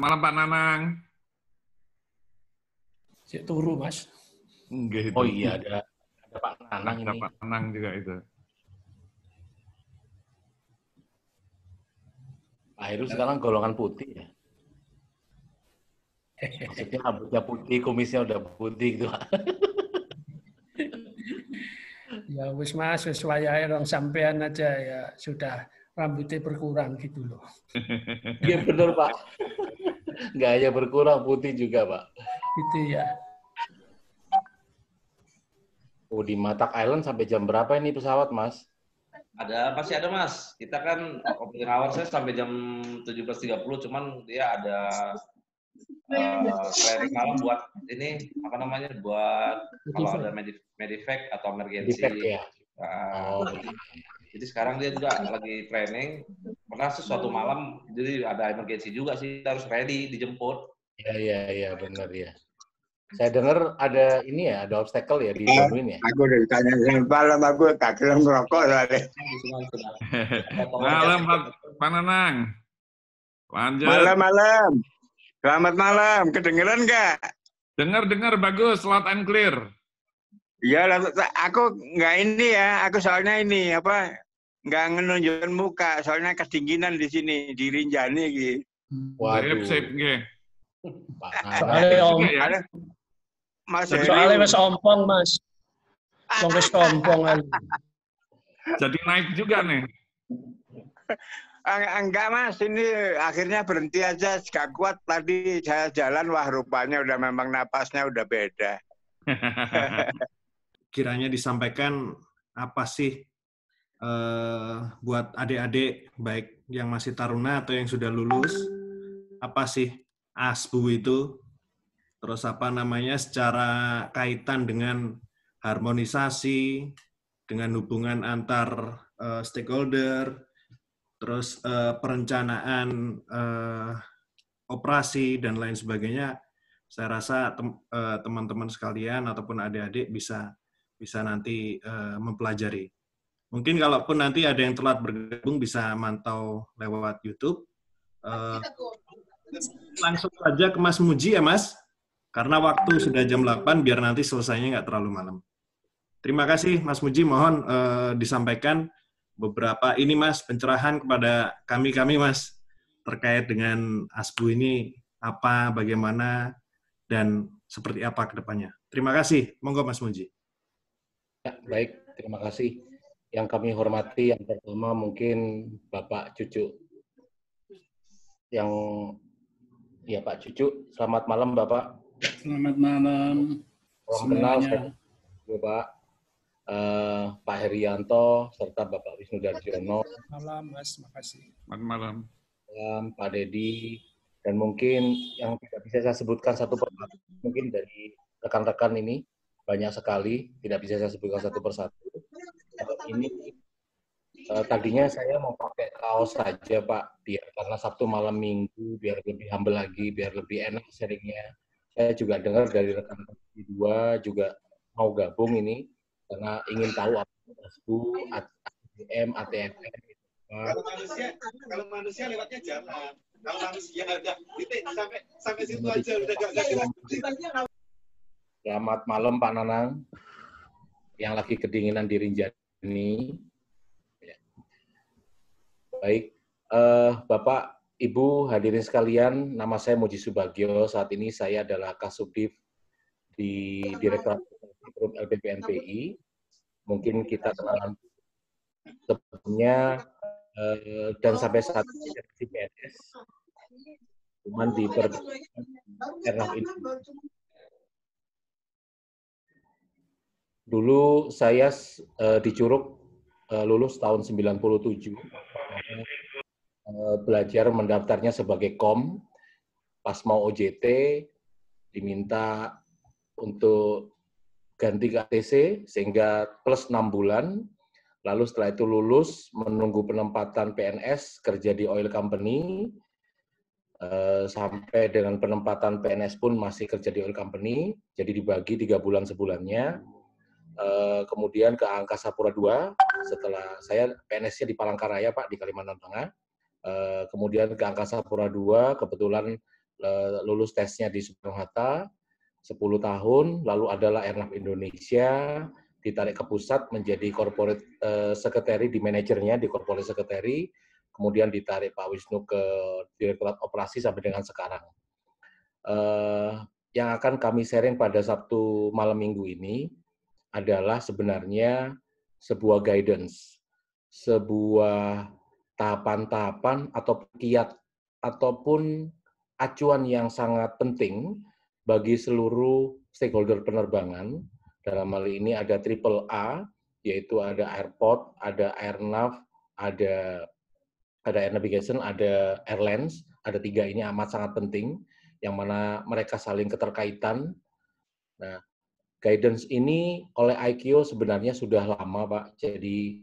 Malam Pak Nanang. Cik turu, Mas. Enggak itu. Oh iya, ada, ada Pak Nanang ada ini. Pak Nanang juga itu. Pak Heru sekarang golongan putih ya? Maksudnya rambutnya putih, kumisnya udah putih gitu. ya wis Mas, wis wayahe rong sampean aja ya sudah rambutnya berkurang gitu loh. Iya benar Pak. Nggak hanya berkurang, putih juga Pak. Gitu ya. Oh, di Matak Island sampai jam berapa ini pesawat, Mas? Ada, masih ada, Mas. Kita kan opening hour saya sampai jam 17.30, cuman dia ada uh, kalau malam buat ini, apa namanya, buat kalau ada medifed atau emergency. Medivac, ya. Uh, oh. Iya. Jadi sekarang dia juga lagi training. Pernah sesuatu hmm. malam, jadi ada emergensi juga sih, harus ready, dijemput. Iya, iya, iya, benar ya. Saya dengar ada ini ya, ada obstacle ya di Darwin ya. Aku udah ditanya malam aku kakilam ngerokok soalnya. malam Pak Nanang. Lanjut. Malam malam. Selamat malam. Kedengeran nggak? Dengar dengar bagus, loud and clear. Iya, aku nggak ini ya. Aku soalnya ini apa nggak menunjukkan muka. Soalnya kedinginan di sini di Rinjani gitu. Waduh. Soalnya om. Ya? Mas soalnya mas ompong mas. Ompong mas ompongan. Jadi naik juga nih. Ah, enggak mas, ini akhirnya berhenti aja. Gak kuat tadi saya jalan, wah rupanya udah memang napasnya udah beda. kiranya disampaikan apa sih eh, buat adik-adik baik yang masih taruna atau yang sudah lulus apa sih asbu itu terus apa namanya secara kaitan dengan harmonisasi dengan hubungan antar uh, stakeholder, terus uh, perencanaan uh, operasi dan lain sebagainya. Saya rasa teman-teman sekalian ataupun adik-adik bisa bisa nanti uh, mempelajari. Mungkin kalaupun nanti ada yang telat bergabung bisa mantau lewat YouTube. Uh, langsung saja ke Mas Muji ya Mas, karena waktu sudah jam 8 biar nanti selesainya nggak terlalu malam. Terima kasih Mas Muji, mohon uh, disampaikan beberapa ini Mas pencerahan kepada kami-kami Mas terkait dengan ASBU ini apa, bagaimana, dan seperti apa kedepannya Terima kasih. Monggo Mas Muji. Ya, baik. Terima kasih. Yang kami hormati, yang pertama mungkin Bapak Cucu. Yang, ya Pak Cucu, selamat malam Bapak. Selamat malam. Salam kenal, saya, bapak Uh, eh, Pak Herianto, serta Bapak Wisnu Darjono. Malam, Mas. Makasih. Selamat malam. malam Pak Deddy dan mungkin yang tidak bisa saya sebutkan satu persatu, mungkin dari rekan-rekan ini banyak sekali, tidak bisa saya sebutkan satu persatu. Ini uh, tadinya saya mau pakai kaos saja Pak, biar karena Sabtu malam Minggu, biar lebih humble lagi, biar lebih enak seringnya. Saya juga dengar dari rekan-rekan dua juga mau gabung ini karena ingin tahu apa itu ATM, ATM. Kalau manusia, kalau manusia lewatnya jalan. Kalau manusia ada, ya, ya, titik sampai sampai situ aja udah gak kita. Selamat malam Pak Nanang yang lagi kedinginan di Rinjani. Ya. Baik, uh, Bapak, Ibu, hadirin sekalian, nama saya Muji Subagio. Saat ini saya adalah Kasubdiv di Direktorat LBPNPI. Mungkin kita kenalan sebelumnya uh, dan sampai saat ini di PNS. Cuman di karena ini dulu saya uh, eh, di Curug uh, eh, lulus tahun 97. Uh, eh, belajar mendaftarnya sebagai kom. Pas mau OJT diminta untuk ganti KTC sehingga plus 6 bulan. Lalu setelah itu lulus menunggu penempatan PNS kerja di oil company. Uh, sampai dengan penempatan PNS pun masih kerja di oil company, jadi dibagi tiga bulan sebulannya Eh, kemudian ke Angkasa Pura II setelah saya PNS-nya di Palangkaraya Pak di Kalimantan Tengah. Eh, kemudian ke Angkasa Pura II kebetulan eh, lulus tesnya di Soekarno Hatta 10 tahun lalu adalah Airnav Indonesia ditarik ke pusat menjadi corporate secretary di manajernya di corporate secretary kemudian ditarik Pak Wisnu ke Direktorat Operasi sampai dengan sekarang. yang akan kami sharing pada Sabtu malam minggu ini adalah sebenarnya sebuah guidance, sebuah tahapan-tahapan atau kiat ataupun acuan yang sangat penting bagi seluruh stakeholder penerbangan. Dalam hal ini ada triple A, yaitu ada airport, ada airnav, ada ada air navigation, ada airlines, ada tiga ini amat sangat penting, yang mana mereka saling keterkaitan. Nah, Guidance ini oleh IQ sebenarnya sudah lama, Pak. Jadi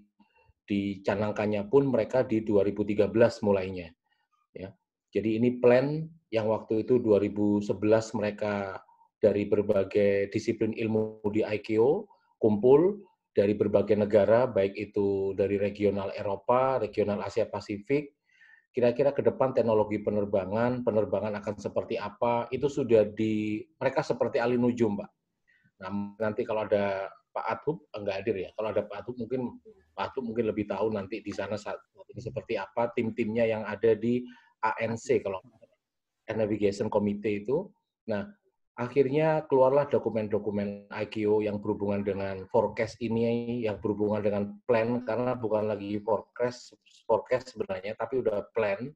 dicanangkannya pun mereka di 2013 mulainya. Ya. Jadi ini plan yang waktu itu 2011 mereka dari berbagai disiplin ilmu di IQ kumpul dari berbagai negara, baik itu dari regional Eropa, regional Asia Pasifik, kira-kira ke depan teknologi penerbangan, penerbangan akan seperti apa, itu sudah di, mereka seperti alinujum, Pak. Nah, nanti kalau ada Pak Atub enggak eh, hadir ya. Kalau ada Pak Atub mungkin Pak Atub mungkin lebih tahu nanti di sana saat ini seperti apa tim-timnya yang ada di ANC kalau Navigation Committee itu. Nah, akhirnya keluarlah dokumen-dokumen IKO yang berhubungan dengan forecast ini, yang berhubungan dengan plan karena bukan lagi forecast forecast sebenarnya, tapi udah plan.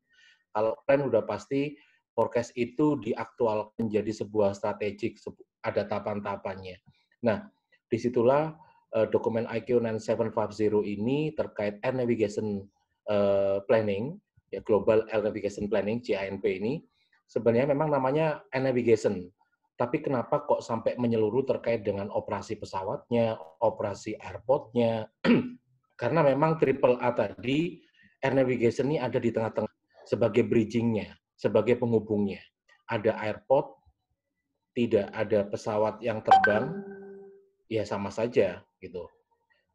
Kalau plan udah pasti forecast itu diaktual menjadi sebuah strategik, ada tapan-tapannya. Nah, disitulah uh, dokumen IQ 9750 ini terkait air navigation uh, planning, ya Global Air Navigation Planning (GINP) ini sebenarnya memang namanya air navigation, tapi kenapa kok sampai menyeluruh terkait dengan operasi pesawatnya, operasi airportnya? Karena memang triple A tadi air navigation ini ada di tengah-tengah sebagai bridgingnya, sebagai penghubungnya. Ada airport, tidak ada pesawat yang terbang, ya sama saja gitu.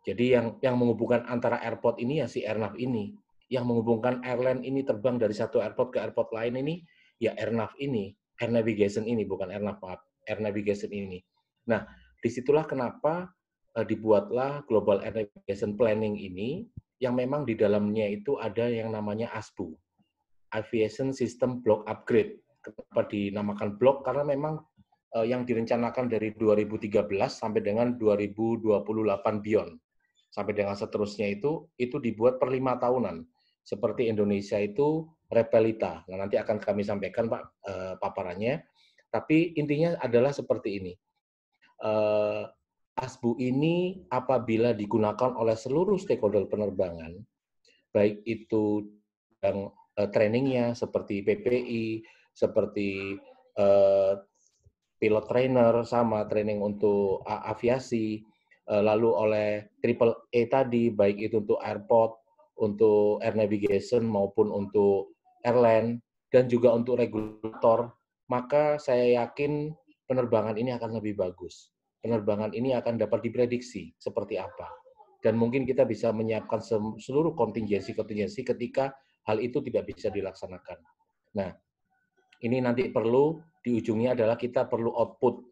Jadi yang yang menghubungkan antara airport ini ya si Airnav ini, yang menghubungkan airline ini terbang dari satu airport ke airport lain ini ya Airnav ini, Air Navigation ini bukan Airnav maaf, Air Navigation ini. Nah, disitulah kenapa eh, dibuatlah Global Air Navigation Planning ini yang memang di dalamnya itu ada yang namanya ASBU, Aviation System Block Upgrade. Kenapa dinamakan block? Karena memang Eh, yang direncanakan dari 2013 sampai dengan 2028 beyond sampai dengan seterusnya itu itu dibuat per lima tahunan seperti Indonesia itu repelita nah nanti akan kami sampaikan pak eh, paparannya tapi intinya adalah seperti ini eh, asbu ini apabila digunakan oleh seluruh stakeholder penerbangan baik itu yang eh, trainingnya seperti PPI seperti eh, pilot trainer sama training untuk aviasi e, lalu oleh triple e tadi baik itu untuk airport untuk air navigation maupun untuk airline dan juga untuk regulator maka saya yakin penerbangan ini akan lebih bagus penerbangan ini akan dapat diprediksi seperti apa dan mungkin kita bisa menyiapkan seluruh kontingensi-kontingensi ketika hal itu tidak bisa dilaksanakan. Nah, ini nanti perlu di ujungnya adalah kita perlu output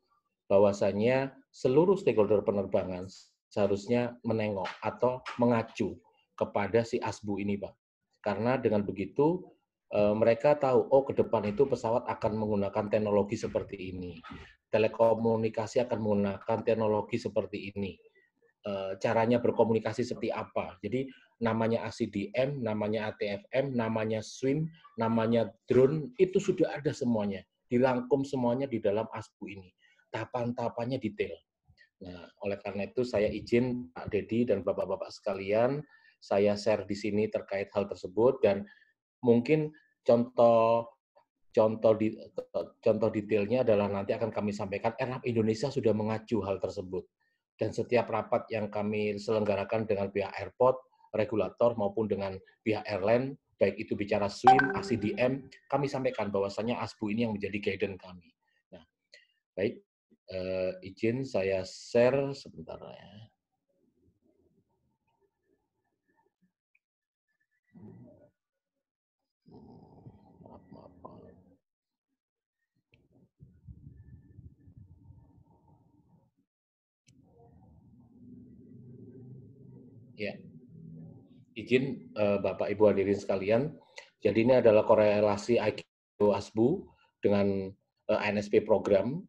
bahwasanya seluruh stakeholder penerbangan seharusnya menengok atau mengacu kepada si asbu ini, Pak. Karena dengan begitu eh, mereka tahu oh ke depan itu pesawat akan menggunakan teknologi seperti ini. Telekomunikasi akan menggunakan teknologi seperti ini. Eh, caranya berkomunikasi seperti apa. Jadi namanya ACDM, namanya ATFM, namanya SWIM, namanya drone, itu sudah ada semuanya dirangkum semuanya di dalam asbu ini. tapan tapannya detail. Nah, oleh karena itu saya izin Pak Dedi dan Bapak-bapak sekalian saya share di sini terkait hal tersebut dan mungkin contoh contoh di, contoh detailnya adalah nanti akan kami sampaikan Airnav Indonesia sudah mengacu hal tersebut dan setiap rapat yang kami selenggarakan dengan pihak airport, regulator maupun dengan pihak airline baik itu bicara SWIM, ACDM, kami sampaikan bahwasannya ASBU ini yang menjadi guidance kami. Nah, baik, uh, izin saya share sebentar ya. Yeah izin uh, Bapak Ibu hadirin sekalian. Jadi ini adalah korelasi IQ ASBU dengan uh, eh, NSP program.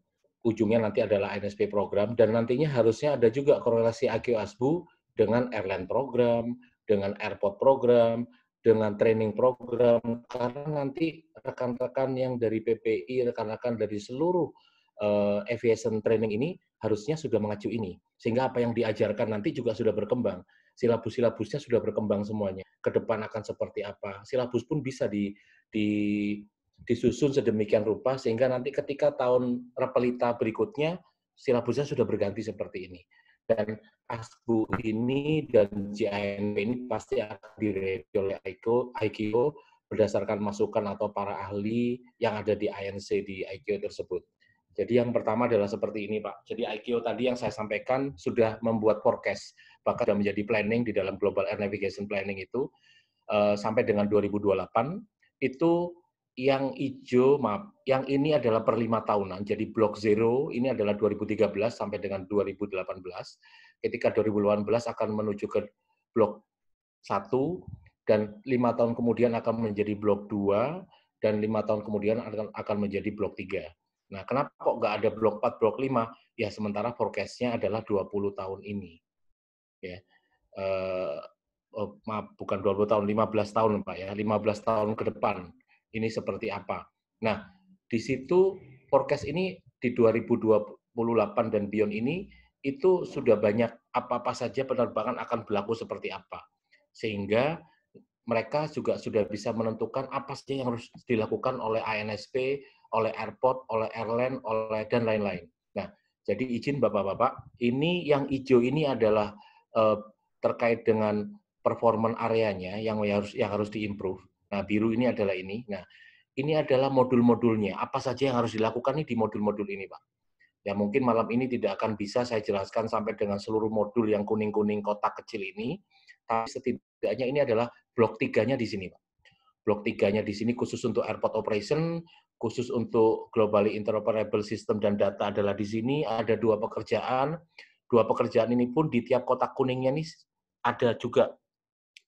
Ujungnya nanti adalah NSP program dan nantinya harusnya ada juga korelasi IQ ASBU dengan airline program, dengan airport program, dengan training program karena nanti rekan-rekan yang dari PPI, rekan-rekan dari seluruh uh, aviation training ini harusnya sudah mengacu ini sehingga apa yang diajarkan nanti juga sudah berkembang silabus-silabusnya sudah berkembang semuanya. Ke depan akan seperti apa? Silabus pun bisa di, di disusun sedemikian rupa sehingga nanti ketika tahun repelita berikutnya silabusnya sudah berganti seperti ini. Dan ASBU ini dan JINP ini pasti akan direview oleh IKO berdasarkan masukan atau para ahli yang ada di INC di IKO tersebut. Jadi yang pertama adalah seperti ini Pak. Jadi IKO tadi yang saya sampaikan sudah membuat forecast bahkan sudah menjadi planning di dalam Global Air Navigation Planning itu eh, sampai dengan 2028 itu yang hijau maaf, yang ini adalah per lima tahunan. Jadi blok zero ini adalah 2013 sampai dengan 2018. Ketika 2018 akan menuju ke blok satu dan lima tahun kemudian akan menjadi blok dua dan lima tahun kemudian akan akan menjadi blok tiga Nah, kenapa kok nggak ada blok empat blok lima Ya, sementara forecast-nya adalah 20 tahun ini ya eh, oh, maaf, bukan 20 tahun 15 tahun Pak ya 15 tahun ke depan ini seperti apa nah di situ forecast ini di 2028 dan beyond ini itu sudah banyak apa-apa saja penerbangan akan berlaku seperti apa sehingga mereka juga sudah bisa menentukan apa saja yang harus dilakukan oleh ANSP, oleh airport, oleh airline, oleh dan lain-lain. Nah, jadi izin Bapak-bapak, ini yang hijau ini adalah uh, terkait dengan performan areanya yang harus yang harus diimprove. Nah, biru ini adalah ini. Nah, ini adalah modul-modulnya. Apa saja yang harus dilakukan nih di modul-modul ini, Pak? Ya, mungkin malam ini tidak akan bisa saya jelaskan sampai dengan seluruh modul yang kuning-kuning kotak kecil ini, tapi setidaknya ini adalah blok tiganya di sini, Pak. Blok tiganya di sini khusus untuk airport operation, khusus untuk globally interoperable system dan data adalah di sini, ada dua pekerjaan, dua pekerjaan ini pun di tiap kotak kuningnya ini ada juga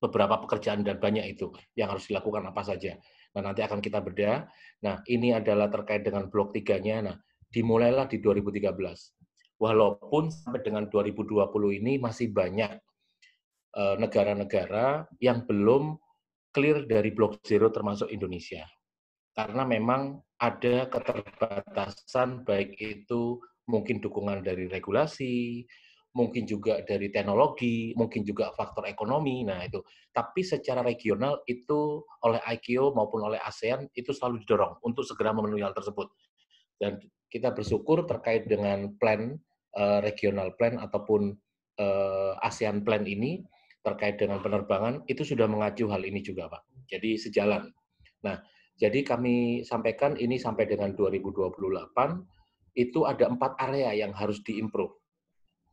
beberapa pekerjaan dan banyak itu yang harus dilakukan apa saja. Nah, nanti akan kita bedah. Nah, ini adalah terkait dengan blok tiganya. Nah, dimulailah di 2013. Walaupun sampai dengan 2020 ini masih banyak eh, negara-negara yang belum clear dari blok zero termasuk Indonesia. Karena memang ada keterbatasan baik itu mungkin dukungan dari regulasi, mungkin juga dari teknologi, mungkin juga faktor ekonomi. Nah, itu. Tapi secara regional itu oleh IKO maupun oleh ASEAN itu selalu didorong untuk segera memenuhi hal tersebut. Dan kita bersyukur terkait dengan plan eh, regional plan ataupun eh, ASEAN plan ini terkait dengan penerbangan itu sudah mengacu hal ini juga, Pak. Jadi sejalan. Nah, jadi kami sampaikan ini sampai dengan 2028 itu ada empat area yang harus diimprove,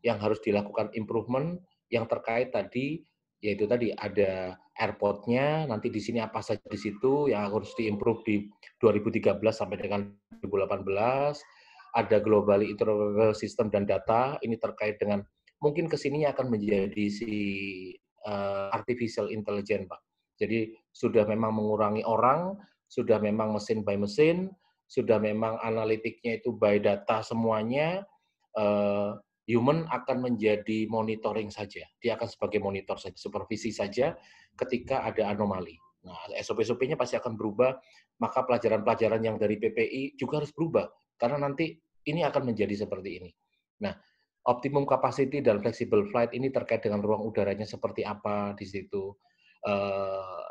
yang harus dilakukan improvement yang terkait tadi, yaitu tadi ada airportnya, nanti di sini apa saja di situ yang harus diimprove di 2013 sampai dengan 2018, ada global interoperable system dan data, ini terkait dengan mungkin kesininya akan menjadi si uh, artificial intelligence, Pak. Jadi sudah memang mengurangi orang, sudah memang mesin by mesin, sudah memang analitiknya itu by data semuanya, uh, human akan menjadi monitoring saja. Dia akan sebagai monitor saja, supervisi saja ketika ada anomali. Nah, SOP-SOP-nya pasti akan berubah, maka pelajaran-pelajaran yang dari PPI juga harus berubah, karena nanti ini akan menjadi seperti ini. Nah, optimum capacity dan flexible flight ini terkait dengan ruang udaranya seperti apa di situ, eh,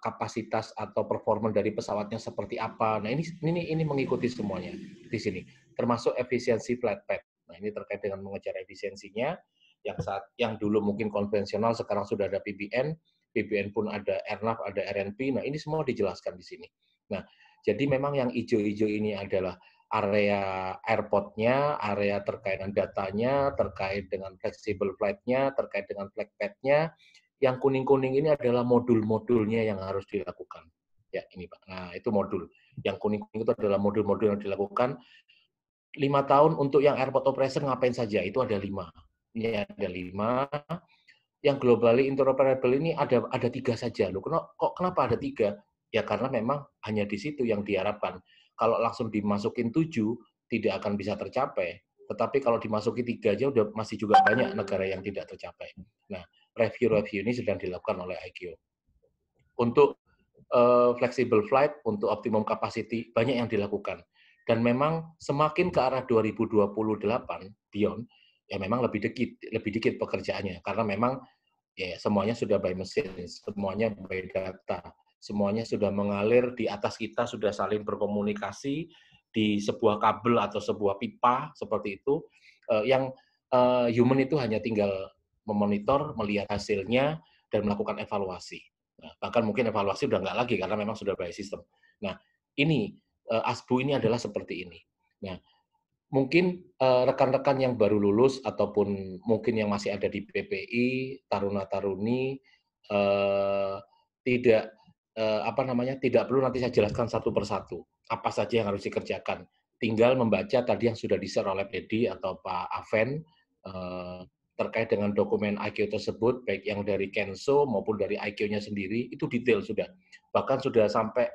kapasitas atau performa dari pesawatnya seperti apa. Nah, ini ini ini mengikuti semuanya di sini, termasuk efisiensi pad. Nah, ini terkait dengan mengejar efisiensinya yang saat yang dulu mungkin konvensional sekarang sudah ada PBN, PBN pun ada RNAV, ada RNP. Nah, ini semua dijelaskan di sini. Nah, jadi memang yang hijau-hijau ini adalah area airportnya, area terkait dengan datanya, terkait dengan flexible flight-nya, terkait dengan flatbed-nya, yang kuning-kuning ini adalah modul-modulnya yang harus dilakukan. Ya, ini Pak. Nah, itu modul. Yang kuning-kuning itu adalah modul-modul yang dilakukan. Lima tahun untuk yang airport operator ngapain saja, itu ada lima. Ini ada lima. Yang globally interoperable ini ada ada tiga saja. Loh, kok kenapa ada tiga? Ya karena memang hanya di situ yang diharapkan. Kalau langsung dimasukin tujuh, tidak akan bisa tercapai. Tetapi kalau dimasuki tiga aja udah masih juga banyak negara yang tidak tercapai. Nah, review-review ini sedang dilakukan oleh IQ. Untuk uh, flexible flight, untuk optimum capacity, banyak yang dilakukan. Dan memang semakin ke arah 2028 beyond, ya memang lebih dikit lebih dikit pekerjaannya karena memang ya semuanya sudah by mesin, semuanya by data, semuanya sudah mengalir di atas kita sudah saling berkomunikasi di sebuah kabel atau sebuah pipa seperti itu uh, yang uh, human itu hanya tinggal memonitor, melihat hasilnya, dan melakukan evaluasi. Nah, bahkan mungkin evaluasi udah nggak lagi karena memang sudah by sistem. Nah, ini uh, eh, ASBU ini adalah seperti ini. Nah, mungkin eh, rekan-rekan uh, yang baru lulus ataupun mungkin yang masih ada di PPI, taruna-taruni uh, tidak uh, apa namanya tidak perlu nanti saya jelaskan satu persatu apa saja yang harus dikerjakan. Tinggal membaca tadi yang sudah di-share oleh Pedi atau Pak Aven uh, terkait dengan dokumen IQ tersebut, baik yang dari Kenso maupun dari IQ-nya sendiri, itu detail sudah. Bahkan sudah sampai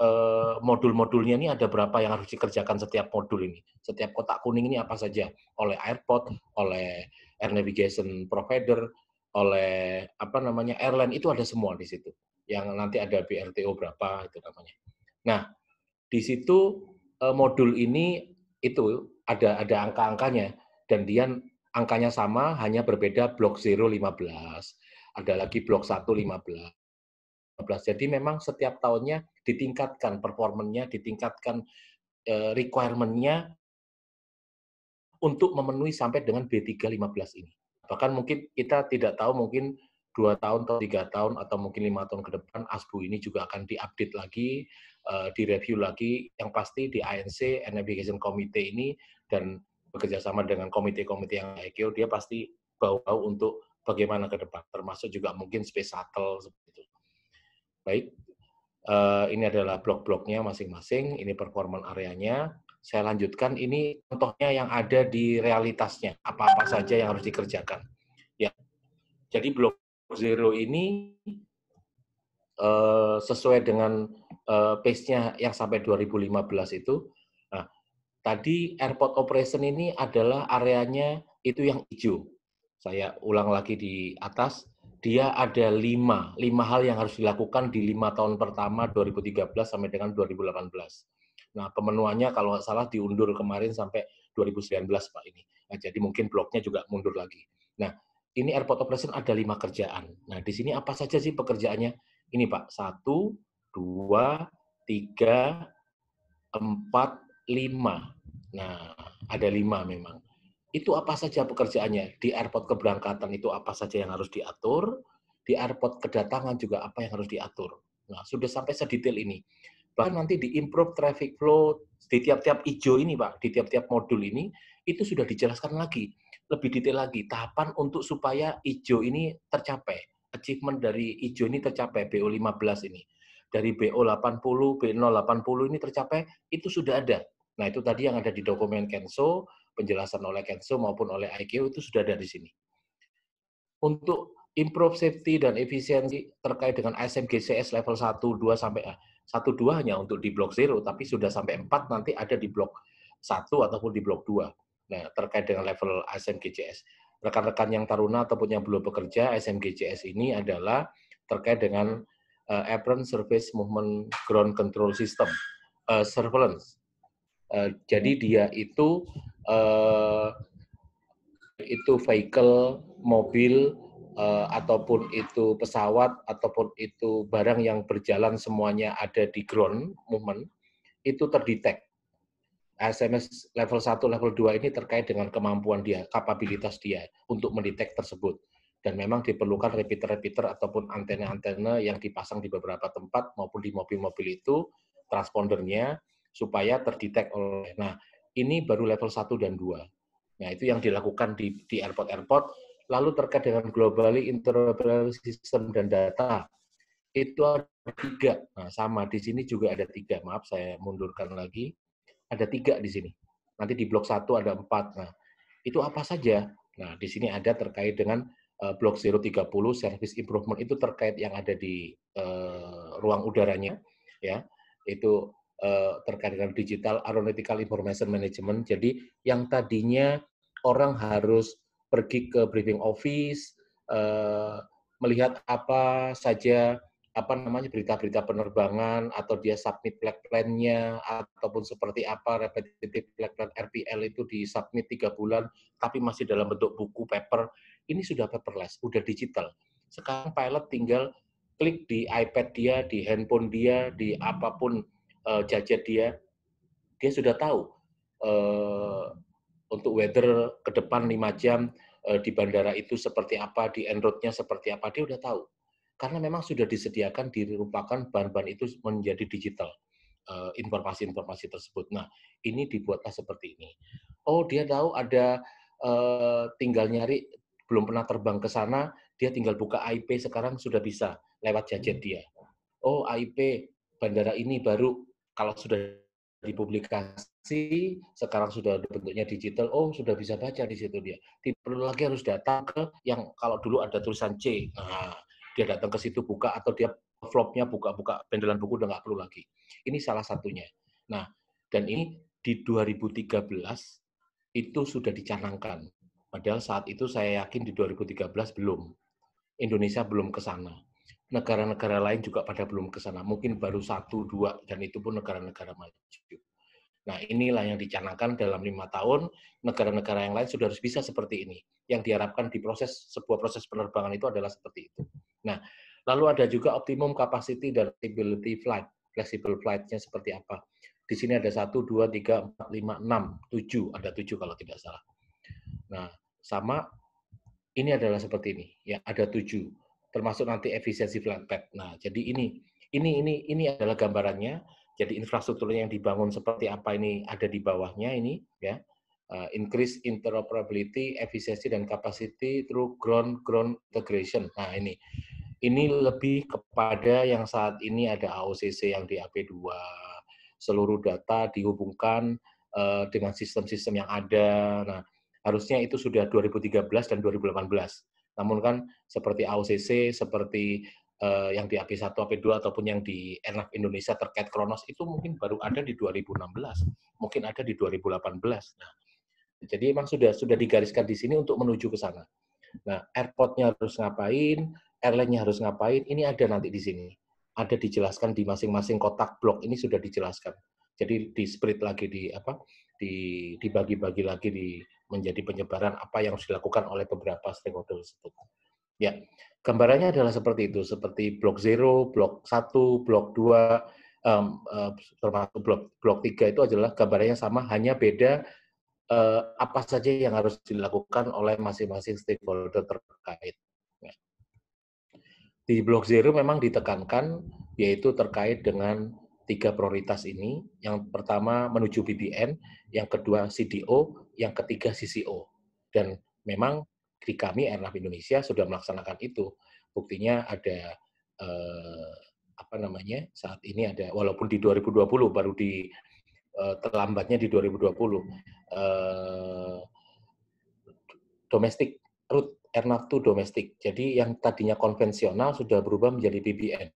eh, modul-modulnya ini ada berapa yang harus dikerjakan setiap modul ini. Setiap kotak kuning ini apa saja, oleh airport, oleh air navigation provider, oleh apa namanya airline itu ada semua di situ. Yang nanti ada BRTO berapa itu namanya. Nah, di situ eh, modul ini itu ada ada angka-angkanya dan dia angkanya sama, hanya berbeda blok 0 15, ada lagi blok 1 15. 15. Jadi memang setiap tahunnya ditingkatkan performanya, ditingkatkan eh, requirement-nya untuk memenuhi sampai dengan B3 15 ini. Bahkan mungkin kita tidak tahu mungkin dua tahun atau tiga tahun atau mungkin lima tahun ke depan ASBU ini juga akan diupdate lagi, eh, direview lagi. Yang pasti di ANC Navigation Committee ini dan bekerja sama dengan komite-komite yang IQ, dia pasti bau-bau untuk bagaimana ke depan, termasuk juga mungkin space shuttle seperti itu. Baik, eh, ini adalah blok-bloknya masing-masing, ini performan areanya. Saya lanjutkan, ini contohnya yang ada di realitasnya, apa-apa saja yang harus dikerjakan. Ya, jadi blok zero ini eh, sesuai dengan uh, pace-nya yang sampai 2015 itu, Tadi airport operation ini adalah areanya itu yang hijau. Saya ulang lagi di atas, dia ada lima, lima hal yang harus dilakukan di lima tahun pertama 2013 sampai dengan 2018. Nah, pemenuhannya kalau nggak salah diundur kemarin sampai 2019 Pak ini. Nah, jadi mungkin bloknya juga mundur lagi. Nah, ini airport operation ada lima kerjaan. Nah, di sini apa saja sih pekerjaannya? Ini Pak, satu, dua, tiga, empat, lima. Nah, ada lima memang. Itu apa saja pekerjaannya? Di airport keberangkatan itu apa saja yang harus diatur? Di airport kedatangan juga apa yang harus diatur? Nah, sudah sampai sedetail ini. Bahkan nanti di improve traffic flow di tiap-tiap ijo ini, Pak, di tiap-tiap modul ini, itu sudah dijelaskan lagi. Lebih detail lagi, tahapan untuk supaya ijo ini tercapai. Achievement dari ijo ini tercapai, BO15 ini dari BO80, B080 ini tercapai, itu sudah ada. Nah, itu tadi yang ada di dokumen Kenso, penjelasan oleh Kenso maupun oleh IQ itu sudah ada di sini. Untuk improve safety dan efisiensi terkait dengan SMGCS level 1, 2 sampai 1 eh, 2 hanya untuk di blok 0 tapi sudah sampai 4 nanti ada di blok 1 ataupun di blok 2. Nah, terkait dengan level SMGCS Rekan-rekan yang taruna ataupun yang belum bekerja, SMGCS ini adalah terkait dengan uh, apron surface movement ground control system uh, surveillance. Uh, jadi hmm. dia itu uh, itu vehicle, mobil uh, ataupun itu pesawat ataupun itu barang yang berjalan semuanya ada di ground movement itu terdetek. SMS level 1, level 2 ini terkait dengan kemampuan dia, kapabilitas dia untuk mendetek tersebut dan memang diperlukan repeater-repeater ataupun antena-antena yang dipasang di beberapa tempat maupun di mobil-mobil itu transpondernya supaya terdetek oleh. Nah, ini baru level 1 dan 2. Nah, itu yang dilakukan di di airport-airport lalu terkait dengan globally interoperable system dan data itu ada tiga. Nah, sama di sini juga ada tiga. Maaf, saya mundurkan lagi. Ada tiga di sini. Nanti di blok satu ada empat. Nah, itu apa saja? Nah, di sini ada terkait dengan Eh, Blok 030 service improvement itu terkait yang ada di uh, ruang udaranya iya. ya itu uh, terkait dengan digital aeronautical information management. Jadi yang tadinya orang harus pergi ke briefing office uh, melihat apa saja apa namanya berita-berita penerbangan atau dia submit flight plan-nya ataupun seperti apa repetitive flight plan RPL itu di submit tiga bulan tapi masih dalam bentuk buku paper ini sudah paperless, sudah digital. Sekarang pilot tinggal klik di iPad dia, di handphone dia, di apapun uh, eh, jajet dia, dia sudah tahu uh, untuk weather ke depan 5 jam uh, di bandara itu seperti apa, di route-nya seperti apa, dia sudah tahu. Karena memang sudah disediakan, dirupakan bahan-bahan itu menjadi digital informasi-informasi tersebut. Nah, ini dibuatlah seperti ini. Oh, dia tahu ada uh, tinggal nyari belum pernah terbang ke sana, dia tinggal buka AIP sekarang sudah bisa lewat jajet hmm. dia. Oh, AIP bandara ini baru kalau sudah dipublikasi, sekarang sudah bentuknya digital, oh sudah bisa baca di situ dia. Tidak perlu lagi harus datang ke yang kalau dulu ada tulisan C. Nah, dia datang ke situ buka atau dia flopnya buka-buka pendelan buku udah nggak perlu lagi. Ini salah satunya. Nah, dan ini di 2013 itu sudah dicanangkan Padahal saat itu saya yakin di 2013 belum. Indonesia belum ke sana. Negara-negara lain juga pada belum ke sana. Mungkin baru satu, dua, dan itu pun negara-negara maju. Nah, inilah yang dicanangkan dalam lima tahun, negara-negara yang lain sudah harus bisa seperti ini. Yang diharapkan di proses, sebuah proses penerbangan itu adalah seperti itu. Nah, lalu ada juga optimum capacity dan flexibility flight. Flexible flight-nya seperti apa. Di sini ada satu dua tiga empat lima enam tujuh Ada tujuh kalau tidak salah. Nah, sama ini adalah seperti ini ya ada tujuh termasuk nanti efisiensi flatbed. Nah jadi ini ini ini ini adalah gambarannya. Jadi infrastrukturnya yang dibangun seperti apa ini ada di bawahnya ini ya. Uh, increase interoperability, efisiensi dan capacity through ground ground integration. Nah ini ini lebih kepada yang saat ini ada AOCC yang di AP2 seluruh data dihubungkan uh, dengan sistem-sistem yang ada. Nah, harusnya itu sudah 2013 dan 2018. Namun kan seperti AOCC, seperti uh, yang di AP1, AP2 ataupun yang di Ernaf Indonesia terkait Kronos itu mungkin baru ada di 2016, mungkin ada di 2018. Nah, jadi memang sudah sudah digariskan di sini untuk menuju ke sana. Nah, airportnya harus ngapain, airline-nya harus ngapain, ini ada nanti di sini. Ada dijelaskan di masing-masing kotak blok ini sudah dijelaskan. Jadi di split lagi di apa? di dibagi-bagi lagi di menjadi penyebaran apa yang harus dilakukan oleh beberapa stakeholder tersebut. Ya, gambarannya adalah seperti itu, seperti blok 0, blok 1, blok 2, um, uh, termasuk blok, blok 3 itu adalah gambarannya sama, hanya beda uh, apa saja yang harus dilakukan oleh masing-masing stakeholder terkait. Ya. Di blok 0 memang ditekankan, yaitu terkait dengan tiga prioritas ini. Yang pertama menuju BBN, yang kedua CDO, yang ketiga CCO. Dan memang di kami Airnav Indonesia sudah melaksanakan itu. Buktinya ada eh, apa namanya saat ini ada walaupun di 2020 baru di eh, terlambatnya di 2020 eh, domestik route Airnav to domestik. Jadi yang tadinya konvensional sudah berubah menjadi BBN.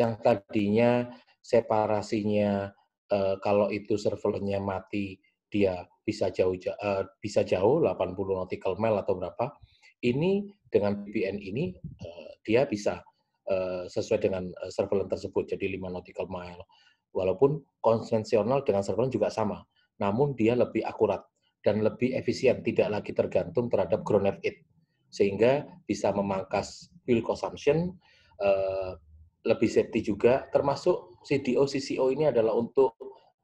Yang tadinya separasinya uh, kalau itu servernya mati dia bisa jauh uh, bisa jauh 80 nautical mile atau berapa. Ini dengan VPN ini uh, dia bisa uh, sesuai dengan server tersebut jadi 5 nautical mile. Walaupun konvensional dengan server juga sama, namun dia lebih akurat dan lebih efisien, tidak lagi tergantung terhadap ground it. Sehingga bisa memangkas fuel consumption, uh, lebih safety juga, termasuk CDO, CCO ini adalah untuk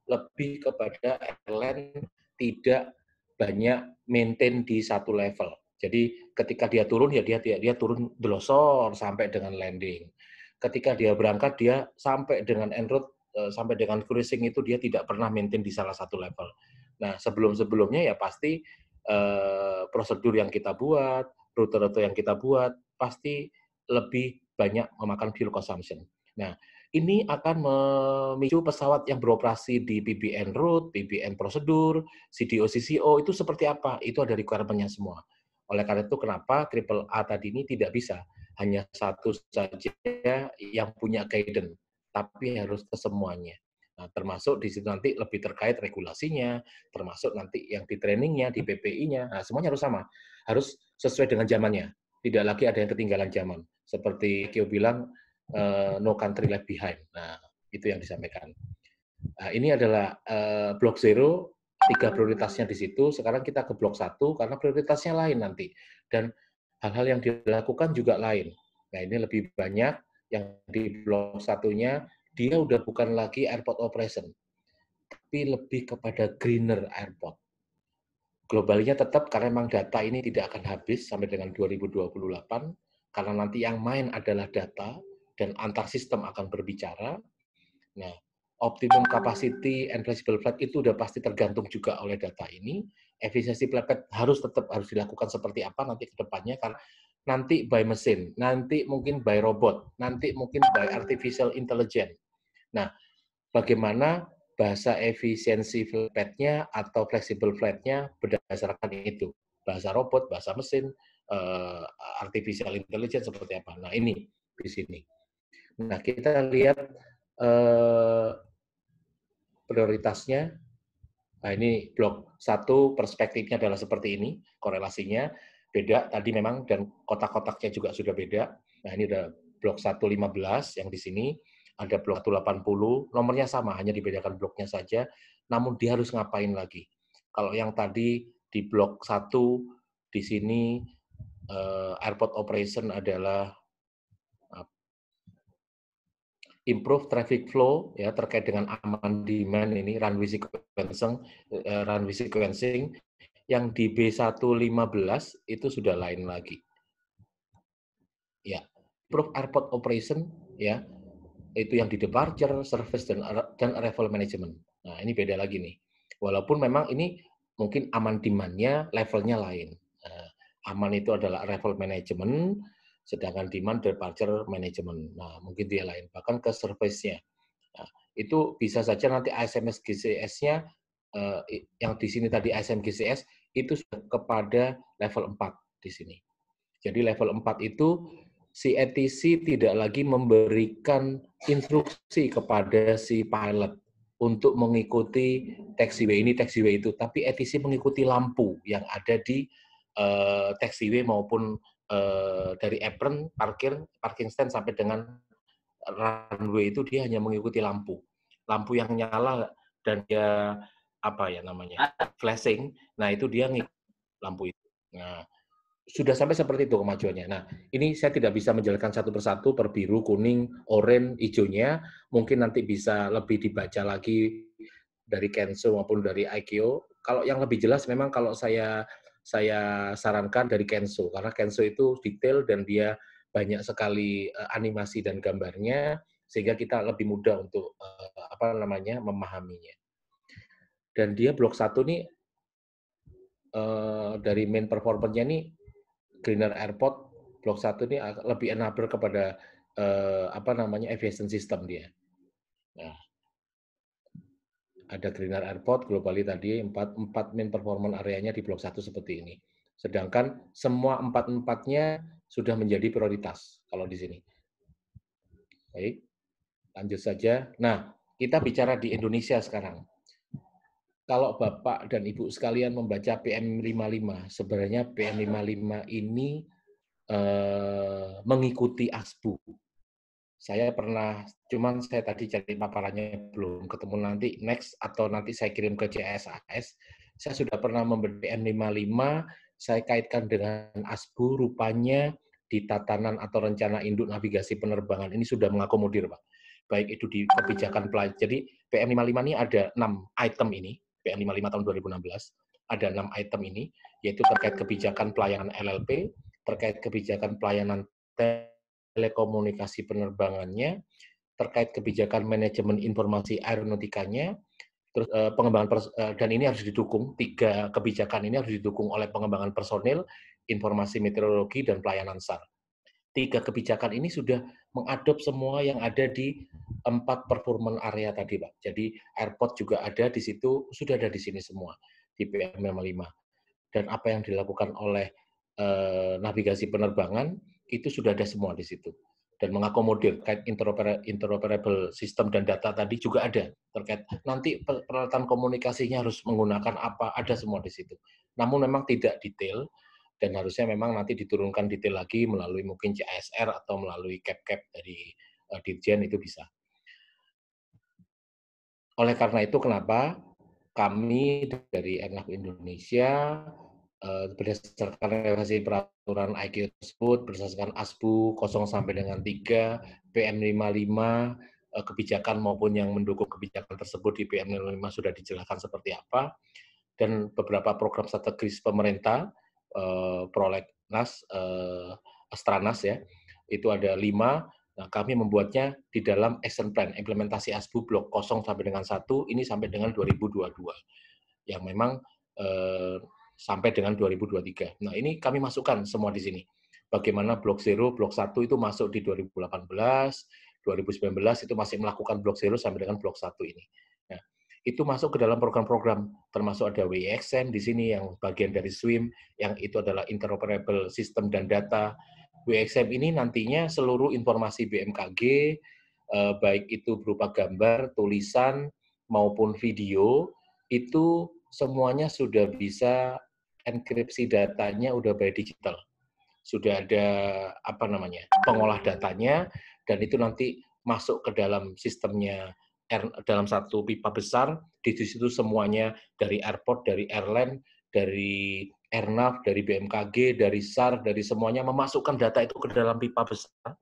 lebih kepada airline tidak banyak maintain di satu level. Jadi ketika dia turun ya dia dia, dia turun delosor sampai dengan landing. Ketika dia berangkat dia sampai dengan en route eh, sampai dengan cruising itu dia tidak pernah maintain di salah satu level. Nah, sebelum-sebelumnya ya pasti eh, prosedur yang kita buat, rute-rute yang kita buat pasti lebih banyak memakan fuel consumption. Nah, ini akan memicu pesawat yang beroperasi di PBN route, PBN prosedur, CDO, CCO itu seperti apa? Itu ada requirementnya semua. Oleh karena itu kenapa triple A tadi ini tidak bisa hanya satu saja yang punya guidance, tapi harus ke semuanya. Nah, termasuk di situ nanti lebih terkait regulasinya, termasuk nanti yang di trainingnya, di PPI-nya, nah, semuanya harus sama, harus sesuai dengan zamannya. Tidak lagi ada yang ketinggalan zaman. Seperti Kyo bilang, uh, no country left behind. Nah, itu yang disampaikan. Nah, ini adalah uh, blok zero, tiga prioritasnya di situ. Sekarang kita ke blok satu karena prioritasnya lain nanti. Dan hal-hal yang dilakukan juga lain. Nah, ini lebih banyak yang di blok satunya, dia udah bukan lagi airport operation, tapi lebih kepada greener airport. Globalnya tetap karena memang data ini tidak akan habis sampai dengan 2028, karena nanti yang main adalah data dan antar sistem akan berbicara. Nah, optimum capacity and flexible flat itu udah pasti tergantung juga oleh data ini. Efisiensi flight harus tetap harus dilakukan seperti apa nanti ke depannya karena nanti by mesin, nanti mungkin by robot, nanti mungkin by artificial intelligence. Nah, bagaimana bahasa efisiensi flight-nya atau flexible flatnya berdasarkan itu. Bahasa robot, bahasa mesin, Eh, artificial intelligence seperti apa. Nah ini di sini. Nah kita lihat uh, prioritasnya. Nah ini blok satu perspektifnya adalah seperti ini korelasinya beda tadi memang dan kotak-kotaknya juga sudah beda. Nah ini ada blok 115 yang di sini ada blok 180 nomornya sama hanya dibedakan bloknya saja namun dia harus ngapain lagi kalau yang tadi di blok 1 di sini uh, airport operation adalah improve traffic flow ya terkait dengan aman demand ini runway sequencing eh, runway sequencing yang di B115 itu sudah lain lagi. Ya, improve airport operation ya itu yang di departure, service dan dan arrival management. Nah, ini beda lagi nih. Walaupun memang ini mungkin aman demand-nya levelnya lain aman itu adalah arrival management, sedangkan demand departure management. Nah, mungkin dia lain, bahkan ke service-nya. Nah, itu bisa saja nanti SMS GCS-nya eh, yang di sini tadi SMS GCS itu kepada level 4 di sini. Jadi level 4 itu si ATC tidak lagi memberikan instruksi kepada si pilot untuk mengikuti taxiway ini, taxiway itu, tapi ATC mengikuti lampu yang ada di eh, taxiway maupun eh, dari apron parkir parking stand sampai dengan runway itu dia hanya mengikuti lampu lampu yang nyala dan dia apa ya namanya flashing nah itu dia ngikut lampu itu nah sudah sampai seperti itu kemajuannya. Nah, ini saya tidak bisa menjelaskan satu persatu per biru, kuning, oranye, hijaunya. Mungkin nanti bisa lebih dibaca lagi dari Kenzo maupun dari IKEO. Kalau yang lebih jelas memang kalau saya saya sarankan dari Kenso karena Kenso itu detail dan dia banyak sekali eh, animasi dan gambarnya sehingga kita lebih mudah untuk eh, apa namanya memahaminya. Dan dia blok satu nih eh, dari main performernya nih Greener Airport blok satu nih lebih enabler kepada uh, apa namanya efficient system dia. Nah, ada Greener Airport globally tadi empat empat main performance areanya di blok satu seperti ini. Sedangkan semua empat empatnya sudah menjadi prioritas kalau di sini. Baik, lanjut saja. Nah, kita bicara di Indonesia sekarang. Kalau Bapak dan Ibu sekalian membaca PM55, sebenarnya PM55 ini eh, mengikuti ASBU saya pernah cuman saya tadi cari paparannya belum ketemu nanti next atau nanti saya kirim ke CSAS saya sudah pernah memberi PM 55 saya kaitkan dengan ASBU rupanya di tatanan atau rencana induk navigasi penerbangan ini sudah mengakomodir Pak baik itu di kebijakan pelajar jadi PM55 ini ada enam item ini PM55 tahun 2016 ada enam item ini yaitu terkait kebijakan pelayanan LLP terkait kebijakan pelayanan telekomunikasi penerbangannya, terkait kebijakan manajemen informasi aeronautikanya, terus eh, pengembangan eh, dan ini harus didukung tiga kebijakan ini harus didukung oleh pengembangan personil, informasi meteorologi dan pelayanan SAR. Tiga kebijakan ini sudah mengadop semua yang ada di empat performan area tadi, Pak. Jadi airport juga ada di situ, sudah ada di sini semua di PM 5 Dan apa yang dilakukan oleh eh, navigasi penerbangan itu sudah ada semua di situ dan mengakomodir kait interoperable sistem dan data tadi juga ada terkait nanti peralatan komunikasinya harus menggunakan apa ada semua di situ. Namun memang tidak detail dan harusnya memang nanti diturunkan detail lagi melalui mungkin CSR atau melalui cap-cap dari eh, Dirjen itu bisa. Oleh karena itu kenapa kami dari Airnav Indonesia Eh, berdasarkan revisi peraturan IQ tersebut, berdasarkan ASBU 0 sampai dengan 3, PM55, eh, kebijakan maupun yang mendukung kebijakan tersebut di PM55 sudah dijelaskan seperti apa, dan beberapa program strategis pemerintah, eh, prolegnas, astranas ya, itu ada lima, Nah, kami membuatnya di dalam action plan implementasi ASBU blok 0 sampai dengan 1 ini sampai dengan 2022. Yang memang eh, sampai dengan 2023. Nah, ini kami masukkan semua di sini. Bagaimana blok 0, blok 1 itu masuk di 2018, 2019 itu masih melakukan blok 0 sampai dengan blok 1 ini. Nah, itu masuk ke dalam program-program termasuk ada WXM di sini yang bagian dari SWIM yang itu adalah interoperable System dan data. WXM ini nantinya seluruh informasi BMKG eh, baik itu berupa gambar, tulisan maupun video itu semuanya sudah bisa enkripsi datanya udah by digital. Sudah ada apa namanya? pengolah datanya dan itu nanti masuk ke dalam sistemnya dalam satu pipa besar di situ semuanya dari airport, dari airline, dari Airnav, dari BMKG, dari SAR, dari semuanya memasukkan data itu ke dalam pipa besar.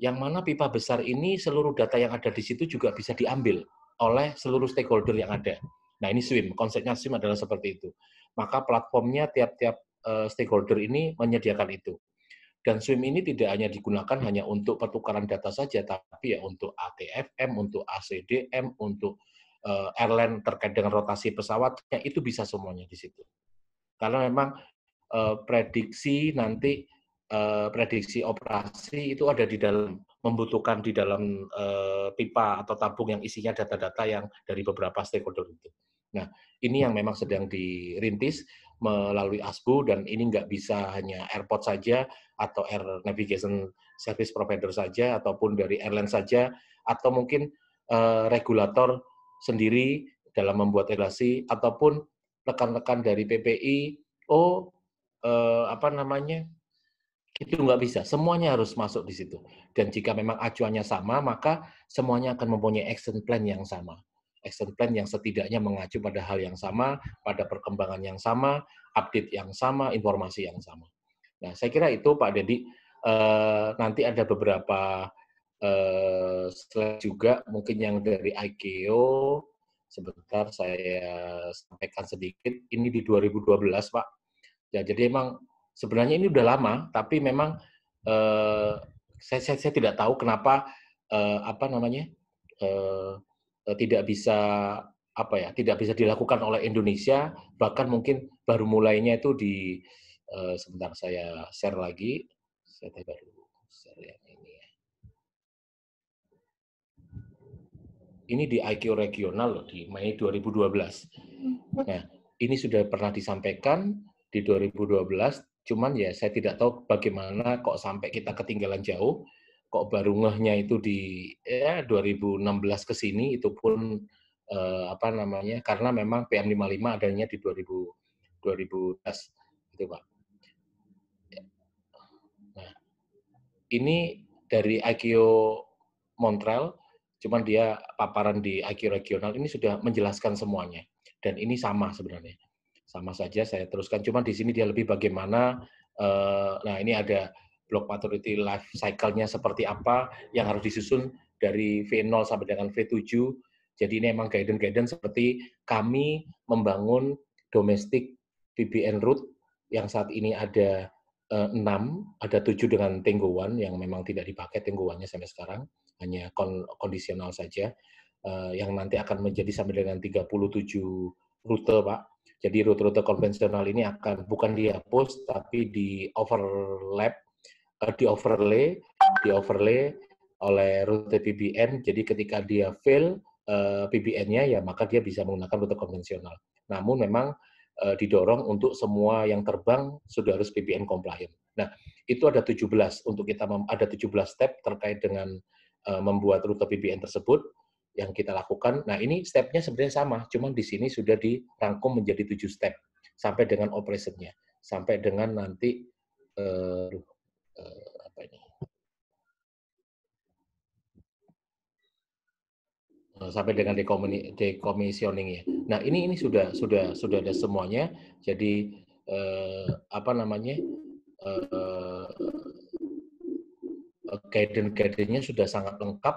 Yang mana pipa besar ini seluruh data yang ada di situ juga bisa diambil oleh seluruh stakeholder yang ada. Nah, ini SWIM, konsepnya SWIM adalah seperti itu maka platformnya tiap-tiap uh, stakeholder ini menyediakan itu. Dan SWIM ini tidak hanya digunakan hanya untuk pertukaran data saja, tapi ya untuk ATFM, untuk ACDM, untuk uh, airline terkait dengan rotasi pesawatnya, itu bisa semuanya di situ. Karena memang uh, prediksi nanti uh, prediksi operasi itu ada di dalam membutuhkan di dalam uh, pipa atau tabung yang isinya data-data yang dari beberapa stakeholder itu. Nah, ini yang memang sedang dirintis melalui ASBU dan ini nggak bisa hanya airport saja atau air navigation service provider saja ataupun dari airline saja atau mungkin uh, regulator sendiri dalam membuat relasi ataupun rekan-rekan dari PPI oh uh, apa namanya itu nggak bisa semuanya harus masuk di situ dan jika memang acuannya sama maka semuanya akan mempunyai action plan yang sama action plan yang setidaknya mengacu pada hal yang sama, pada perkembangan yang sama, update yang sama, informasi yang sama. Nah, saya kira itu Pak Dedi eh, nanti ada beberapa eh, slide juga mungkin yang dari IKEO sebentar saya sampaikan sedikit. Ini di 2012, Pak. Ya, jadi emang sebenarnya ini udah lama, tapi memang eh, saya, saya, saya tidak tahu kenapa eh, apa namanya eh, Eh, tidak bisa apa ya tidak bisa dilakukan oleh Indonesia bahkan mungkin baru mulainya itu di uh, sebentar saya share lagi saya baru share yang ini ya ini di IQ regional loh di Mei 2012 hmm, nah ini sudah pernah disampaikan di 2012 cuman ya saya tidak tahu bagaimana kok sampai kita ketinggalan jauh kok baru ngehnya itu di ya 2016 ke sini itu pun eh, apa namanya karena memang PM55 adanya di 2000 2010 gitu Pak. Nah, ini dari IKEO Montreal cuman dia paparan di IQ regional ini sudah menjelaskan semuanya dan ini sama sebenarnya sama saja saya teruskan cuman di sini dia lebih bagaimana eh, nah ini ada block maturity life cycle-nya seperti apa yang harus disusun dari V0 sampai dengan V7. Jadi ini memang guidance-guidance seperti kami membangun domestik BBN route yang saat ini ada eh, enam, ada tujuh dengan One yang memang tidak dipakai One nya sampai sekarang, hanya kondisional saja, eh, yang nanti akan menjadi sampai dengan 37 rute, Pak. Jadi rute-rute konvensional ini akan bukan dihapus, tapi di overlap uh, di overlay di overlay oleh rute PBN. Jadi ketika dia fail uh, eh, PBN-nya ya maka dia bisa menggunakan rute konvensional. Namun memang uh, didorong untuk semua yang terbang sudah harus PBN compliant. Nah, itu ada 17 untuk kita ada 17 step terkait dengan uh, membuat rute PBN tersebut yang kita lakukan. Nah, ini stepnya sebenarnya sama, cuman di sini sudah dirangkum menjadi tujuh step sampai dengan operationnya, sampai dengan nanti, uh, uh, apa ini eh, sampai dengan decommissioning ya. Nah ini ini sudah sudah sudah ada semuanya. Jadi eh, apa namanya eh, guidance guidance-nya sudah sangat lengkap.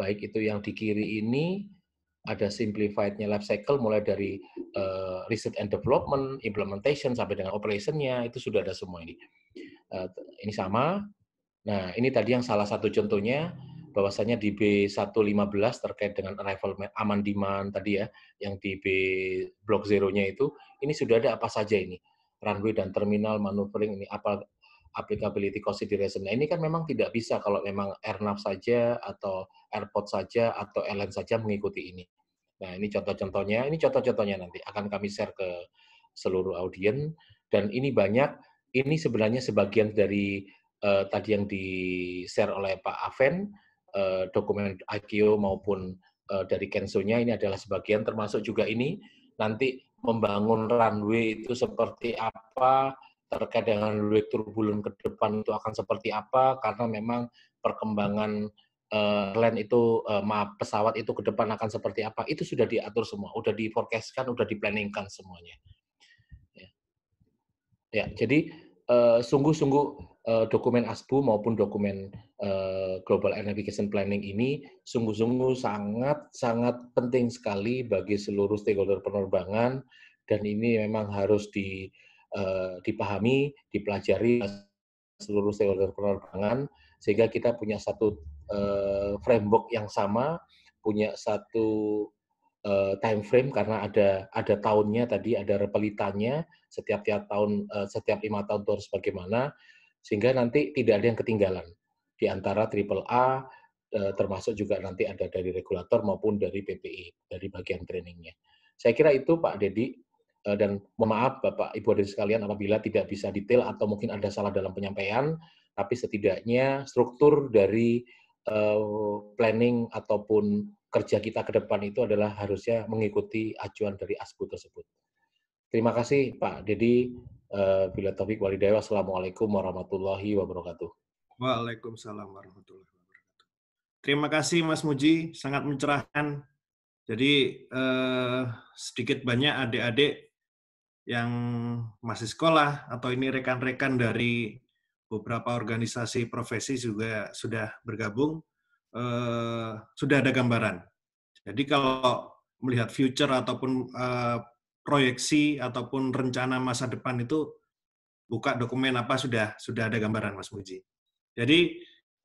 Baik itu yang di kiri ini ada simplified-nya life cycle mulai dari eh, research and development, implementation sampai dengan operationnya itu sudah ada semua ini. Eh, ini sama. Nah, ini tadi yang salah satu contohnya bahwasanya di B115 terkait dengan arrival aman demand tadi ya, yang di B blok zero itu, ini sudah ada apa saja ini? Runway dan terminal maneuvering ini apa applicability consideration. Nah, ini kan memang tidak bisa kalau memang airnav saja atau airport saja atau airline saja mengikuti ini. Nah, ini contoh-contohnya, ini contoh-contohnya nanti akan kami share ke seluruh audien dan ini banyak ini sebenarnya sebagian dari uh, tadi yang di-share oleh Pak Aven, uh, dokumen IKEO maupun uh, dari Kensonya ini adalah sebagian, termasuk juga ini nanti membangun runway itu seperti apa, terkait dengan runway turbulen ke depan itu akan seperti apa, karena memang perkembangan uh, land itu, uh, maaf, pesawat itu ke depan akan seperti apa, itu sudah diatur semua, sudah forecastkan sudah diplaningkan semuanya. Ya, jadi eh, sungguh-sungguh eh, dokumen ASBU maupun dokumen eh, Global Navigation Planning ini sungguh-sungguh sangat-sangat penting sekali bagi seluruh stakeholder penerbangan dan ini memang harus di, dipahami, dipelajari seluruh stakeholder penerbangan sehingga kita punya satu framework yang sama, punya satu Eh, time frame karena ada ada tahunnya tadi ada repelitannya setiap tiap tahun eh, setiap lima tahun itu harus bagaimana sehingga nanti tidak ada yang ketinggalan di antara triple A eh, termasuk juga nanti ada dari regulator maupun dari PPI dari bagian trainingnya saya kira itu Pak Dedi dan mohon maaf Bapak Ibu dan sekalian apabila tidak bisa detail atau mungkin ada salah dalam penyampaian tapi setidaknya struktur dari planning ataupun kerja kita ke depan itu adalah harusnya mengikuti acuan dari ASBU tersebut. Terima kasih Pak Dedi. Uh, eh, Bila Taufik Walidaya, Assalamualaikum warahmatullahi wabarakatuh. Waalaikumsalam warahmatullahi wabarakatuh. Terima kasih Mas Muji, sangat mencerahkan. Jadi eh, sedikit banyak adik-adik yang masih sekolah atau ini rekan-rekan dari beberapa organisasi profesi juga sudah bergabung eh, sudah ada gambaran. Jadi kalau melihat future ataupun eh, proyeksi ataupun rencana masa depan itu buka dokumen apa sudah sudah ada gambaran Mas Muji. Jadi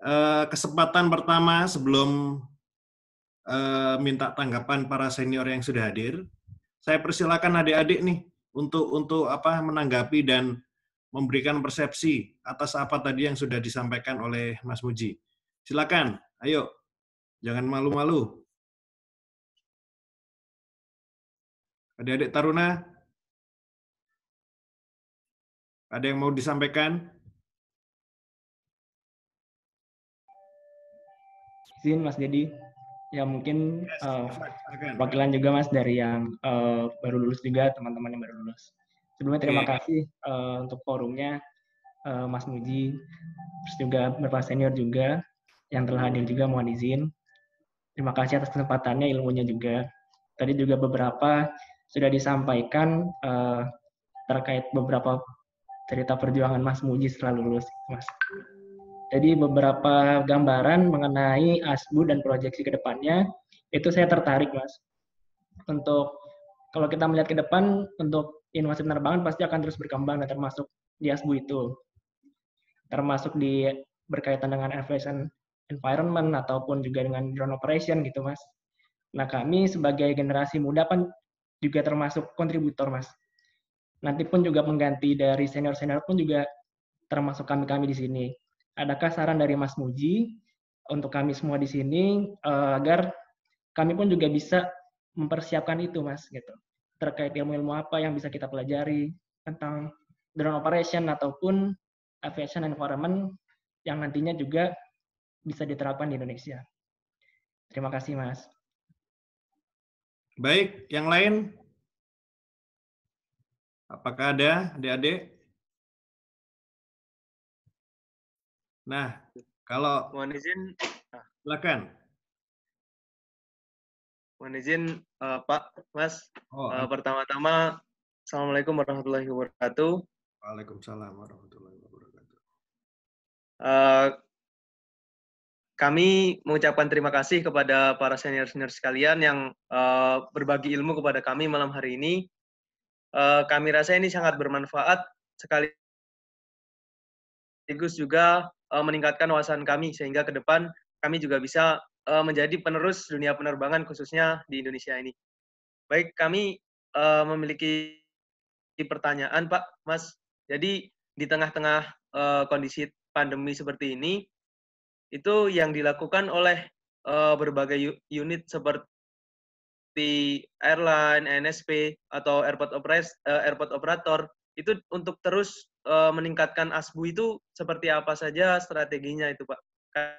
eh, kesempatan pertama sebelum eh, minta tanggapan para senior yang sudah hadir, saya persilakan adik-adik nih untuk untuk apa menanggapi dan memberikan persepsi atas apa tadi yang sudah disampaikan oleh Mas Muji. Silakan Ayo, jangan malu-malu. Adik-adik Taruna, ada yang mau disampaikan? Izin Mas Dedi, ya mungkin yes, uh, eh, wakilan juga Mas dari yang uh, baru lulus juga, teman-teman yang baru lulus. Sebelumnya terima okay. kasih uh, untuk forumnya, uh, Mas Muji, terus juga beberapa Senior juga, yang telah hadir juga mohon izin. Terima kasih atas kesempatannya, ilmunya juga. Tadi juga beberapa sudah disampaikan uh, terkait beberapa cerita perjuangan Mas Muji setelah lulus, Mas. Jadi beberapa gambaran mengenai ASBU dan proyeksi ke depannya, itu saya tertarik, Mas. Untuk kalau kita melihat ke depan, untuk inovasi penerbangan pasti akan terus berkembang dan termasuk di ASBU itu. Termasuk di berkaitan dengan aviation environment ataupun juga dengan drone operation gitu mas. Nah kami sebagai generasi muda pun kan juga termasuk kontributor mas. Nanti pun juga mengganti dari senior-senior pun juga termasuk kami-kami di sini. Adakah saran dari Mas Muji untuk kami semua di sini eh, agar kami pun juga bisa mempersiapkan itu mas gitu terkait ilmu-ilmu apa yang bisa kita pelajari tentang drone operation ataupun aviation environment yang nantinya juga bisa diterapkan di Indonesia. Terima kasih, Mas. Baik, yang lain? Apakah ada adik-adik? Nah, kalau... Mohon izin. Ah. Silakan. Mohon izin, uh, Pak, Mas. Oh, uh, pertama-tama, Assalamualaikum warahmatullahi wabarakatuh. Waalaikumsalam warahmatullahi wabarakatuh. Uh, kami mengucapkan terima kasih kepada para senior-senior sekalian yang uh, berbagi ilmu kepada kami malam hari ini. Uh, kami rasa ini sangat bermanfaat sekali sekaligus juga uh, meningkatkan wawasan kami sehingga ke depan kami juga bisa uh, menjadi penerus dunia penerbangan khususnya di Indonesia ini. Baik, kami uh, memiliki pertanyaan Pak Mas. Jadi di tengah-tengah uh, kondisi pandemi seperti ini, itu yang dilakukan oleh uh, berbagai unit seperti airline, NSP atau airport operas, uh, airport operator itu untuk terus uh, meningkatkan asbu itu seperti apa saja strateginya itu Pak. Kan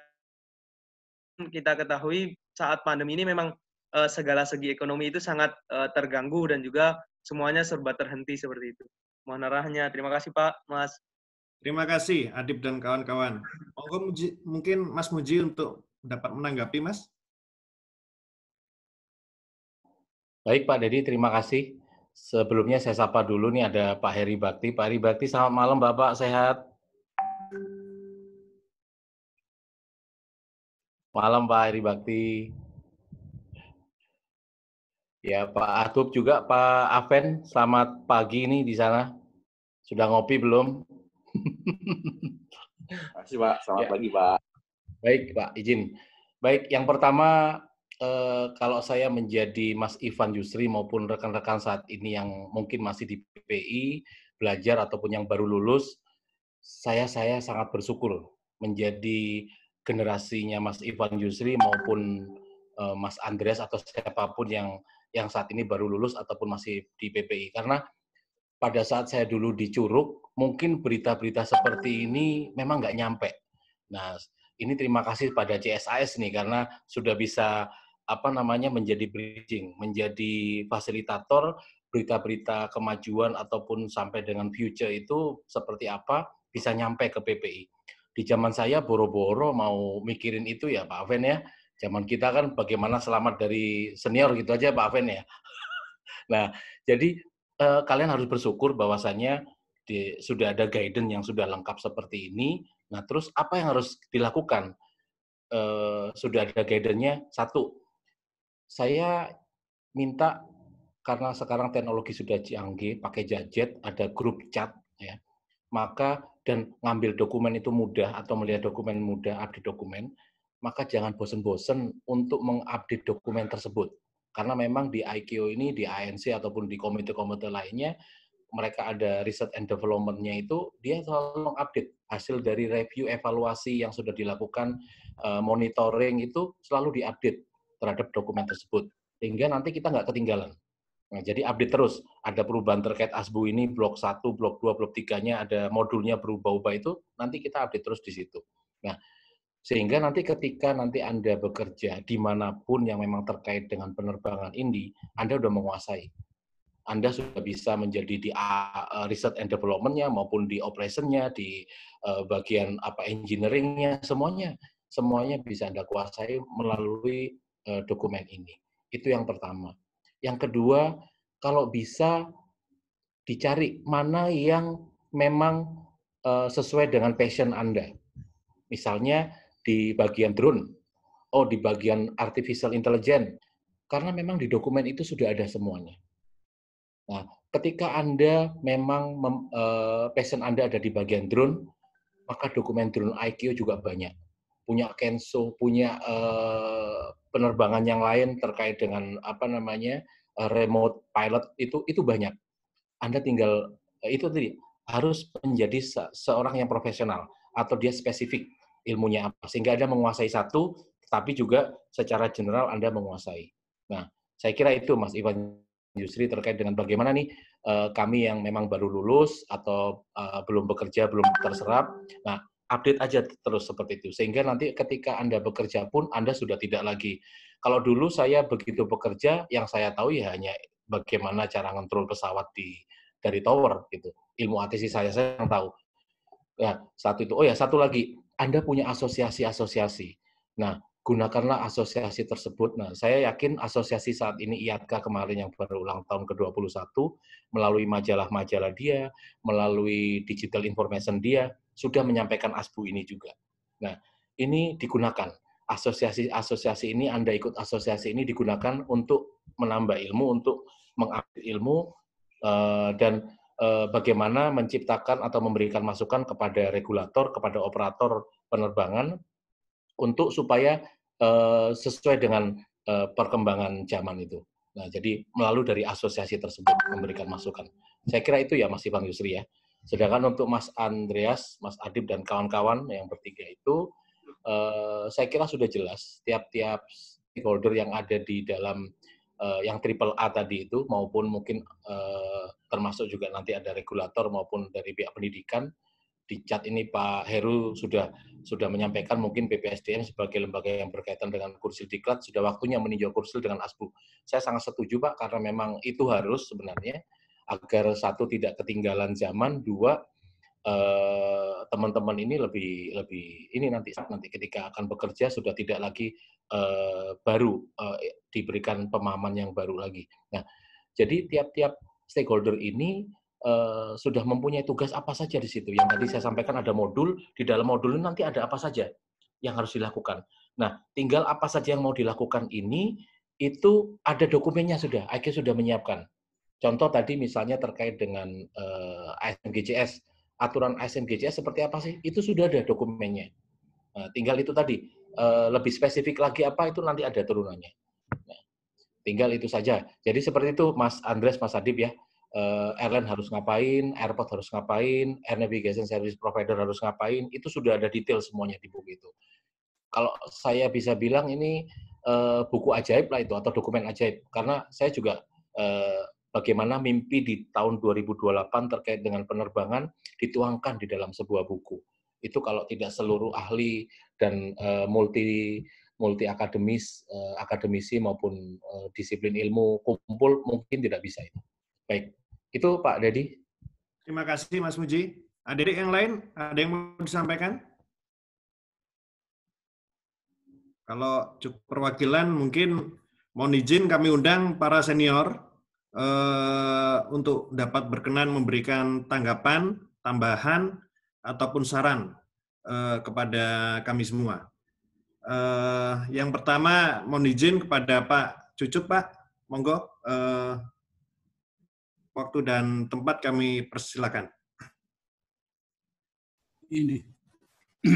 kita ketahui saat pandemi ini memang uh, segala segi ekonomi itu sangat uh, terganggu dan juga semuanya serba terhenti seperti itu. Mohon arahnya. Terima kasih Pak, Mas. Terima kasih Adib dan kawan-kawan. mungkin Mas Muji untuk dapat menanggapi, Mas. Baik Pak Dedi, terima kasih. Sebelumnya saya sapa dulu nih ada Pak Heri Bakti. Pak Heri Bakti, selamat malam Bapak, sehat? Malam Pak Heri Bakti. Ya Pak Atub juga, Pak Aven, selamat pagi nih di sana. Sudah ngopi belum? Terima kasih, Pak. Selamat ya. pagi, Pak. Baik, Pak. Izin. Baik, yang pertama eh, kalau saya menjadi Mas Ivan Yusri maupun rekan-rekan saat ini yang mungkin masih di PPI belajar ataupun yang baru lulus, saya saya sangat bersyukur menjadi generasinya Mas Ivan Yusri maupun eh, Mas Andreas atau siapapun yang yang saat ini baru lulus ataupun masih di PPI karena pada saat saya dulu di mungkin berita-berita seperti ini memang nggak nyampe. Nah, ini terima kasih pada CSIS nih karena sudah bisa apa namanya menjadi bridging, menjadi fasilitator berita-berita kemajuan ataupun sampai dengan future itu seperti apa bisa nyampe ke PPI. Di zaman saya boro-boro mau mikirin itu ya Pak Aven ya. Zaman kita kan bagaimana selamat dari senior gitu aja Pak Aven ya. nah, jadi eh, kalian harus bersyukur bahwasannya di, sudah ada guidance yang sudah lengkap seperti ini. Nah, terus apa yang harus dilakukan? E, sudah ada guidance-nya. Satu, saya minta karena sekarang teknologi sudah canggih, pakai gadget, ada grup chat, ya. Maka dan ngambil dokumen itu mudah atau melihat dokumen mudah, update dokumen, maka jangan bosen-bosen untuk mengupdate dokumen tersebut. Karena memang di IQ ini, di ANC ataupun di komite-komite lainnya, mereka ada riset and development-nya itu, dia selalu mengupdate hasil dari review evaluasi yang sudah dilakukan, eh, monitoring itu selalu diupdate terhadap dokumen tersebut. Sehingga nanti kita nggak ketinggalan. Nah, jadi update terus. Ada perubahan terkait ASBU ini, blok 1, blok 2, blok 3-nya, ada modulnya berubah-ubah itu, nanti kita update terus di situ. Nah, sehingga nanti ketika nanti Anda bekerja dimanapun yang memang terkait dengan penerbangan ini, Anda sudah menguasai anda sudah bisa menjadi di eh, riset and development-nya maupun di operation-nya, di eh, bagian apa engineering-nya, semuanya semuanya bisa Anda kuasai melalui eh, dokumen ini. Itu yang pertama. Yang kedua, kalau bisa dicari mana yang memang sesuai dengan passion Anda. Misalnya di bagian drone, oh di bagian artificial intelligence, karena memang di dokumen itu sudah ada semuanya. Nah, ketika Anda memang mem, uh, passion Anda ada di bagian drone, maka dokumen drone IQ juga banyak. Punya Kenso, punya uh, penerbangan yang lain terkait dengan apa namanya uh, remote pilot itu itu banyak. Anda tinggal itu tadi harus menjadi se seorang yang profesional atau dia spesifik ilmunya apa sehingga Anda menguasai satu tapi juga secara general Anda menguasai. Nah, saya kira itu Mas Ivan justru terkait dengan bagaimana nih uh, kami yang memang baru lulus atau uh, belum bekerja, belum terserap. Nah, update aja terus seperti itu. Sehingga nanti ketika Anda bekerja pun Anda sudah tidak lagi. Kalau dulu saya begitu bekerja, yang saya tahu ya hanya bagaimana cara ngontrol pesawat di dari tower gitu. Ilmu ATC saya saya yang tahu. Nah, satu itu. Oh ya, satu lagi, Anda punya asosiasi-asosiasi. Nah, gunakanlah asosiasi tersebut. Nah, saya yakin asosiasi saat ini IATKA kemarin yang berulang tahun ke-21 melalui majalah-majalah dia, melalui digital information dia sudah menyampaikan ASBU ini juga. Nah, ini digunakan. Asosiasi-asosiasi ini Anda ikut asosiasi ini digunakan untuk menambah ilmu, untuk mengupdate ilmu eh, dan eh, bagaimana menciptakan atau memberikan masukan kepada regulator, kepada operator penerbangan untuk supaya Eh, sesuai dengan eh, perkembangan zaman itu. Nah, jadi melalui dari asosiasi tersebut memberikan masukan. Saya kira itu ya Mas Bang Yusri ya. Sedangkan untuk Mas Andreas, Mas Adib dan kawan-kawan yang bertiga itu eh, saya kira sudah jelas tiap-tiap stakeholder yang ada di dalam uh, yang triple A tadi itu maupun mungkin uh, termasuk juga nanti ada regulator maupun dari pihak pendidikan di chat ini Pak Heru sudah sudah menyampaikan mungkin PPSDM sebagai lembaga yang berkaitan dengan kursil diklat sudah waktunya meninjau kursi dengan asbu. Saya sangat setuju Pak karena memang itu harus sebenarnya agar satu tidak ketinggalan zaman, dua eh, teman-teman eh, ini lebih lebih ini nanti nanti ketika akan bekerja sudah tidak lagi eh, baru eh, diberikan pemahaman yang baru lagi. Nah, jadi tiap-tiap stakeholder ini Eh, sudah mempunyai tugas apa saja di situ. Yang tadi saya sampaikan ada modul, di dalam modul ini nanti ada apa saja yang harus dilakukan. Nah, tinggal apa saja yang mau dilakukan ini, itu ada dokumennya sudah, IQ sudah menyiapkan. Contoh tadi misalnya terkait dengan uh, eh, ASMGCS, aturan ASMGCS seperti apa sih? Itu sudah ada dokumennya. Nah, tinggal itu tadi, uh, lebih spesifik lagi apa itu nanti ada turunannya. Nah, tinggal itu saja. Jadi seperti itu Mas Andres, Mas Adib ya uh, airline harus ngapain, airport harus ngapain, air navigation service provider harus ngapain, itu sudah ada detail semuanya di buku itu. Kalau saya bisa bilang ini uh, buku ajaib lah itu atau dokumen ajaib karena saya juga uh, bagaimana mimpi di tahun 2028 terkait dengan penerbangan dituangkan di dalam sebuah buku. Itu kalau tidak seluruh ahli dan uh, multi multi akademis, akademisi maupun disiplin ilmu kumpul mungkin tidak bisa itu. Baik, itu Pak Dedi. Terima kasih Mas Muji. adik yang lain, ada yang mau disampaikan? Kalau cukup perwakilan, mungkin mohon izin kami undang para senior eh, untuk dapat berkenan memberikan tanggapan, tambahan, ataupun saran eh, kepada kami semua. Eh, yang pertama, mohon izin kepada Pak Cucup, Pak. Monggo, eh, Waktu dan tempat kami persilakan. Ini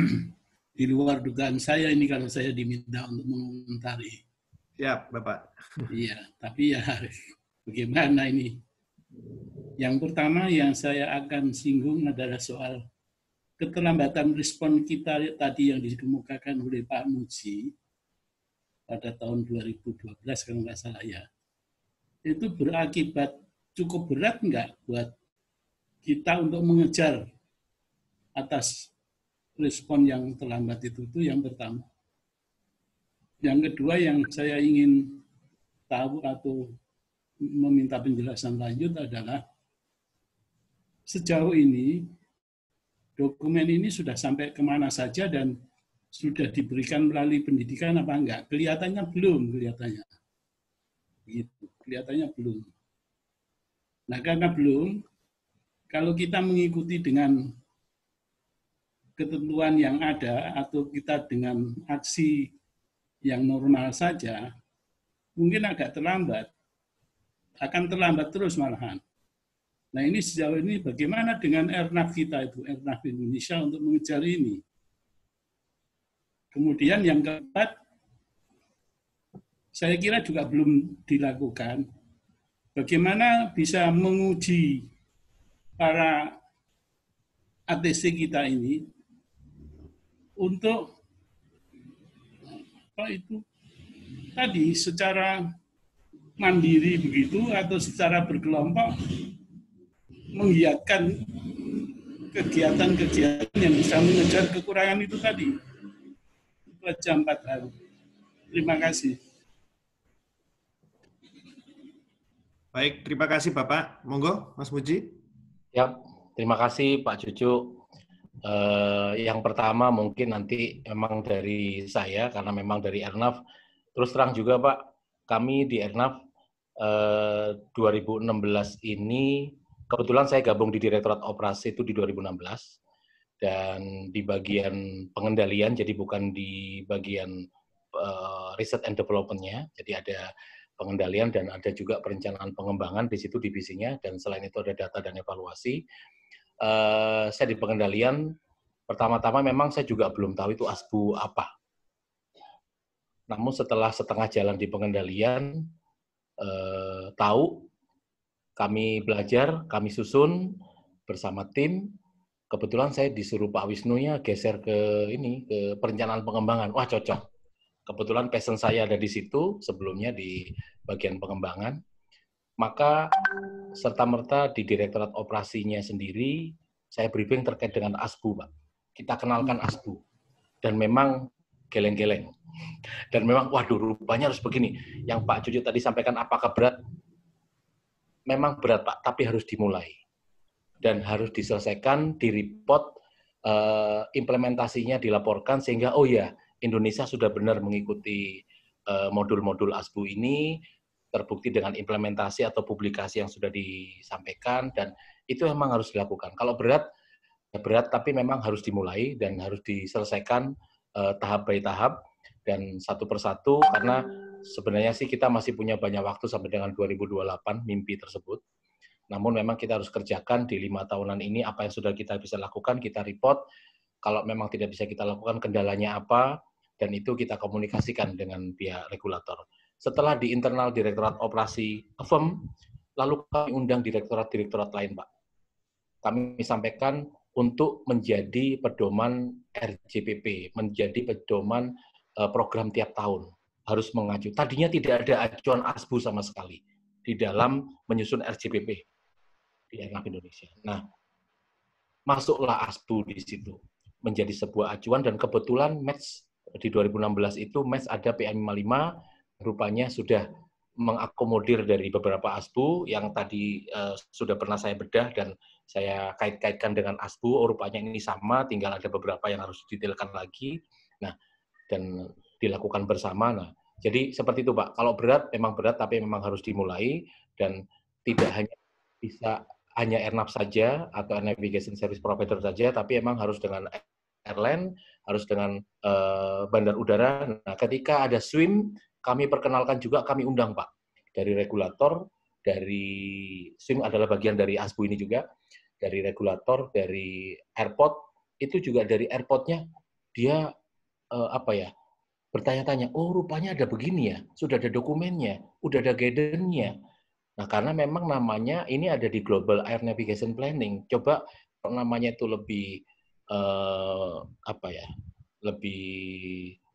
di luar dugaan saya ini kalau saya diminta untuk mengomentari. Siap, Bapak. Iya, tapi ya bagaimana ini? Yang pertama yang saya akan singgung adalah soal keterlambatan respon kita tadi yang dikemukakan oleh Pak Muji pada tahun 2012 kalau nggak salah ya, itu berakibat cukup berat enggak buat kita untuk mengejar atas respon yang terlambat itu itu yang pertama. Yang kedua yang saya ingin tahu atau meminta penjelasan lanjut adalah sejauh ini dokumen ini sudah sampai kemana saja dan sudah diberikan melalui pendidikan apa enggak? Kelihatannya belum, kelihatannya. Gitu, kelihatannya belum. Nah karena belum, kalau kita mengikuti dengan ketentuan yang ada atau kita dengan aksi yang normal saja, mungkin agak terlambat. Akan terlambat terus malahan. Nah ini sejauh ini bagaimana dengan Ernak kita itu, Airnav Indonesia untuk mengejar ini. Kemudian yang keempat, saya kira juga belum dilakukan, Bagaimana bisa menguji para ATC kita ini untuk apa itu tadi secara mandiri begitu atau secara berkelompok menggiatkan kegiatan-kegiatan yang bisa mengejar kekurangan itu tadi. Itu jam empat hari. Terima kasih. Baik, terima kasih Bapak. Monggo, Mas Muji. Ya, terima kasih Pak Cucu. Eh, yang pertama mungkin nanti memang dari saya, karena memang dari Ernaf. Terus terang juga Pak, kami di Ernaf eh, 2016 ini, kebetulan saya gabung di Direktorat Operasi itu di 2016, dan di bagian pengendalian, jadi bukan di bagian eh, riset and development-nya, jadi ada pengendalian dan ada juga perencanaan pengembangan di situ divisinya dan selain itu ada data dan evaluasi. Uh, saya di pengendalian pertama-tama memang saya juga belum tahu itu asbu apa. Namun setelah setengah jalan di pengendalian uh, tahu kami belajar, kami susun bersama tim. Kebetulan saya disuruh Pak Wisnunya geser ke ini ke perencanaan pengembangan. Wah cocok kebetulan passion saya ada di situ sebelumnya di bagian pengembangan, maka serta-merta di Direktorat Operasinya sendiri, saya briefing terkait dengan ASBU, Pak. Kita kenalkan hmm. ASBU. Dan memang geleng-geleng. Dan memang, waduh, rupanya harus begini. Yang Pak Cucu tadi sampaikan, apakah berat? Memang berat, Pak, tapi harus dimulai. Dan harus diselesaikan, di report, eh, implementasinya dilaporkan, sehingga, oh ya, Indonesia sudah benar mengikuti eh, modul-modul ASBU ini terbukti dengan implementasi atau publikasi yang sudah disampaikan dan itu memang harus dilakukan. Kalau berat ya berat tapi memang harus dimulai dan harus diselesaikan uh, tahap by tahap dan satu persatu karena sebenarnya sih kita masih punya banyak waktu sampai dengan 2028 mimpi tersebut. Namun memang kita harus kerjakan di lima tahunan ini apa yang sudah kita bisa lakukan kita report. Kalau memang tidak bisa kita lakukan kendalanya apa, dan itu kita komunikasikan dengan pihak regulator. Setelah di internal Direktorat Operasi FEM, lalu kami undang direktorat-direktorat lain, Pak. Kami sampaikan untuk menjadi pedoman RJPP, menjadi pedoman eh, program tiap tahun. Harus mengacu. Tadinya tidak ada acuan ASBU sama sekali di dalam menyusun RJPP di airnav Indonesia. Nah, masuklah ASBU di situ menjadi sebuah acuan dan kebetulan match di 2016 itu MES ada PM55 rupanya sudah mengakomodir dari beberapa asbu yang tadi uh, sudah pernah saya bedah dan saya kait-kaitkan dengan asbu oh, rupanya ini sama tinggal ada beberapa yang harus didetailkan lagi nah dan dilakukan bersama nah jadi seperti itu Pak kalau berat memang berat tapi memang harus dimulai dan tidak hanya bisa hanya airnav saja atau air navigation service provider saja tapi memang harus dengan airline harus dengan uh, bandar udara. Nah, ketika ada swim, kami perkenalkan juga, kami undang Pak, dari regulator, dari swim adalah bagian dari ASBU ini juga, dari regulator, dari airport, itu juga dari airportnya, dia uh, apa ya, bertanya-tanya, oh rupanya ada begini ya, sudah ada dokumennya, sudah ada guidance-nya. Nah, karena memang namanya ini ada di Global Air Navigation Planning. Coba namanya itu lebih uh, apa ya lebih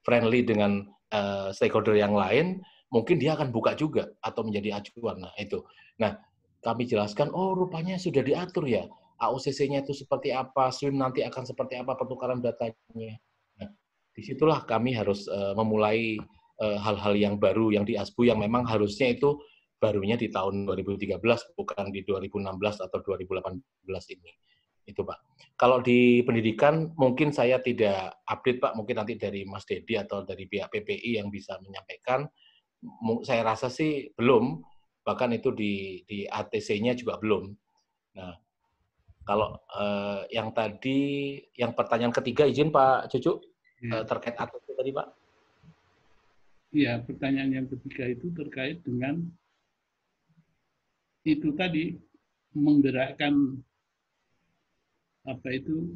friendly dengan uh, stakeholder yang lain, mungkin dia akan buka juga atau menjadi acuan. Nah itu. Nah kami jelaskan, oh rupanya sudah diatur ya AOCC-nya itu seperti apa, SWIM nanti akan seperti apa pertukaran datanya. Nah, disitulah kami harus uh, memulai hal-hal uh, yang baru yang di ASBU yang memang harusnya itu barunya di tahun 2013 bukan di 2016 atau 2018 ini itu Pak. Kalau di pendidikan mungkin saya tidak update Pak, mungkin nanti dari Mas Dedi atau dari pihak PPI yang bisa menyampaikan. Saya rasa sih belum, bahkan itu di di ATC-nya juga belum. Nah, kalau eh, yang tadi yang pertanyaan ketiga izin Pak Cucu ya. eh, terkait ATC tadi Pak. Iya, pertanyaan yang ketiga itu terkait dengan itu tadi menggerakkan apa itu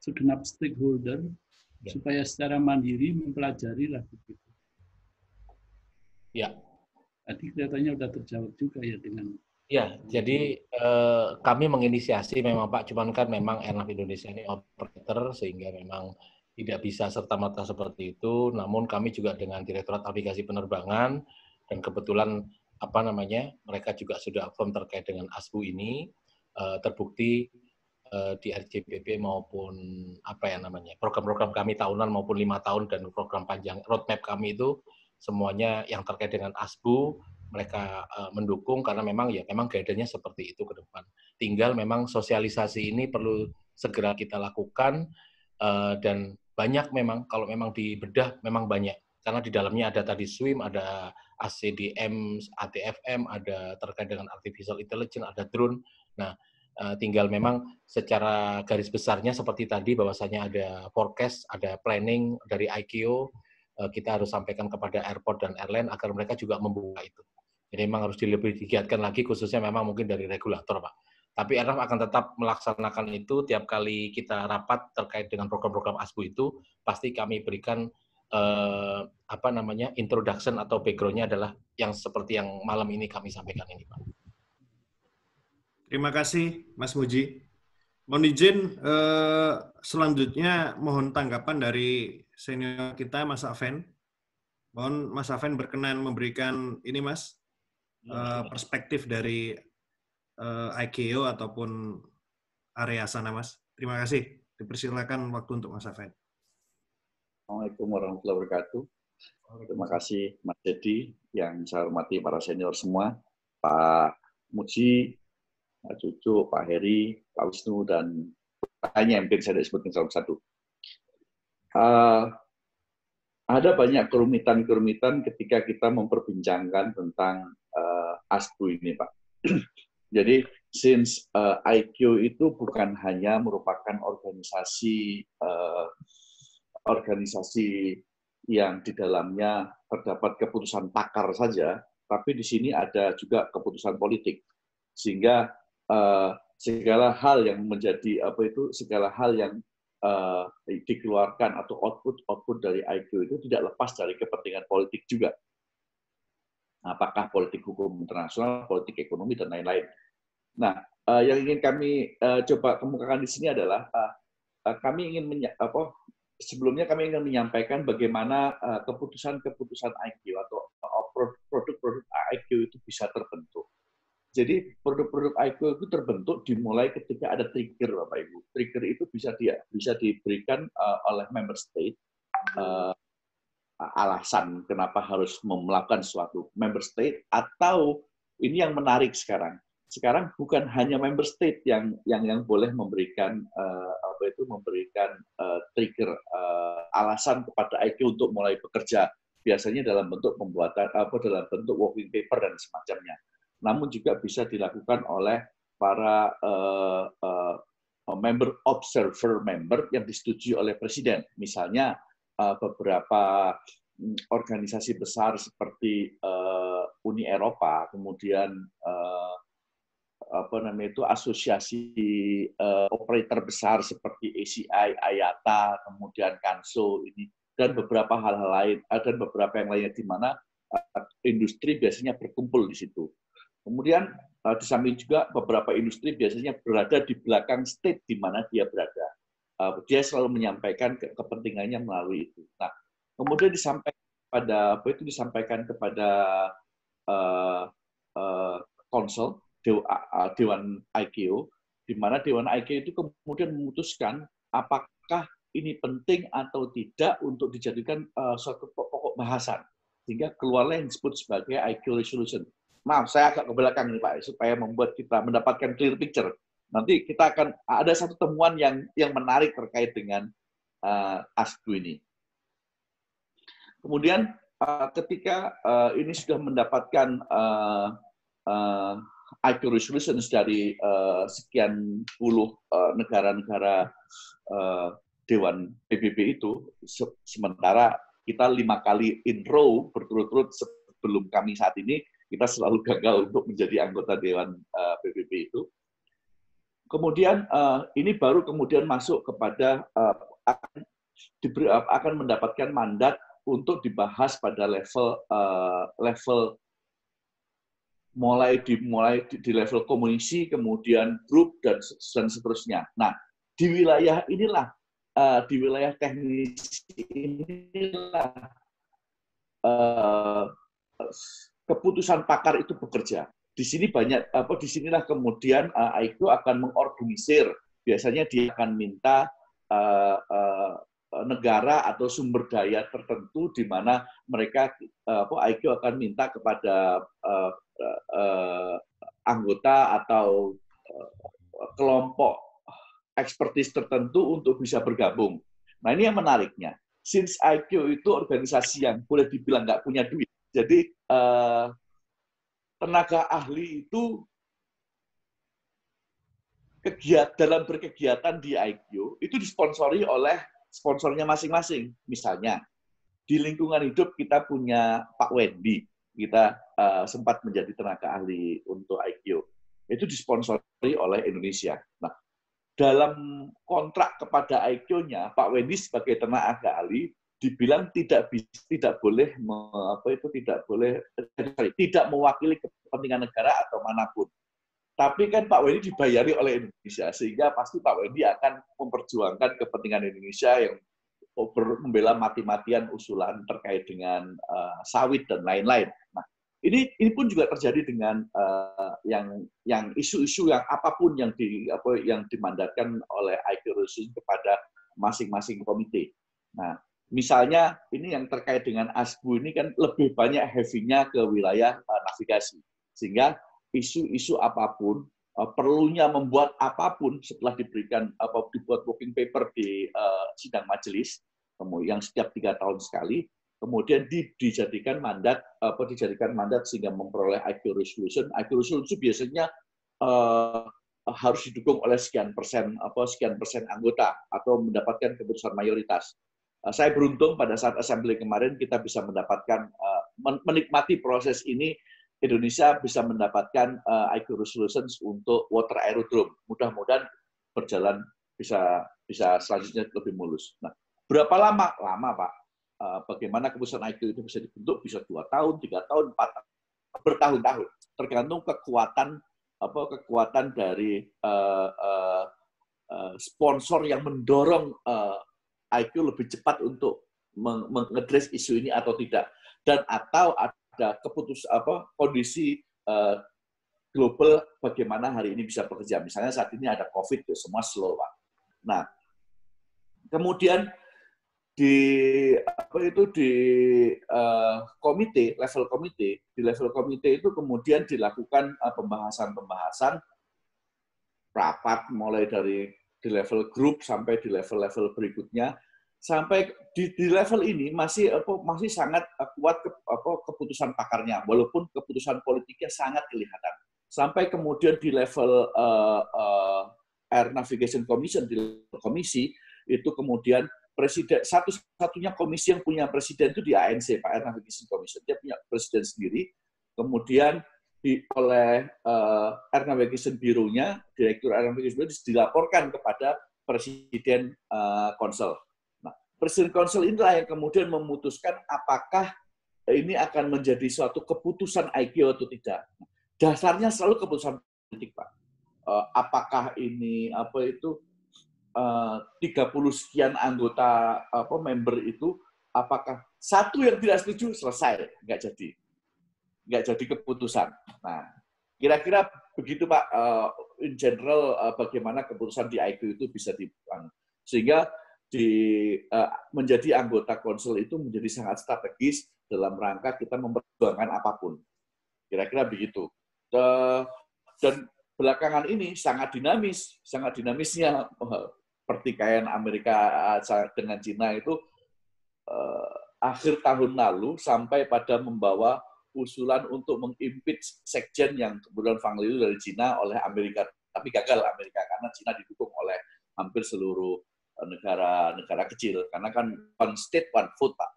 segenap stakeholder ya. supaya secara mandiri mempelajari lah begitu. Ya. Tadi kelihatannya sudah terjawab juga ya dengan Ya, jadi eh, kami menginisiasi memang Pak, cuman kan memang Enak Indonesia ini operator sehingga memang tidak bisa serta-merta seperti itu. Namun kami juga dengan Direktorat Aplikasi Penerbangan dan kebetulan apa namanya mereka juga sudah firm terkait dengan ASBU ini Eh, terbukti eh, di RJPP maupun apa ya namanya program-program kami tahunan maupun lima tahun dan program panjang roadmap kami itu semuanya yang terkait dengan ASBU mereka eh, mendukung karena memang ya memang guidance seperti itu ke depan. Tinggal memang sosialisasi ini perlu segera kita lakukan dan banyak memang kalau memang di bedah memang banyak karena di dalamnya ada tadi swim, ada ACDM, ATFM, ada terkait dengan artificial intelligence, ada drone. Nah, Eh, tinggal memang secara garis besarnya seperti tadi bahwasanya ada forecast, ada planning dari ICAO, eh, kita harus sampaikan kepada airport dan airline agar mereka juga membuka itu. Jadi memang harus lebih digiatkan lagi khususnya memang mungkin dari regulator Pak. Tapi Airnav akan tetap melaksanakan itu tiap kali kita rapat terkait dengan program-program ASBU itu pasti kami berikan eh, apa namanya introduction atau backgroundnya adalah yang seperti yang malam ini kami sampaikan ini Pak. Terima kasih Mas Muji. Mohon izin eh, selanjutnya mohon tanggapan dari senior kita Mas Aven. Mohon Mas Aven berkenan memberikan ini Mas eh, perspektif dari eh, IKEO ataupun area sana Mas. Terima kasih. Dipersilakan waktu untuk Mas Aven. Assalamualaikum warahmatullahi wabarakatuh. Terima kasih Mas Dedi yang saya hormati para senior semua, Pak Muji, Pak Cucu, Pak Heri, Pak Wisnu, dan hanya yang mungkin saya sebutkan salah satu Uh, ada banyak kerumitan-kerumitan ketika kita memperbincangkan tentang uh, ah, ASPU ini, Pak. Jadi, since uh, ah, IQ itu bukan hanya merupakan organisasi uh, organisasi yang di dalamnya terdapat keputusan pakar saja, tapi di sini ada juga keputusan politik. Sehingga Eh, segala hal yang menjadi apa itu segala hal yang uh, dikeluarkan atau output output dari IQ itu tidak lepas dari kepentingan politik juga. Apakah politik hukum internasional, politik ekonomi dan lain-lain. Nah, uh, yang ingin kami uh, coba kemukakan di sini adalah uh, uh, kami ingin apa sebelumnya kami ingin menyampaikan bagaimana keputusan-keputusan IQ atau produk-produk IQ itu bisa terbentuk. Jadi produk-produk IQ itu terbentuk dimulai ketika ada trigger Bapak Ibu. Trigger itu bisa dia bisa diberikan uh, oleh member state uh, alasan kenapa harus melakukan suatu member state atau ini yang menarik sekarang. Sekarang bukan hanya member state yang yang yang boleh memberikan uh, apa itu memberikan uh, trigger uh, alasan kepada IQ untuk mulai bekerja biasanya dalam bentuk pembuatan apa dalam bentuk working paper dan semacamnya namun juga bisa dilakukan oleh para uh, uh, member observer member yang disetujui oleh presiden. Misalnya uh, beberapa mm, organisasi besar seperti uh, Uni Eropa, kemudian uh, apa namanya itu asosiasi uh, operator besar seperti ACI, IATA, kemudian Kanso ini dan beberapa hal-hal lain dan beberapa yang lainnya di mana industri biasanya berkumpul di situ. Kemudian eh, di samping juga beberapa industri biasanya berada di belakang state di mana dia berada. Eh, dia selalu menyampaikan kepentingannya melalui itu. Nah, kemudian disampaikan pada apa itu disampaikan kepada uh, uh, uh, Dewan IKO, di mana Dewan IKO itu kemudian memutuskan apakah ini penting atau tidak untuk dijadikan uh, suatu pokok bahasan sehingga keluarlah yang disebut sebagai IQ resolution Maaf, saya agak ke belakang nih Pak, supaya membuat kita mendapatkan clear picture. Nanti kita akan ada satu temuan yang yang menarik terkait dengan uh, eh, ASDU ini. Kemudian uh, ketika uh, ini sudah mendapatkan uh, uh, IQ resolutions dari uh, sekian puluh negara-negara uh, Dewan PBB itu, se sementara kita lima kali in row berturut-turut sebelum kami saat ini kita selalu gagal untuk menjadi anggota dewan uh, eh, PBB itu. Kemudian uh, ini baru kemudian masuk kepada uh, akan, diberi, uh, akan mendapatkan mandat untuk dibahas pada level uh, level mulai dimulai di, di level komisi, kemudian grup dan dan seterusnya. Nah, di wilayah inilah uh, di wilayah teknis inilah uh, keputusan pakar itu bekerja. Di sini banyak apa di sinilah kemudian uh, eh, IQ akan mengorganisir. Biasanya dia akan minta uh, uh, negara atau sumber daya tertentu di mana mereka apa IQ akan minta kepada uh, uh, anggota atau kelompok ekspertis tertentu untuk bisa bergabung. Nah ini yang menariknya. Since IQ itu organisasi yang boleh dibilang nggak punya duit, jadi Eh, tenaga ahli itu kegiatan dalam berkegiatan di IQ itu disponsori oleh sponsornya masing-masing. Misalnya di lingkungan hidup kita punya Pak Wendy, kita uh, sempat menjadi tenaga ahli untuk IQ. Itu disponsori oleh Indonesia. Nah, dalam kontrak kepada IQ-nya, Pak Wendy sebagai tenaga ahli dibilang tidak bisa, tidak boleh me, apa itu tidak boleh tidak mewakili kepentingan negara atau manapun. Tapi kan Pak Wendy dibayari oleh Indonesia sehingga pasti Pak Wendy akan memperjuangkan kepentingan Indonesia yang membela mati-matian usulan terkait dengan uh, sawit dan lain-lain. Nah, ini ini pun juga terjadi dengan uh, yang yang isu-isu yang apapun yang di apa yang dimandatkan oleh IQ kepada masing-masing komite. Nah, Misalnya ini yang terkait dengan ASBU ini kan lebih banyak heavy-nya ke wilayah eh, navigasi. Sehingga isu-isu apapun eh, perlunya membuat apapun setelah diberikan apa dibuat working paper di eh, sidang majelis yang setiap tiga tahun sekali kemudian dijadikan mandat apa dijadikan mandat sehingga memperoleh IQ resolution IQ resolution biasanya harus didukung oleh sekian persen apa sekian persen anggota atau mendapatkan keputusan mayoritas Eh, saya beruntung pada saat assembly kemarin kita bisa mendapatkan eh, menikmati proses ini Indonesia bisa mendapatkan eh, IQ resolutions untuk water aerodrome. Mudah-mudahan berjalan bisa bisa selanjutnya lebih mulus. Nah, berapa lama? Lama, Pak. Bagaimana keputusan IQ itu bisa dibentuk? Bisa dua tahun, tiga tahun, empat tahun, bertahun-tahun. Tergantung kekuatan apa kekuatan dari uh, uh, sponsor yang mendorong uh, IQ lebih cepat untuk mengadres isu ini atau tidak dan atau ada keputus apa kondisi uh, global bagaimana hari ini bisa bekerja misalnya saat ini ada covid tuh ya, semua slow pak nah kemudian di apa itu di uh, komite level komite di level komite itu kemudian dilakukan eh, pembahasan-pembahasan uh, pembahasan -pembahasan, rapat mulai dari di level grup sampai di level-level berikutnya sampai di, di level ini masih apa, masih sangat eh, kuat ke, apa, keputusan pakarnya walaupun keputusan politiknya sangat kelihatan sampai kemudian di level uh, uh, Air Navigation Commission di komisi itu kemudian presiden satu-satunya komisi yang punya presiden itu di ANC Pak Air Navigation Commission dia punya presiden sendiri kemudian di, oleh uh, eh, Navigation Bureau-nya, Direktur Air Navigation Bureau dilaporkan kepada Presiden uh, Konsel. Nah, Presiden Konsel inilah yang kemudian memutuskan apakah ini akan menjadi suatu keputusan IQ atau tidak. dasarnya selalu keputusan politik, Pak. Uh, apakah ini apa itu uh, 30 sekian anggota apa member itu apakah satu yang tidak setuju selesai nggak jadi nggak jadi keputusan. Nah, kira-kira begitu Pak, uh, in general uh, bagaimana keputusan di IQ itu bisa dibuat. Sehingga di uh, menjadi anggota konsel itu menjadi sangat strategis dalam rangka kita memperjuangkan apapun. Kira-kira begitu. Uh, dan belakangan ini sangat dinamis, sangat dinamisnya uh, pertikaian Amerika dengan Cina itu uh, akhir tahun lalu sampai pada membawa usulan untuk mengimpeach sekjen yang kebetulan Fang Liu dari Cina oleh Amerika, tapi gagal Amerika karena Cina didukung oleh hampir seluruh eh, negara-negara kecil karena kan one state one vote pak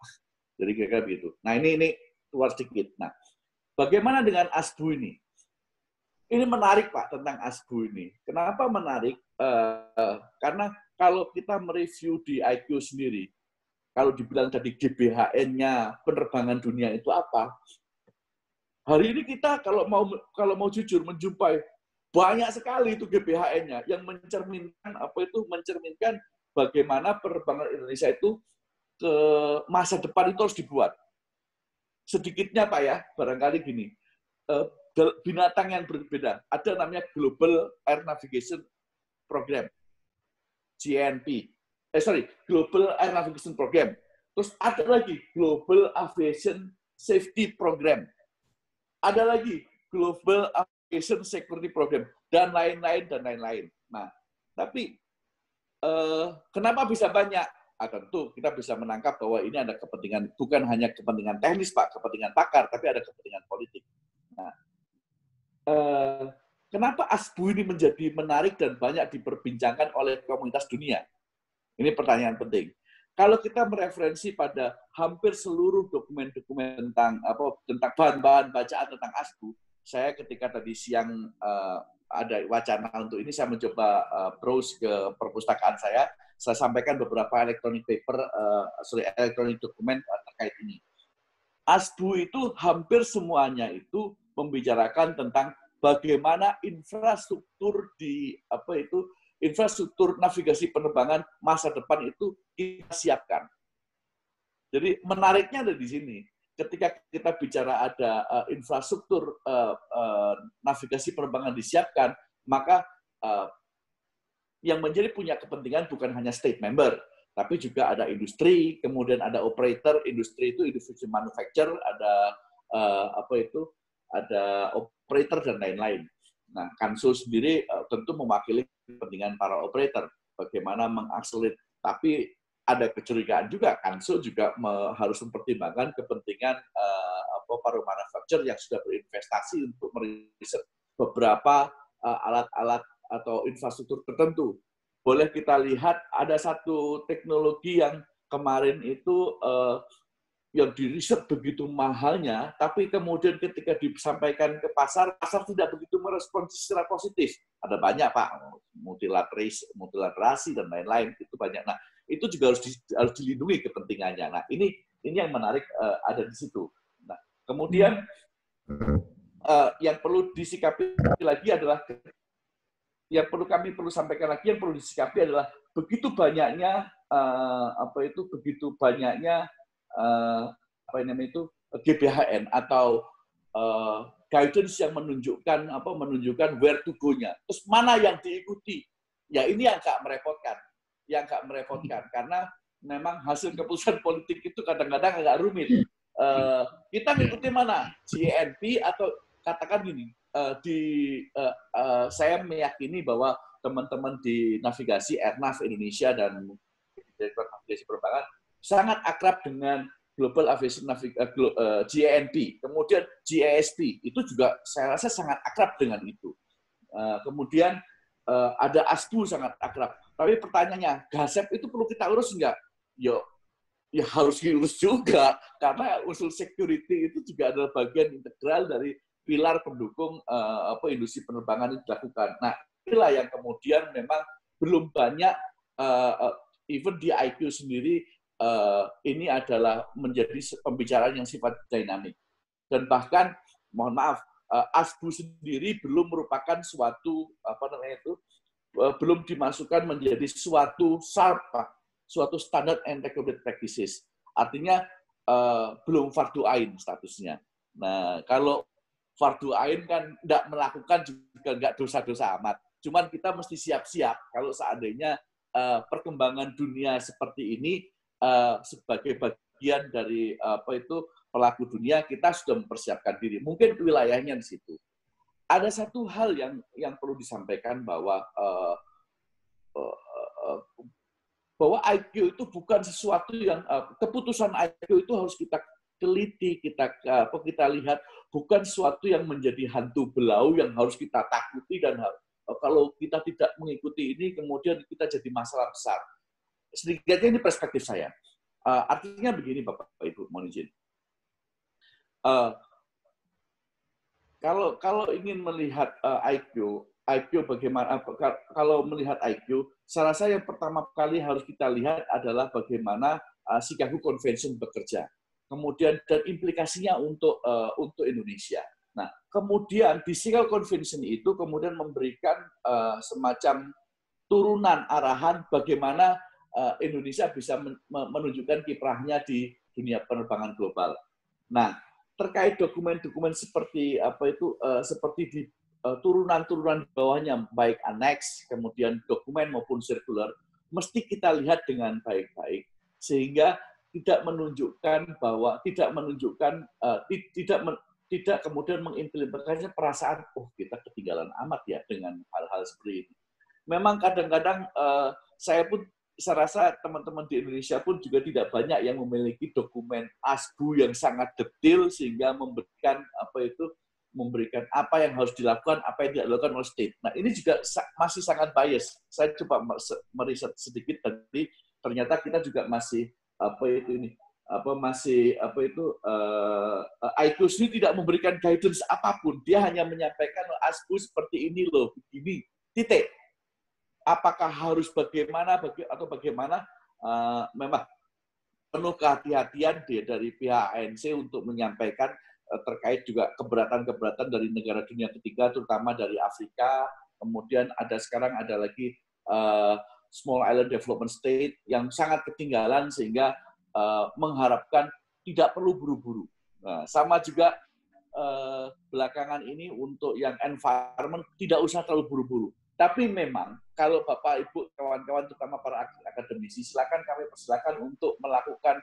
jadi kira-kira begitu nah ini ini keluar sedikit nah bagaimana dengan asbu ini ini menarik pak tentang asbu ini kenapa menarik uh, uh, karena kalau kita mereview di IQ sendiri kalau dibilang tadi GBHN-nya penerbangan dunia itu apa Hari ini kita kalau mau kalau mau jujur menjumpai banyak sekali itu GBHN-nya yang mencerminkan apa itu mencerminkan bagaimana perbankan Indonesia itu ke masa depan itu harus dibuat. Sedikitnya Pak ya, barangkali gini. Eh, binatang yang berbeda, ada namanya Global Air Navigation Program. GNP. Eh sorry, Global Air Navigation Program. Terus ada lagi Global Aviation Safety Program ada lagi Global Application Security Program dan lain-lain dan lain-lain. Nah, tapi eh, kenapa bisa banyak? Ah, tentu kita bisa menangkap bahwa ini ada kepentingan bukan hanya kepentingan teknis pak, kepentingan pakar, tapi ada kepentingan politik. Nah, eh, kenapa ASBU ini menjadi menarik dan banyak diperbincangkan oleh komunitas dunia? Ini pertanyaan penting. Kalau kita mereferensi pada hampir seluruh dokumen-dokumen tentang apa tentang bahan-bahan bacaan tentang ASKU, saya ketika tadi siang uh, ada wacana untuk ini saya mencoba uh, browse ke perpustakaan saya, saya sampaikan beberapa elektronik paper uh, sorry elektronik dokumen terkait ini. ASBU itu hampir semuanya itu membicarakan tentang bagaimana infrastruktur di apa itu infrastruktur navigasi penerbangan masa depan itu kita siapkan. Jadi menariknya ada di sini. Ketika kita bicara ada uh, infrastruktur uh, uh, navigasi penerbangan disiapkan, maka uh, yang menjadi punya kepentingan bukan hanya state member, tapi juga ada industri, kemudian ada operator, industri itu industri manufacture, ada uh, apa itu, ada operator dan lain-lain. Nah, Kansul sendiri uh, tentu mewakili kepentingan para operator, bagaimana mengakselit. Tapi ada kecurigaan juga, Kansul juga harus mempertimbangkan kepentingan uh, para manufaktur yang sudah berinvestasi untuk meriset beberapa eh, alat-alat uh, atau infrastruktur tertentu. Boleh kita lihat ada satu teknologi yang kemarin itu uh, yang diriset begitu mahalnya, tapi kemudian ketika disampaikan ke pasar, pasar tidak begitu merespons secara positif. Ada banyak pak, multilaterasi, multilaterasi dan lain-lain itu banyak. Nah itu juga harus, di, harus dilindungi kepentingannya. Nah ini ini yang menarik uh, ada di situ. Nah kemudian uh, yang perlu disikapi lagi adalah yang perlu kami perlu sampaikan lagi yang perlu disikapi adalah begitu banyaknya uh, apa itu begitu banyaknya uh, apa namanya itu GBHN atau uh, guidance yang menunjukkan apa menunjukkan where to go-nya. Terus mana yang diikuti? Ya ini yang agak merepotkan, yang agak merepotkan karena memang hasil keputusan politik itu kadang-kadang agak rumit. Uh, kita mengikuti mana? CNP atau katakan gini, uh, di uh, uh, saya meyakini bahwa teman-teman di navigasi Airnav Indonesia dan Direktur Navigasi perbankan sangat akrab dengan Global Aviation Navig uh, eh, GANP, eh, kemudian GASP, itu juga saya rasa sangat akrab dengan itu. Uh, kemudian uh, ada ASTU sangat akrab. Tapi pertanyaannya, GASEP itu perlu kita urus enggak? Yo, ya, ya harus diurus juga, karena usul security itu juga adalah bagian integral dari pilar pendukung uh, apa industri penerbangan yang dilakukan. Nah, inilah yang kemudian memang belum banyak uh, even di IQ sendiri uh, ini adalah menjadi pembicaraan yang sifat dinamik. Dan bahkan, mohon maaf, uh, ASBU sendiri belum merupakan suatu, apa namanya itu, uh, belum dimasukkan menjadi suatu SARPA, suatu Standard and Recommended Practices. Artinya, uh, belum fardu ain statusnya. Nah, kalau fardu ain kan tidak melakukan juga nggak dosa-dosa amat. Cuman kita mesti siap-siap kalau seandainya uh, perkembangan dunia seperti ini Eh, sebagai bagian dari apa itu pelaku dunia kita sudah mempersiapkan diri. Mungkin wilayahnya di situ. Ada satu hal yang yang perlu disampaikan bahwa uh, uh, uh, bahwa IQ itu bukan sesuatu yang uh, keputusan IQ itu harus kita teliti, kita apa kita lihat bukan sesuatu yang menjadi hantu belau yang harus kita takuti dan kalau kita tidak mengikuti ini kemudian kita jadi masalah besar Sedikitnya ini perspektif saya. Uh, artinya begini Bapak Ibu, mohon izin. Uh, kalau kalau ingin melihat uh, eh, IQ, IQ bagaimana kalau melihat IQ, saya rasa yang pertama kali harus kita lihat adalah bagaimana uh, Chicago Convention bekerja. Kemudian dan implikasinya untuk uh, untuk Indonesia. Nah, kemudian di Chicago Convention itu kemudian memberikan uh, semacam turunan arahan bagaimana Eh, Indonesia bisa menunjukkan kiprahnya di dunia penerbangan global. Nah, terkait dokumen-dokumen seperti apa itu eh, seperti di eh, turunan-turunan bawahnya baik annex kemudian dokumen maupun circular mesti kita lihat dengan baik-baik sehingga tidak menunjukkan bahwa tidak menunjukkan tidak tidak kemudian mengimplementasikan perasaan oh kita ketinggalan amat ya dengan hal-hal seperti ini. Memang kadang-kadang saya pun saya rasa teman-teman di Indonesia pun juga tidak banyak yang memiliki dokumen asbu yang sangat detail sehingga memberikan apa itu memberikan apa yang harus dilakukan, apa yang tidak dilakukan oleh state. Nah, ini juga masih sangat bias. Saya coba meriset sedikit tadi, ternyata kita juga masih apa itu ini apa masih apa itu uh, eh, eh, IQS ini tidak memberikan guidance apapun. Dia hanya menyampaikan oh, asbu seperti ini loh, begini, titik apakah harus bagaimana baga atau bagaimana uh, memang penuh kehati-hatian dari pihak ANC untuk menyampaikan uh, terkait juga keberatan-keberatan dari negara dunia ketiga terutama dari Afrika kemudian ada sekarang ada lagi uh, small island development state yang sangat ketinggalan sehingga uh, mengharapkan tidak perlu buru-buru nah, sama juga uh, belakangan ini untuk yang environment tidak usah terlalu buru-buru tapi memang kalau Bapak, Ibu, kawan-kawan, terutama para akademisi, silakan kami persilakan untuk melakukan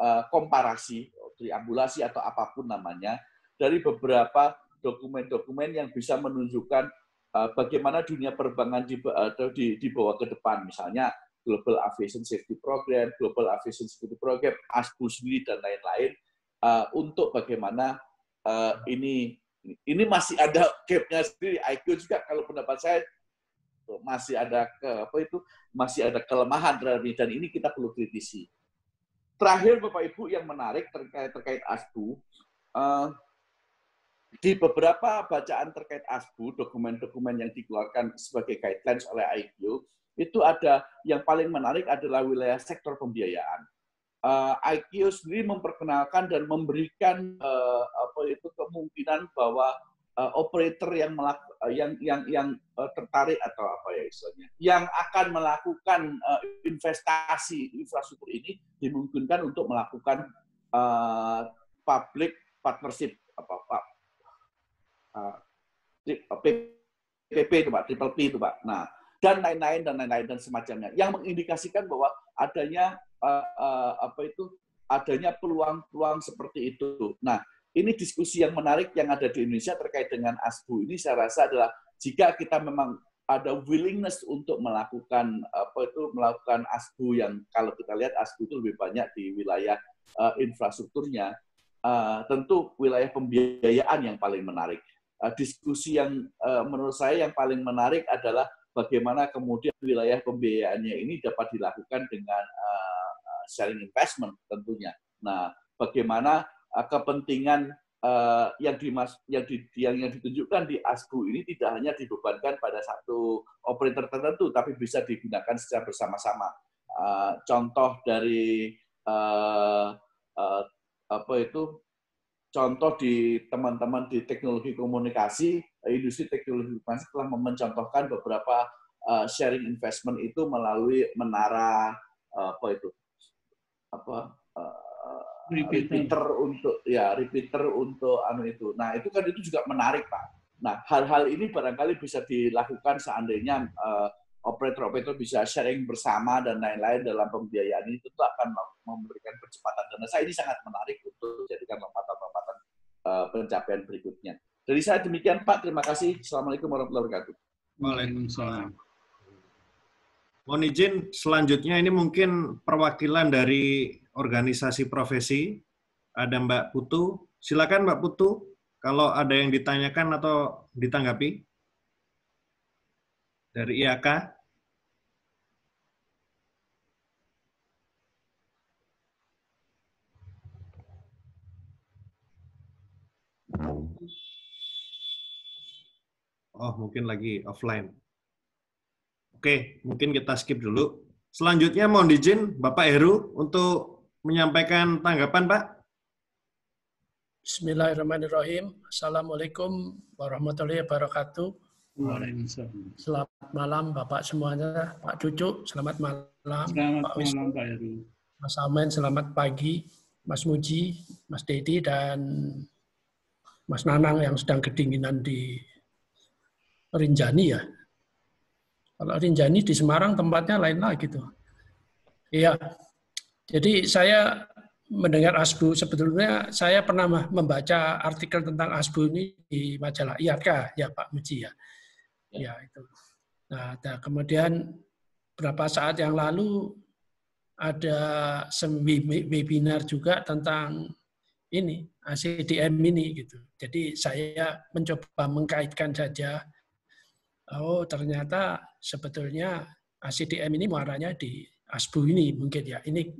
uh, komparasi, triangulasi atau apapun namanya, dari beberapa dokumen-dokumen yang bisa menunjukkan uh, bagaimana dunia perbankan di, uh, di, dibawa ke depan. Misalnya Global Aviation Safety Program, Global Aviation Security Program, ASPU sendiri, dan lain-lain, uh, untuk bagaimana uh, ini ini masih ada gapnya sendiri. IQ juga kalau pendapat saya Gitu. Masih ada ke, apa itu masih ada kelemahan terhadap ini dan ini kita perlu kritisi. Terakhir Bapak Ibu yang menarik terkait terkait ASBU uh, di beberapa bacaan terkait ASBU, dokumen-dokumen yang dikeluarkan sebagai guidelines oleh IQ, itu ada yang paling menarik adalah wilayah sektor pembiayaan. Uh, eh, IQ sendiri memperkenalkan dan memberikan uh, apa itu kemungkinan bahwa uh, operator yang melaku, uh, yang yang yang uh, tertarik atau apa ya istilahnya yang akan melakukan uh, investasi infrastruktur ini dimungkinkan untuk melakukan uh, public partnership apa pak, uh, PPP itu pak triple P itu pak nah dan lain-lain dan lain-lain dan semacamnya yang mengindikasikan bahwa adanya uh, uh, apa itu adanya peluang-peluang seperti itu nah ini diskusi yang menarik yang ada di Indonesia terkait dengan ASBU ini saya rasa adalah jika kita memang ada willingness untuk melakukan apa itu melakukan ASBU yang kalau kita lihat ASBU itu lebih banyak di wilayah uh, infrastrukturnya uh, tentu wilayah pembiayaan yang paling menarik. Uh, diskusi yang uh, menurut saya yang paling menarik adalah bagaimana kemudian wilayah pembiayaannya ini dapat dilakukan dengan uh, sharing investment tentunya. Nah, bagaimana Eh, kepentingan uh, yang, dimas, yang, di, yang, yang ditunjukkan di ASBU ini tidak hanya dibebankan pada satu operator tertentu, tapi bisa digunakan secara bersama-sama. Uh, contoh dari uh, uh, apa itu? Contoh di teman-teman di teknologi komunikasi, industri teknologi komunikasi telah mencontohkan beberapa sharing investment itu melalui menara apa itu? Apa? repeater untuk ya repeater untuk anu itu. Nah itu kan itu juga menarik pak. Nah hal-hal ini barangkali bisa dilakukan seandainya uh, operator-operator bisa sharing bersama dan lain-lain dalam pembiayaan ini tentu akan memberikan percepatan dan saya ini sangat menarik untuk menjadikan lompatan-lompatan uh, pencapaian berikutnya. Jadi saya demikian Pak, terima kasih. Assalamualaikum warahmatullahi wabarakatuh. Waalaikumsalam. Mohon izin selanjutnya ini mungkin perwakilan dari organisasi profesi. Ada Mbak Putu. Silakan Mbak Putu kalau ada yang ditanyakan atau ditanggapi dari IAK. Oh, mungkin lagi offline. Oke, mungkin kita skip dulu. Selanjutnya mohon izin Bapak Heru untuk menyampaikan tanggapan, Pak? Bismillahirrahmanirrahim. Assalamualaikum warahmatullahi wabarakatuh. Selamat malam Bapak semuanya, Pak Cucu, selamat malam. Selamat Pak malam Pak Heru. Mas Amen, selamat pagi. Mas Muji, Mas Dedi, dan Mas Nanang yang sedang kedinginan di Rinjani ya. Kalau Rinjani di Semarang tempatnya lain lagi tuh. Iya, jadi saya mendengar ASBU sebetulnya saya pernah membaca artikel tentang ASBU ini di majalah IAK ya Pak Muji ya. Ya, ya itu. Nah, kemudian berapa saat yang lalu ada webinar juga tentang ini ACDM ini gitu. Jadi saya mencoba mengkaitkan saja oh ternyata sebetulnya ACDM ini muaranya di ASBU ini mungkin ya. Ini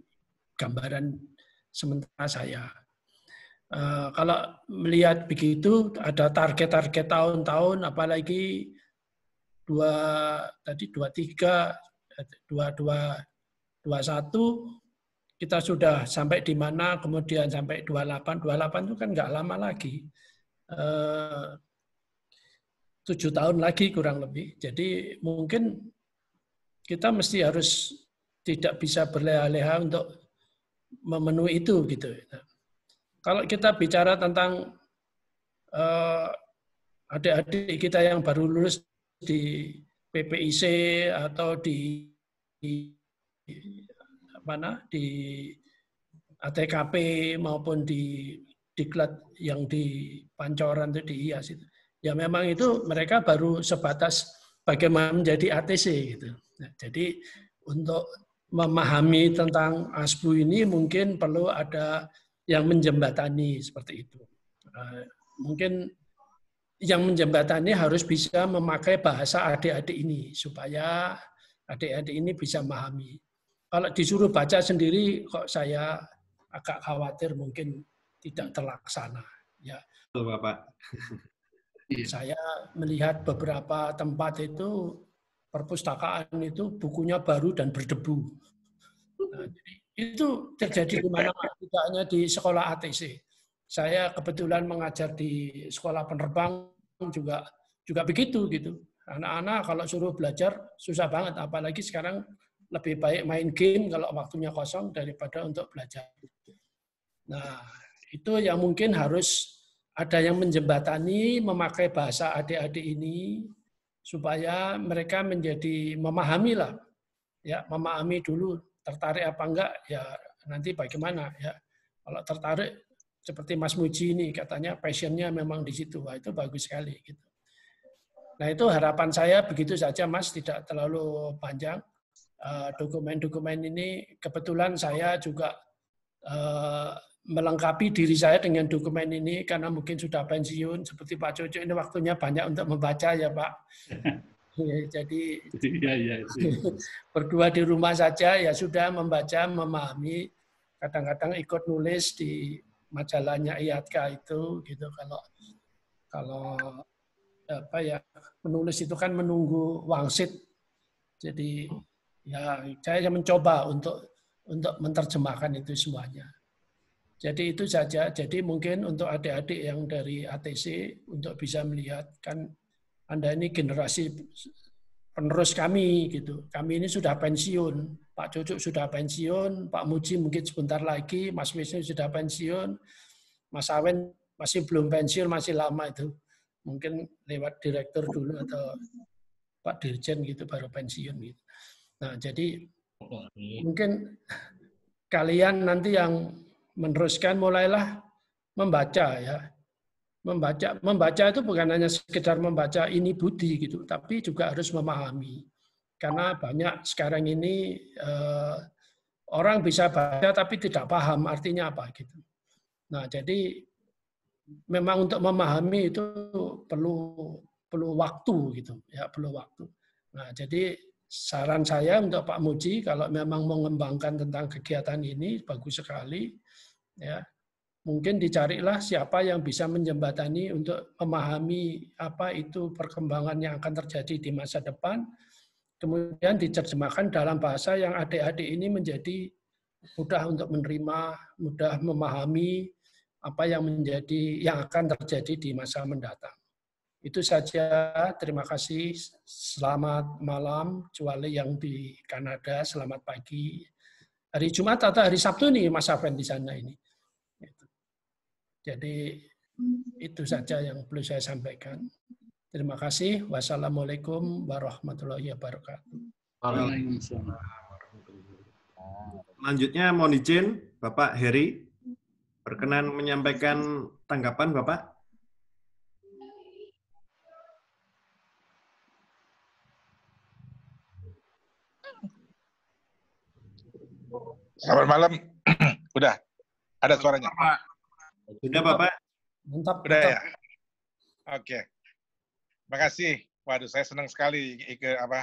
gambaran sementara saya. Uh, kalau melihat begitu ada target-target tahun-tahun apalagi dua tadi dua tiga dua dua dua satu kita sudah sampai di mana kemudian sampai 28 28 itu kan nggak lama lagi eh, tujuh tahun lagi kurang lebih jadi mungkin kita mesti harus tidak bisa berleha-leha untuk memenuhi itu gitu. Kalau kita bicara tentang eh, adik-adik kita yang baru lulus di PPIC atau di, di mana di ATKP maupun di diklat yang di Pancoran itu di IAS itu. Ya memang itu mereka baru sebatas bagaimana menjadi ATC gitu. Nah, jadi untuk memahami tentang ASPU ini mungkin perlu ada yang menjembatani seperti itu. Eh, mungkin yang menjembatani harus bisa memakai bahasa adik-adik ini supaya adik-adik ini bisa memahami. Kalau disuruh baca sendiri kok saya agak khawatir mungkin tidak terlaksana. Ya. Bapak. Saya melihat beberapa tempat itu perpustakaan itu bukunya baru dan berdebu. Nah, itu terjadi di mana-mana, tidak hanya di sekolah ATC. Saya kebetulan mengajar di sekolah penerbang juga juga begitu gitu. Anak-anak kalau suruh belajar susah banget, apalagi sekarang lebih baik main game kalau waktunya kosong daripada untuk belajar. Nah, itu yang mungkin harus ada yang menjembatani memakai bahasa adik-adik ini supaya mereka menjadi memahami lah ya memahami dulu tertarik apa enggak ya nanti bagaimana ya kalau tertarik seperti Mas Muji ini katanya passionnya memang di situ Wah, itu bagus sekali gitu nah itu harapan saya begitu saja Mas tidak terlalu panjang eh, dokumen-dokumen ini kebetulan saya juga eh, melengkapi diri saya dengan dokumen ini karena mungkin sudah pensiun seperti Pak Cucu ini waktunya banyak untuk membaca ya Pak. Iya, jadi ya, ya. berdua di rumah saja ya sudah membaca, memahami, kadang-kadang ikut nulis di majalahnya IATK itu gitu kalau kalau apa ya menulis itu kan menunggu wangsit. Jadi ya saya mencoba untuk untuk menerjemahkan itu semuanya. Jadi itu saja. Jadi mungkin untuk adik-adik yang dari ATC untuk bisa melihat kan Anda ini generasi penerus kami gitu. Kami ini sudah pensiun. Pak Cucuk sudah pensiun, Pak Muji mungkin sebentar lagi, Mas Wisnu sudah pensiun, Mas Awen masih belum pensiun, masih lama itu. Mungkin lewat direktur dulu atau Pak Dirjen gitu baru pensiun gitu. Nah, jadi mungkin kalian nanti yang meneruskan mulailah membaca ya. Membaca membaca itu bukan hanya sekedar membaca ini budi gitu, tapi juga harus memahami. Karena banyak sekarang ini eh, orang bisa baca tapi tidak paham artinya apa gitu. Nah, jadi memang untuk memahami itu perlu perlu waktu gitu ya, perlu waktu. Nah, jadi saran saya untuk Pak Muji kalau memang mengembangkan tentang kegiatan ini bagus sekali ya mungkin dicarilah siapa yang bisa menjembatani untuk memahami apa itu perkembangan yang akan terjadi di masa depan kemudian diterjemahkan dalam bahasa yang adik-adik ini menjadi mudah untuk menerima mudah memahami apa yang menjadi yang akan terjadi di masa mendatang itu saja. Terima kasih. Selamat malam, kecuali yang di Kanada. Selamat pagi. Hari Jumat atau hari Sabtu nih Mas Aven di sana ini. Gitu. Jadi itu saja yang perlu saya sampaikan. Terima kasih. Wassalamualaikum warahmatullahi wabarakatuh. Selanjutnya mohon izin Bapak Heri berkenan menyampaikan tanggapan Bapak. Selamat malam. Udah. Ada suaranya. Bapak. Sudah, Bapak. Mantap. Sudah ya. Oke. Okay. kasih. Waduh, saya senang sekali ke apa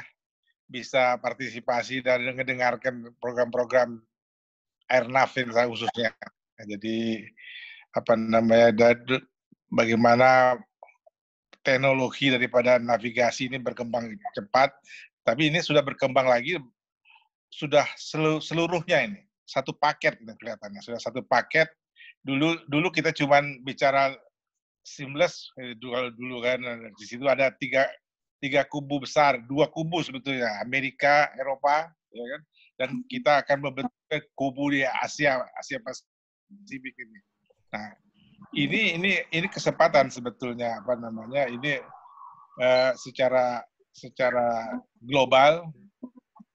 bisa partisipasi dan mendengarkan program-program Nafin saya khususnya. Jadi apa namanya dan bagaimana teknologi daripada navigasi ini berkembang cepat, tapi ini sudah berkembang lagi sudah seluruhnya ini satu paket ini gitu kelihatannya sudah satu paket dulu dulu kita cuman bicara seamless kalau eh, dulu kan di situ ada tiga tiga kubu besar dua kubu sebetulnya Amerika Eropa ya kan dan hmm. kita akan membentuk kubu di Asia Asia Pasifik ini nah ini ini ini kesempatan sebetulnya apa namanya ini uh, secara secara global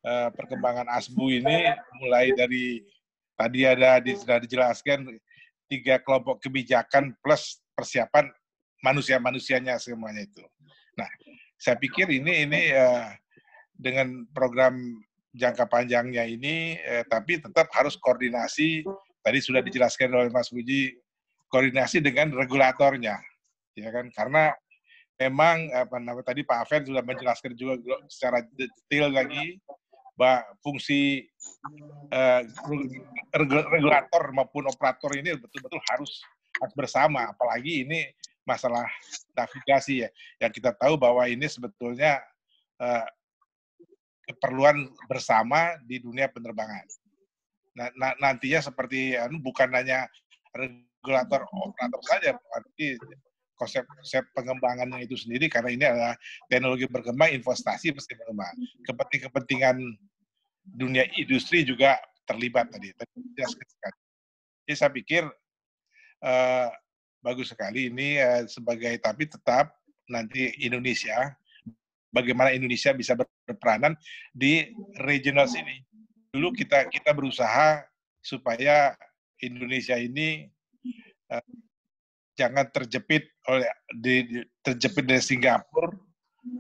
Eh, perkembangan ASBU ini mulai dari tadi ada sudah dijelaskan tiga kelompok kebijakan plus persiapan manusia-manusianya semuanya itu. Nah, saya pikir ini ini uh, dengan program jangka panjangnya ini, uh, tapi tetap harus koordinasi. Tadi sudah dijelaskan oleh Mas Puji, koordinasi dengan regulatornya, ya kan? Karena memang apa namanya tadi Pak Aven sudah menjelaskan juga secara detail lagi fungsi uh, regulator maupun operator ini betul-betul harus bersama apalagi ini masalah navigasi ya yang kita tahu bahwa ini sebetulnya uh, keperluan bersama di dunia penerbangan nah, na nantinya seperti anu, bukan hanya regulator operator saja berarti konsep-konsep pengembangannya itu sendiri karena ini adalah teknologi berkembang, investasi pasti berkembang. Mm-hmm. Kepentingan-kepentingan dunia industri juga terlibat tadi. Jelas Jadi saya pikir uh, bagus sekali ini uh, sebagai tapi tetap nanti Indonesia bagaimana Indonesia bisa berperanan di regional sini. Dulu kita kita berusaha supaya Indonesia ini eh, jangan terjepit oleh di, terjepit dari Singapura,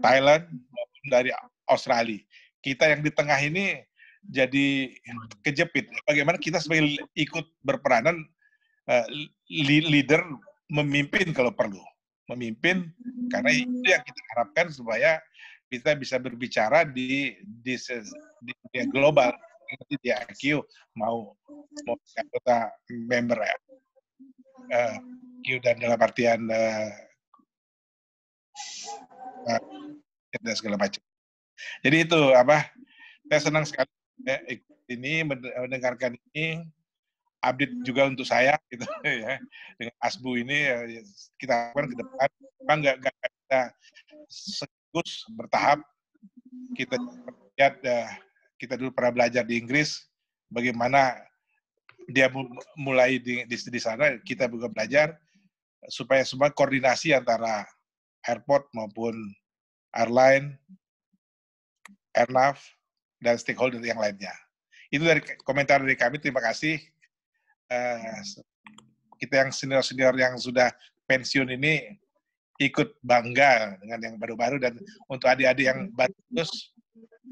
Thailand maupun dari Australia. Kita yang di tengah ini jadi kejepit. Bagaimana kita sebagai ikut berperanan uh, leader memimpin kalau perlu, memimpin karena itu yang kita harapkan supaya kita bisa berbicara di di, di, di global nanti di IQ mau mau anggota member uh, dan dalam artian uh, dan segala macam. Jadi itu apa? Saya senang sekali ya, ikut ini mendengarkan ini update juga untuk saya gitu ya dengan asbu ini ya, ya kita akan ke depan memang nggak nggak kita sekus bertahap kita lihat uh, kita dulu pernah belajar di Inggris bagaimana dia mulai di, di, di sana kita juga belajar supaya semua koordinasi antara airport maupun airline, airnav, dan stakeholder yang lainnya. Itu dari komentar dari kami, terima kasih. Eh, kita yang senior-senior yang sudah pensiun ini ikut bangga dengan yang baru-baru dan untuk adik-adik yang baru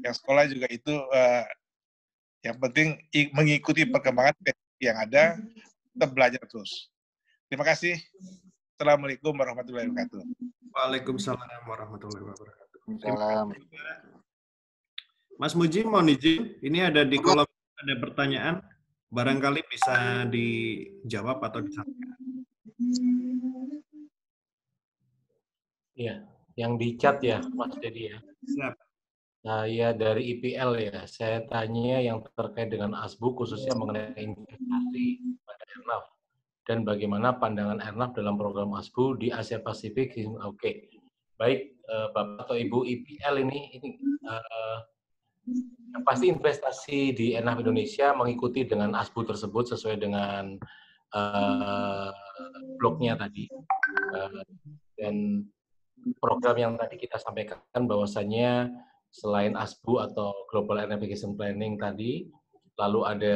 yang sekolah juga itu eh, yang penting mengikuti perkembangan yang ada tetap belajar terus. Terima kasih. Assalamualaikum warahmatullahi wabarakatuh. Waalaikumsalam warahmatullahi wabarakatuh. Salam. Mas Muji mau izin, ini ada di kolom ada pertanyaan, barangkali bisa dijawab atau disampaikan. Iya, yang di chat ya, Mas Dedi ya. Siap. Nah, ya dari IPL ya, saya tanya yang terkait dengan asbuk khususnya mengenai investasi pada Ernaf dan bagaimana pandangan Airnav dalam program ASBU di Asia Pasifik. Oke, baik eh, Bapak atau Ibu IPL ini, ini uh, pasti investasi di Airnav Indonesia mengikuti dengan ASBU tersebut sesuai dengan uh, blognya tadi uh, dan program yang tadi kita sampaikan bahwasannya selain ASBU atau Global Air Navigation Planning tadi lalu ada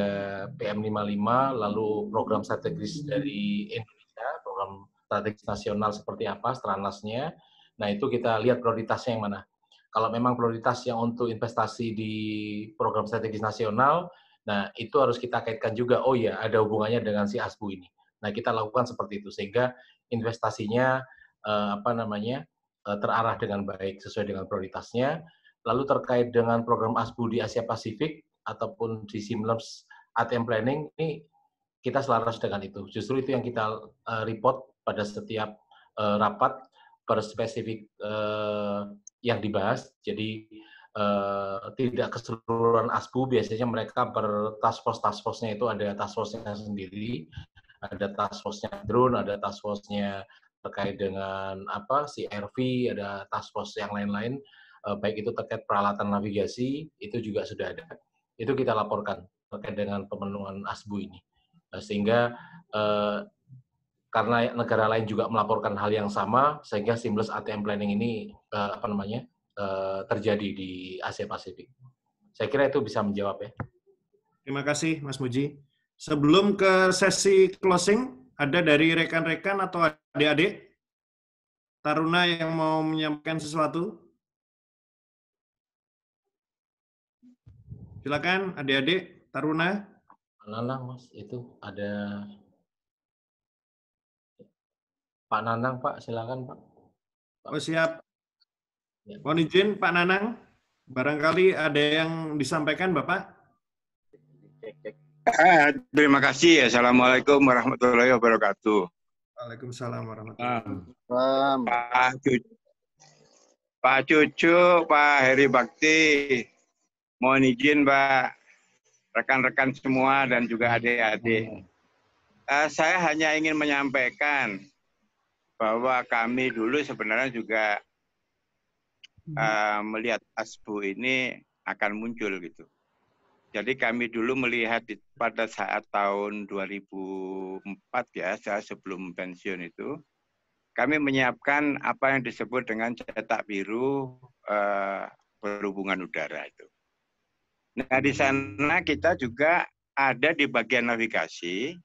PM55, lalu program strategis mhm. dari Indonesia, program strategis nasional seperti apa, stranasnya. Nah, itu kita lihat prioritasnya yang mana. Kalau memang prioritas yang untuk investasi di program strategis nasional, nah itu harus kita kaitkan juga, oh ya ada hubungannya dengan si ASBU ini. Nah, kita lakukan seperti itu sehingga investasinya eh, apa namanya? Eh, terarah dengan baik sesuai dengan prioritasnya. Lalu terkait dengan program ASBU di Asia Pasifik, ataupun di Simlabs ATM planning ini kita selaras dengan itu. Justru itu yang kita eh, report pada setiap eh, rapat per spesifik eh, yang dibahas. Jadi tidak keseluruhan asbu biasanya mereka per task force task force-nya itu ada task force-nya sendiri, ada task force-nya drone, ada task force-nya terkait dengan apa si rv ada task force yang lain-lain. baik itu terkait peralatan navigasi itu juga sudah ada itu kita laporkan terkait dengan pemenuhan asbu ini nah, sehingga eh, karena negara lain juga melaporkan hal yang sama sehingga seamless ATM planning ini eh, apa namanya eh, terjadi di Asia Pasifik. Saya kira itu bisa menjawab ya. Terima kasih Mas Muji. Sebelum ke sesi closing, ada dari rekan-rekan atau adik-adik Taruna yang mau menyampaikan sesuatu? Silakan adik-adik Taruna. Nanang Mas, itu ada Pak Nanang Pak, silakan Pak. Pak. Oh siap. Ya. Mohon izin Pak Nanang, barangkali ada yang disampaikan Bapak. Eh, terima kasih. Assalamualaikum warahmatullahi wabarakatuh. Waalaikumsalam warahmatullahi wabarakatuh. Pak Pak Cucu, Pak Heri Bakti, Mohon izin, Pak, rekan-rekan semua dan juga adik-adik. Uh, saya hanya ingin menyampaikan bahwa kami dulu sebenarnya juga uh, melihat asbu ini akan muncul gitu. Jadi kami dulu melihat di, pada saat tahun 2004 ya, saya sebelum pensiun itu, kami menyiapkan apa yang disebut dengan cetak biru uh, perhubungan udara itu. Nah, di sana kita juga ada di bagian navigasi.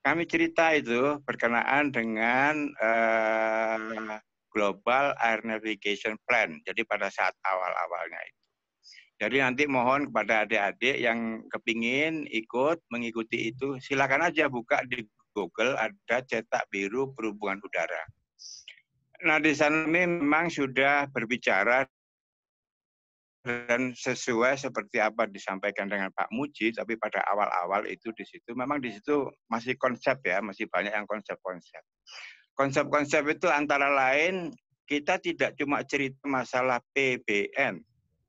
Kami cerita itu berkenaan dengan uh, Global Air Navigation Plan. Jadi pada saat awal-awalnya itu. Jadi nanti mohon kepada adik-adik yang kepingin ikut mengikuti itu, silakan aja buka di Google ada cetak biru perhubungan udara. Nah di sana memang sudah berbicara dan sesuai seperti apa disampaikan dengan Pak Muji, tapi pada awal-awal itu di situ memang di situ masih konsep ya, masih banyak yang konsep-konsep. Konsep-konsep itu antara lain kita tidak cuma cerita masalah PBN,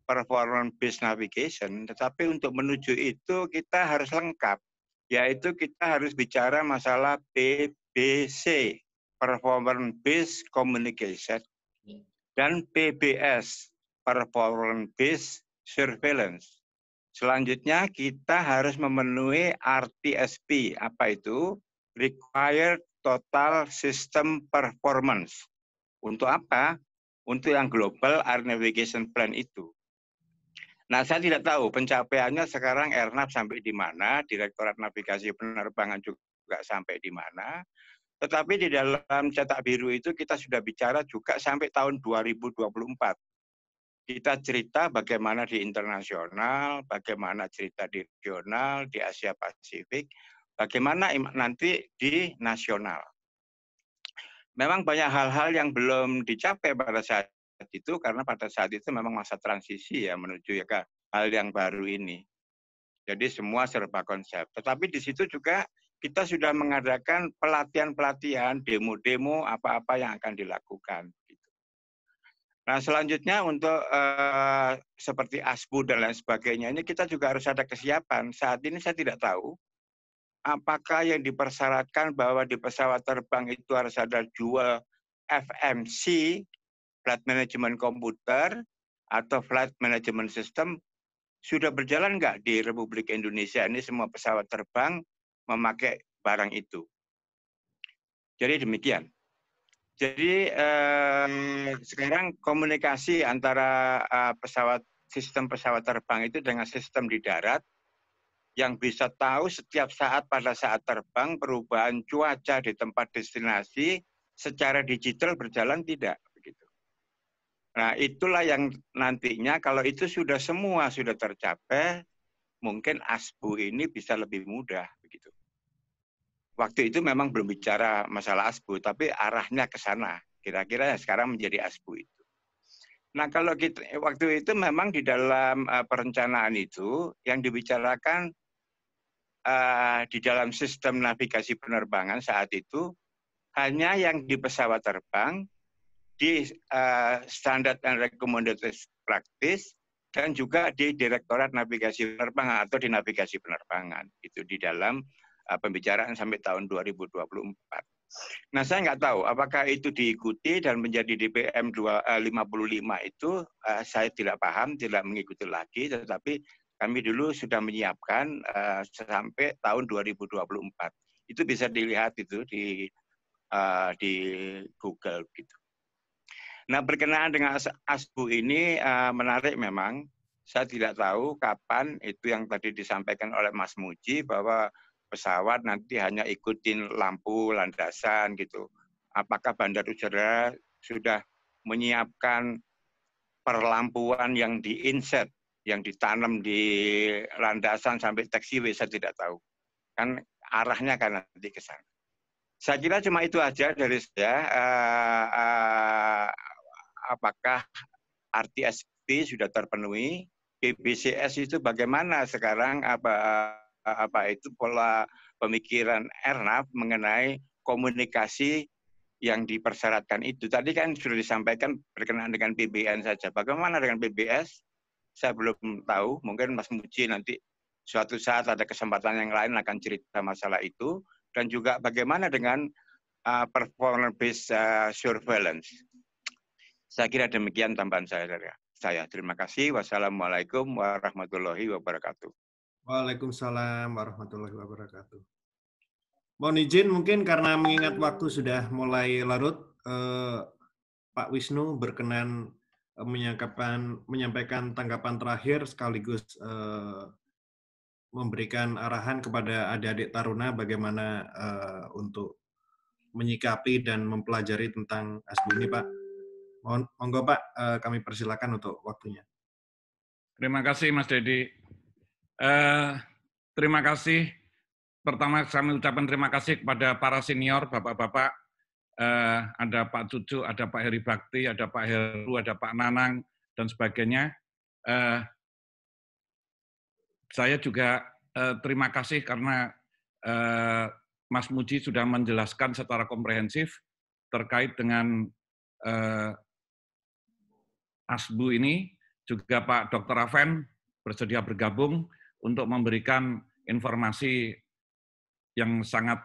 performance based navigation, tetapi untuk menuju itu kita harus lengkap, yaitu kita harus bicara masalah PBC, performance based communication dan PBS, performance based surveillance. Selanjutnya kita harus memenuhi RTSP. Apa itu? Required Total System Performance. Untuk apa? Untuk yang Global Air Navigation Plan itu. Nah, saya tidak tahu pencapaiannya sekarang Airnav sampai di mana, Direktorat Navigasi Penerbangan juga sampai di mana. Tetapi di dalam cetak biru itu kita sudah bicara juga sampai tahun 2024 kita cerita bagaimana di internasional, bagaimana cerita di regional, di Asia Pasifik, bagaimana nanti di nasional. Memang banyak hal-hal yang belum dicapai pada saat itu karena pada saat itu memang masa transisi ya menuju ya ke hal yang baru ini. Jadi semua serba konsep. Tetapi di situ juga kita sudah mengadakan pelatihan-pelatihan, demo-demo apa-apa yang akan dilakukan. Nah, selanjutnya untuk uh, seperti ASPU dan lain sebagainya, ini kita juga harus ada kesiapan. Saat ini saya tidak tahu apakah yang dipersyaratkan bahwa di pesawat terbang itu harus ada dual FMC, Flight Management Computer, atau Flight Management System, sudah berjalan nggak di Republik Indonesia ini semua pesawat terbang memakai barang itu. Jadi demikian. Jadi eh, sekarang komunikasi antara eh, pesawat sistem pesawat terbang itu dengan sistem di darat yang bisa tahu setiap saat pada saat terbang perubahan cuaca di tempat destinasi secara digital berjalan tidak begitu. Nah, itulah yang nantinya kalau itu sudah semua sudah tercapai, mungkin asbu ini bisa lebih mudah begitu waktu itu memang belum bicara masalah asbu, tapi arahnya ke sana. Kira-kira ya sekarang menjadi asbu itu. Nah kalau kita, waktu itu memang di dalam uh, perencanaan itu yang dibicarakan uh, di dalam sistem navigasi penerbangan saat itu hanya yang di pesawat terbang, di uh, standar dan rekomendasi praktis dan juga di Direktorat Navigasi Penerbangan atau di Navigasi Penerbangan. Itu di dalam Eh, pembicaraan sampai tahun 2024. Nah, saya nggak tahu apakah itu diikuti dan menjadi DPM 55 eh, itu eh, saya tidak paham, tidak mengikuti lagi, tetapi kami dulu sudah menyiapkan sampai tahun 2024. Itu bisa dilihat itu di uh, di Google gitu. Nah, berkenaan dengan ASBU ini menarik memang. Saya tidak tahu kapan itu yang tadi disampaikan oleh Mas Muji bahwa pesawat nanti hanya ikutin lampu landasan gitu. Apakah bandar udara sudah menyiapkan perlampuan yang diinsert, yang ditanam di landasan sampai taksi saya tidak tahu. Kan arahnya kan nanti ke sana. Saya kira cuma itu aja dari saya. Uh, uh, apakah RTSP sudah terpenuhi? PBCS itu bagaimana sekarang apa uh, Eh, apa itu pola pemikiran Ernaf mengenai komunikasi yang dipersyaratkan itu. Tadi kan sudah disampaikan berkenaan dengan PBN saja. Bagaimana dengan PBS? Saya belum tahu. Mungkin Mas Muji nanti suatu saat ada kesempatan yang lain akan cerita masalah itu. Dan juga bagaimana dengan uh, eh, performance-based uh, eh, surveillance. Saya kira demikian tambahan saya dari saya. Terima kasih. Wassalamualaikum warahmatullahi wabarakatuh. Waalaikumsalam warahmatullahi wabarakatuh. Mohon izin mungkin karena mengingat waktu sudah mulai larut, eh, Pak Wisnu berkenan eh, menyampaikan, menyampaikan tanggapan terakhir sekaligus eh, memberikan arahan kepada adik-adik Taruna bagaimana eh, untuk menyikapi dan mempelajari tentang asli ini, Pak. Mohon, monggo Pak, eh, kami persilakan untuk waktunya. Terima kasih Mas Dedi. Eh, terima kasih. Pertama kami ucapkan terima kasih kepada para senior, bapak-bapak. Eh, ada Pak Cucu, ada Pak Heri Bakti, ada Pak Heru, ada Pak Nanang, dan sebagainya. Eh, saya juga eh, terima kasih karena eh, Mas Muji sudah menjelaskan secara komprehensif terkait dengan eh, ASBU ini, juga Pak Dr. Aven bersedia bergabung, untuk memberikan informasi yang sangat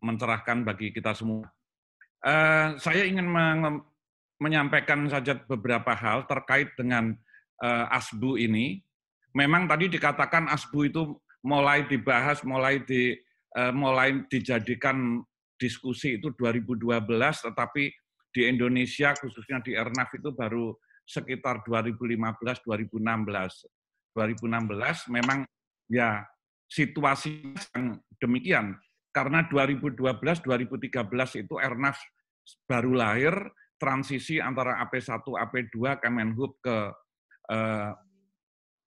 mencerahkan bagi kita semua. Uh, saya ingin menyampaikan saja beberapa hal terkait dengan uh, asbu ini. Memang tadi dikatakan asbu itu mulai dibahas, mulai di uh, mulai dijadikan diskusi itu 2012, tetapi di Indonesia khususnya di Ernaf itu baru sekitar 2015-2016. 2016 memang ya situasi yang demikian. Karena 2012-2013 itu Ernaf baru lahir, transisi antara AP1, AP2, Kemenhub ke eh,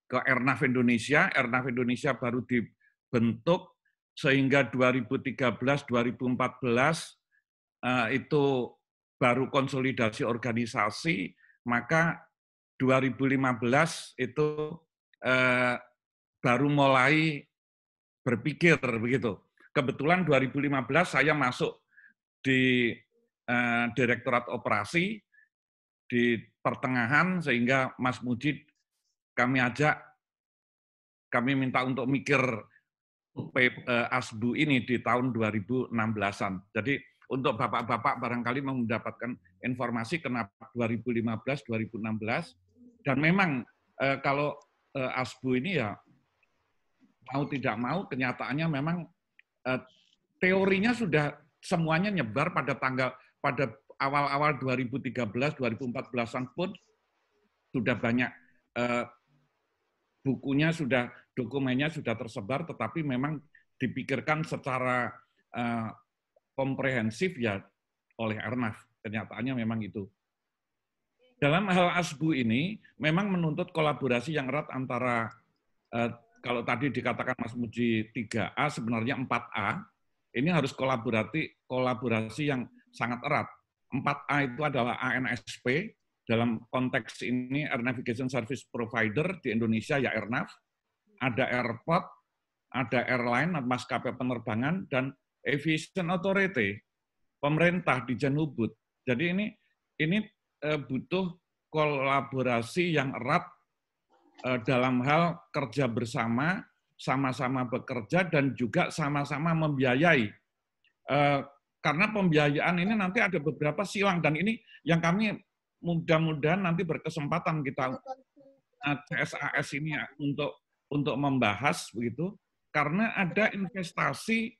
ke Ernaf Indonesia, Ernaf Indonesia baru dibentuk sehingga 2013-2014 eh, itu baru konsolidasi organisasi, maka 2015 itu eh, baru mulai berpikir begitu. Kebetulan 2015 saya masuk di eh, Direktorat Operasi di pertengahan sehingga Mas Mujid kami ajak kami minta untuk mikir eh, ASBU ini di tahun 2016-an. Jadi untuk bapak-bapak barangkali mendapatkan informasi kenapa 2015 2016 dan memang eh, kalau eh, ASBU ini ya mau tidak mau kenyataannya memang eh, teorinya sudah semuanya nyebar pada tanggal pada awal-awal 2013 2014-an pun sudah banyak eh, bukunya sudah dokumennya sudah tersebar tetapi memang dipikirkan secara eh, komprehensif ya oleh ernaf Kenyataannya memang itu. Dalam hal asbu ini memang menuntut kolaborasi yang erat antara eh, kalau tadi dikatakan Mas Muji 3A, sebenarnya 4A, ini harus kolaborasi, kolaborasi yang sangat erat. 4A itu adalah ANSP, dalam konteks ini Air Navigation Service Provider di Indonesia ya Airnav, ada airport, ada airline, maskapai penerbangan, dan aviation authority, pemerintah di Janubut. Jadi ini ini eh, butuh kolaborasi yang erat Eh, dalam hal kerja bersama, sama-sama bekerja, dan juga sama-sama membiayai. Eh, karena pembiayaan ini nanti ada beberapa silang, dan ini yang kami mudah-mudahan nanti berkesempatan kita CSAS eh, ini ya, untuk untuk membahas begitu karena ada investasi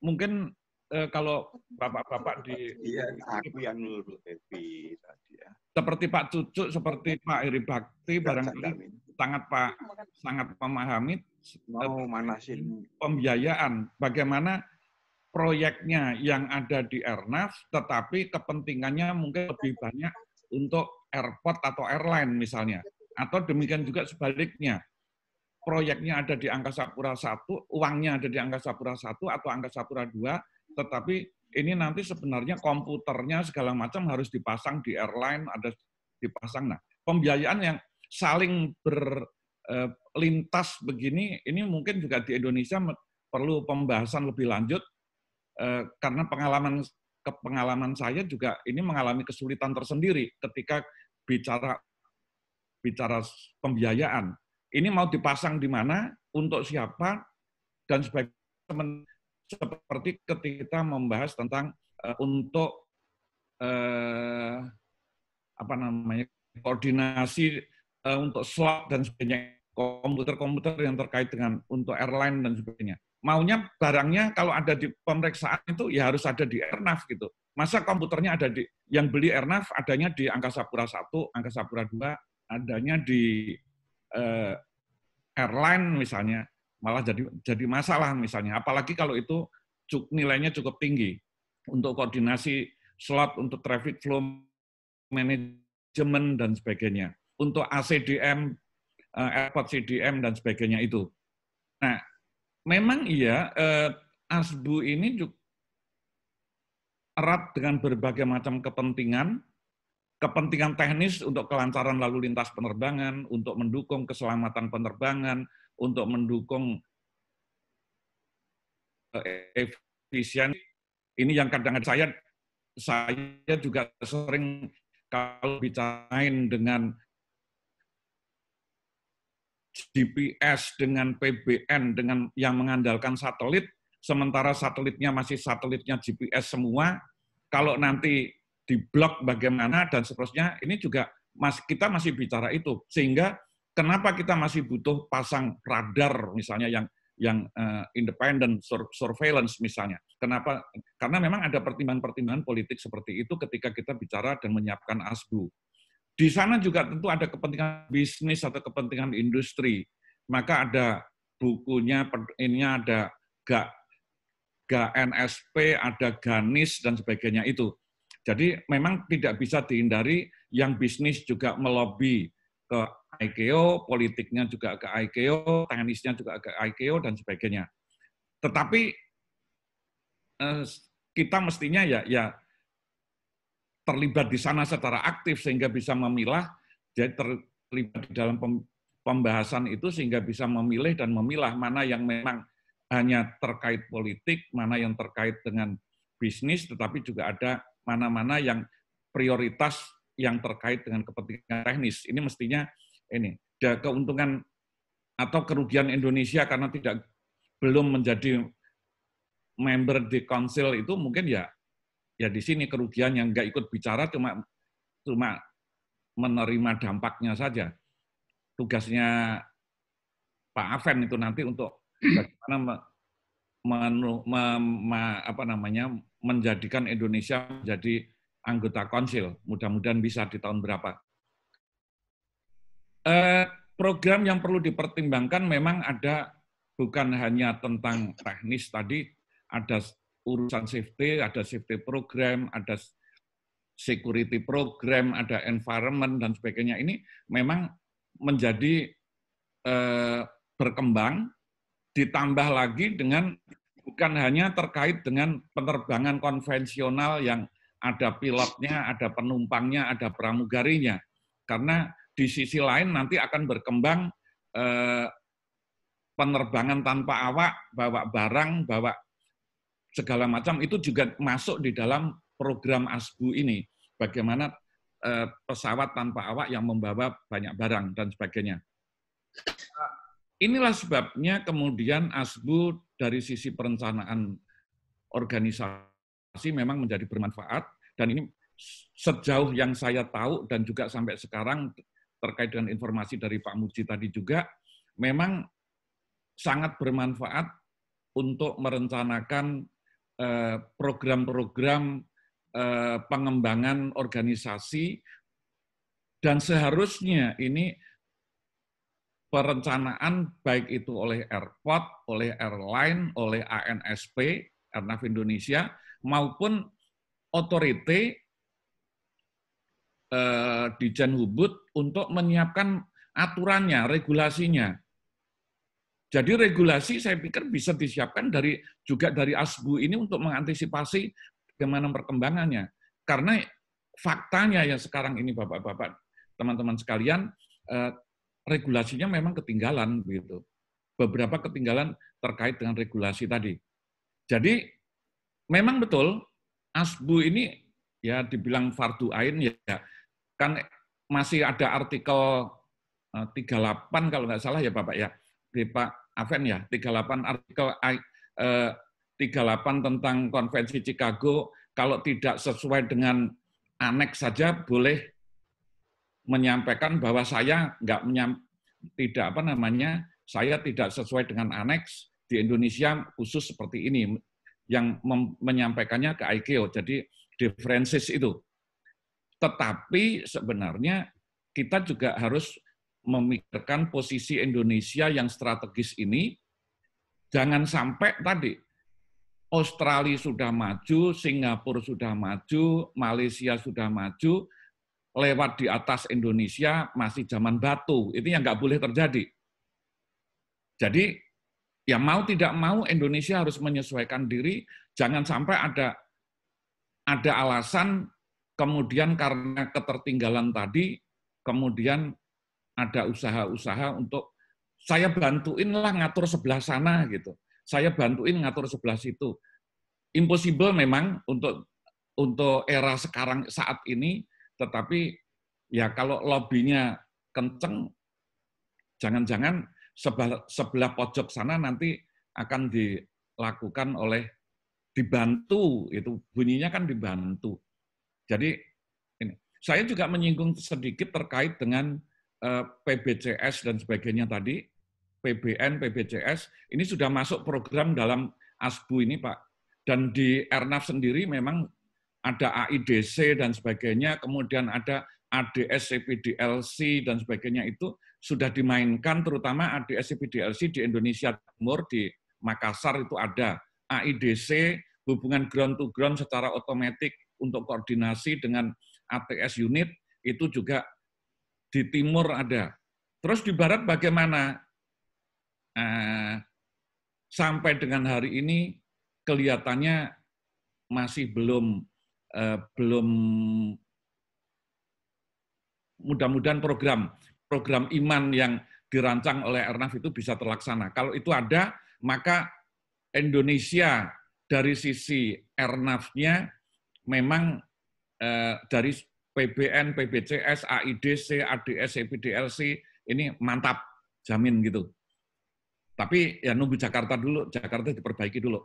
mungkin eh, kalau bapak-bapak di iya, aku yang nurut tadi ya. Seperti Pak Cucuk, seperti Pak Iri Bakti barangkali sangat pak iya, sangat memahami eh, mau manasin pembiayaan bagaimana proyeknya yang ada di Airnav tetapi kepentingannya mungkin lebih banyak untuk airport atau airline misalnya atau demikian juga sebaliknya proyeknya ada di Angkasa Pura 1, uangnya ada di Angkasa Pura 1 atau Angkasa Pura 2, tetapi ini nanti sebenarnya komputernya segala macam harus dipasang di airline, ada dipasang. Nah, pembiayaan yang saling berlintas eh, begini, ini mungkin juga di Indonesia perlu pembahasan lebih lanjut eh, karena pengalaman pengalaman saya juga ini mengalami kesulitan tersendiri ketika bicara bicara pembiayaan. Ini mau dipasang di mana, untuk siapa, dan sebagainya. Seperti ketika kita membahas tentang uh, untuk apa namanya koordinasi Eh, untuk swap dan sebagainya, komputer-komputer yang terkait dengan untuk airline dan sebagainya. Maunya barangnya kalau ada di pemeriksaan itu ya harus ada di Airnav gitu. Masa komputernya ada di yang beli Airnav adanya di Angkasa Pura 1, Angkasa Pura 2, adanya di eh, airline misalnya malah jadi jadi masalah misalnya apalagi kalau itu cuk, nilainya cukup tinggi untuk koordinasi slot untuk traffic flow management dan sebagainya untuk ACDM, eh, airport CDM dan sebagainya itu. Nah, memang iya eh, ASBU ini juga erat dengan berbagai macam kepentingan, kepentingan teknis untuk kelancaran lalu lintas penerbangan, untuk mendukung keselamatan penerbangan, untuk mendukung eh, efisien. Ini yang kadang-kadang saya saya juga sering kalau bicarain dengan GPS, dengan PBN, dengan yang mengandalkan satelit, sementara satelitnya masih satelitnya GPS semua, kalau nanti diblok bagaimana dan seterusnya, ini juga mas, kita masih bicara itu. Sehingga kenapa kita masih butuh pasang radar misalnya yang yang uh, independent sur surveillance misalnya. Kenapa? Karena memang ada pertimbangan-pertimbangan politik seperti itu ketika kita bicara dan menyiapkan ASBU. Di sana juga tentu ada kepentingan bisnis atau kepentingan industri. Maka ada bukunya, ini ada GA, GNSP, ada GANIS, dan sebagainya itu. Jadi memang tidak bisa dihindari yang bisnis juga melobi ke IKEO, politiknya juga ke IKEO, teknisnya juga ke IKEO, dan sebagainya. Tetapi eh, kita mestinya ya ya terlibat di sana secara aktif sehingga bisa memilah, jadi terlibat di dalam pembahasan itu sehingga bisa memilih dan memilah mana yang memang hanya terkait politik, mana yang terkait dengan bisnis, tetapi juga ada mana-mana yang prioritas yang terkait dengan kepentingan teknis. Ini mestinya ini ada keuntungan atau kerugian Indonesia karena tidak belum menjadi member di konsil itu mungkin ya Ya di sini kerugian yang nggak ikut bicara cuma cuma menerima dampaknya saja. Tugasnya Pak Aven itu nanti untuk bagaimana menu, me, me, apa namanya menjadikan Indonesia menjadi anggota konsil. Mudah-mudahan bisa di tahun berapa. Eh, program yang perlu dipertimbangkan memang ada bukan hanya tentang teknis tadi, ada urusan safety, ada safety program, ada security program, ada environment dan sebagainya ini memang menjadi eh, berkembang ditambah lagi dengan bukan hanya terkait dengan penerbangan konvensional yang ada pilotnya, ada penumpangnya, ada pramugarinya. Karena di sisi lain nanti akan berkembang eh, penerbangan tanpa awak, bawa barang, bawa segala macam itu juga masuk di dalam program ASBU ini. Bagaimana eh, pesawat tanpa awak yang membawa banyak barang dan sebagainya. Inilah sebabnya kemudian ASBU dari sisi perencanaan organisasi memang menjadi bermanfaat dan ini sejauh yang saya tahu dan juga sampai sekarang terkait dengan informasi dari Pak Muji tadi juga memang sangat bermanfaat untuk merencanakan Eh, program-program eh, pengembangan organisasi dan seharusnya ini perencanaan baik itu oleh airport, oleh airline, oleh ANSP, Airnav Indonesia, maupun otorite eh, di Janhubut untuk menyiapkan aturannya, regulasinya. Jadi regulasi saya pikir bisa disiapkan dari juga dari ASBU ini untuk mengantisipasi bagaimana perkembangannya. Karena faktanya yang sekarang ini Bapak-bapak, teman-teman sekalian, eh, regulasinya memang ketinggalan gitu. Beberapa ketinggalan terkait dengan regulasi tadi. Jadi memang betul ASBU ini ya dibilang fardu ain ya kan masih ada artikel 38 eh, kalau nggak salah ya Bapak ya di Aven ya, 38 artikel eh, 38 tentang konvensi Chicago kalau tidak sesuai dengan aneks saja boleh menyampaikan bahwa saya nggak menyam, tidak apa namanya saya tidak sesuai dengan aneks di Indonesia khusus seperti ini yang menyampaikannya ke ICAO jadi differences itu tetapi sebenarnya kita juga harus memikirkan posisi Indonesia yang strategis ini, jangan sampai tadi Australia sudah maju, Singapura sudah maju, Malaysia sudah maju, lewat di atas Indonesia masih zaman batu. Itu yang nggak boleh terjadi. Jadi, ya mau tidak mau Indonesia harus menyesuaikan diri, jangan sampai ada ada alasan kemudian karena ketertinggalan tadi, kemudian ada usaha-usaha untuk saya bantuin lah ngatur sebelah sana gitu. Saya bantuin ngatur sebelah situ. Impossible memang untuk untuk era sekarang saat ini, tetapi ya kalau lobbynya kenceng, jangan-jangan sebelah, sebelah pojok sana nanti akan dilakukan oleh dibantu itu bunyinya kan dibantu. Jadi ini saya juga menyinggung sedikit terkait dengan Eh, PBCS dan sebagainya tadi, PBN, PBCS, ini sudah masuk program dalam ASBU ini Pak. Dan di Ernaf sendiri memang ada AIDC dan sebagainya, kemudian ada ADS, CPDLC dan sebagainya itu sudah dimainkan terutama ADS, CPDLC di Indonesia Timur, di Makassar itu ada. AIDC, hubungan ground to ground secara otomatis untuk koordinasi dengan ATS unit, itu juga di timur ada. Terus di barat bagaimana? Eh, sampai dengan hari ini kelihatannya masih belum eh, belum mudah-mudahan program program iman yang dirancang oleh Ernaf itu bisa terlaksana. Kalau itu ada, maka Indonesia dari sisi Ernafnya memang eh, dari PBN, PBCS, AIDC, ADS, EPDLC, ini mantap, jamin gitu. Tapi ya nunggu Jakarta dulu, Jakarta diperbaiki dulu.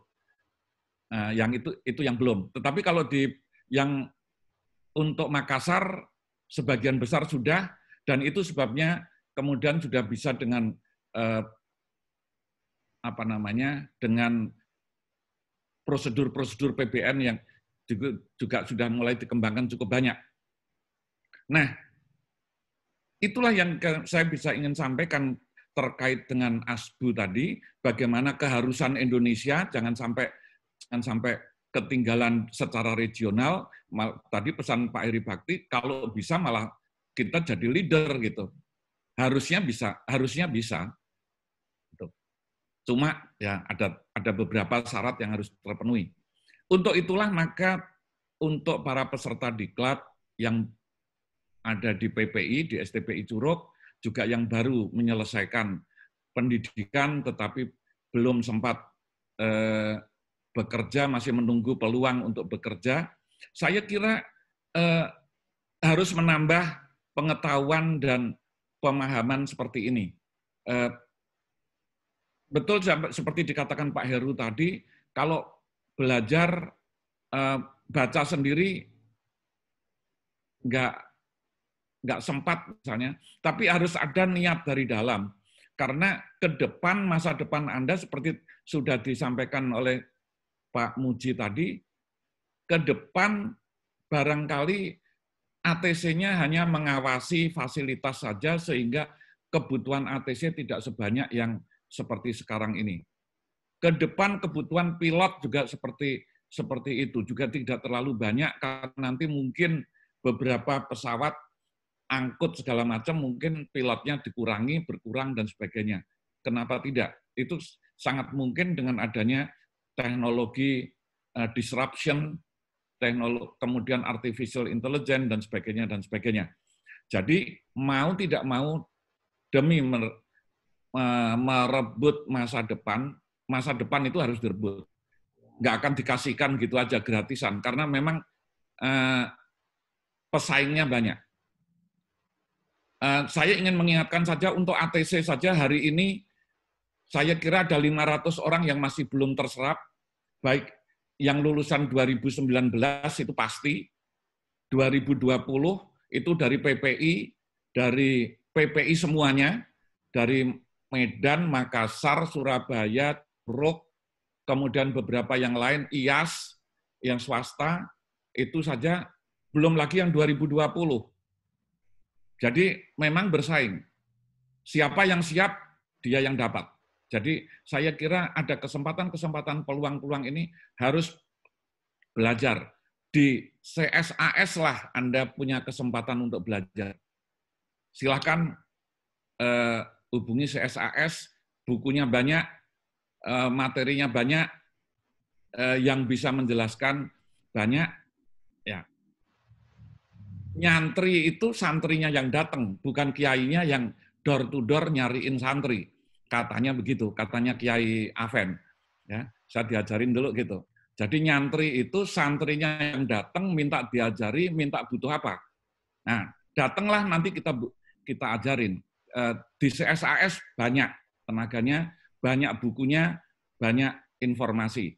Nah, yang itu itu yang belum. Tetapi kalau di yang untuk Makassar sebagian besar sudah dan itu sebabnya kemudian sudah bisa dengan eh, apa namanya dengan prosedur-prosedur PBN yang juga, juga sudah mulai dikembangkan cukup banyak Nah, itulah yang saya bisa ingin sampaikan terkait dengan ASBU tadi, bagaimana keharusan Indonesia jangan sampai jangan sampai ketinggalan secara regional. Tadi pesan Pak Eri Bakti, kalau bisa malah kita jadi leader gitu. Harusnya bisa, harusnya bisa. Gitu. Cuma ya ada ada beberapa syarat yang harus terpenuhi. Untuk itulah maka untuk para peserta diklat yang ada di PPI, di STPI Curug, juga yang baru menyelesaikan pendidikan tetapi belum sempat eh, bekerja, masih menunggu peluang untuk bekerja. Saya kira eh, harus menambah pengetahuan dan pemahaman seperti ini. Eh, betul seperti dikatakan Pak Heru tadi, kalau belajar eh, baca sendiri nggak nggak sempat misalnya, tapi harus ada niat dari dalam. Karena ke depan, masa depan Anda seperti sudah disampaikan oleh Pak Muji tadi, ke depan barangkali ATC-nya hanya mengawasi fasilitas saja sehingga kebutuhan ATC tidak sebanyak yang seperti sekarang ini. Ke depan kebutuhan pilot juga seperti seperti itu juga tidak terlalu banyak karena nanti mungkin beberapa pesawat angkut segala macam mungkin pilotnya dikurangi, berkurang dan sebagainya. Kenapa tidak? Itu sangat mungkin dengan adanya teknologi uh, disruption, teknologi kemudian artificial intelligence dan sebagainya dan sebagainya. Jadi mau tidak mau demi mer, eh, merebut masa depan, masa depan itu harus direbut. Nggak akan dikasihkan gitu aja gratisan karena memang uh, pesaingnya banyak. Eh, saya ingin mengingatkan saja untuk ATC saja hari ini saya kira ada 500 orang yang masih belum terserap, baik yang lulusan 2019 itu pasti, 2020 itu dari PPI, dari PPI semuanya, dari Medan, Makassar, Surabaya, Rok, kemudian beberapa yang lain, IAS, yang swasta, itu saja belum lagi yang 2020 jadi memang bersaing. Siapa yang siap, dia yang dapat. Jadi saya kira ada kesempatan-kesempatan peluang-peluang ini harus belajar. Di CSAS lah Anda punya kesempatan untuk belajar. Silahkan eh, hubungi CSAS, bukunya banyak, eh, materinya banyak, eh, yang bisa menjelaskan banyak. Ya, nyantri itu santrinya yang datang, bukan kiainya yang door to door nyariin santri. Katanya begitu, katanya Kiai Aven. Ya, saya diajarin dulu gitu. Jadi nyantri itu santrinya yang datang minta diajari, minta butuh apa. Nah, datanglah nanti kita kita ajarin. E, di CSAS banyak tenaganya, banyak bukunya, banyak informasi.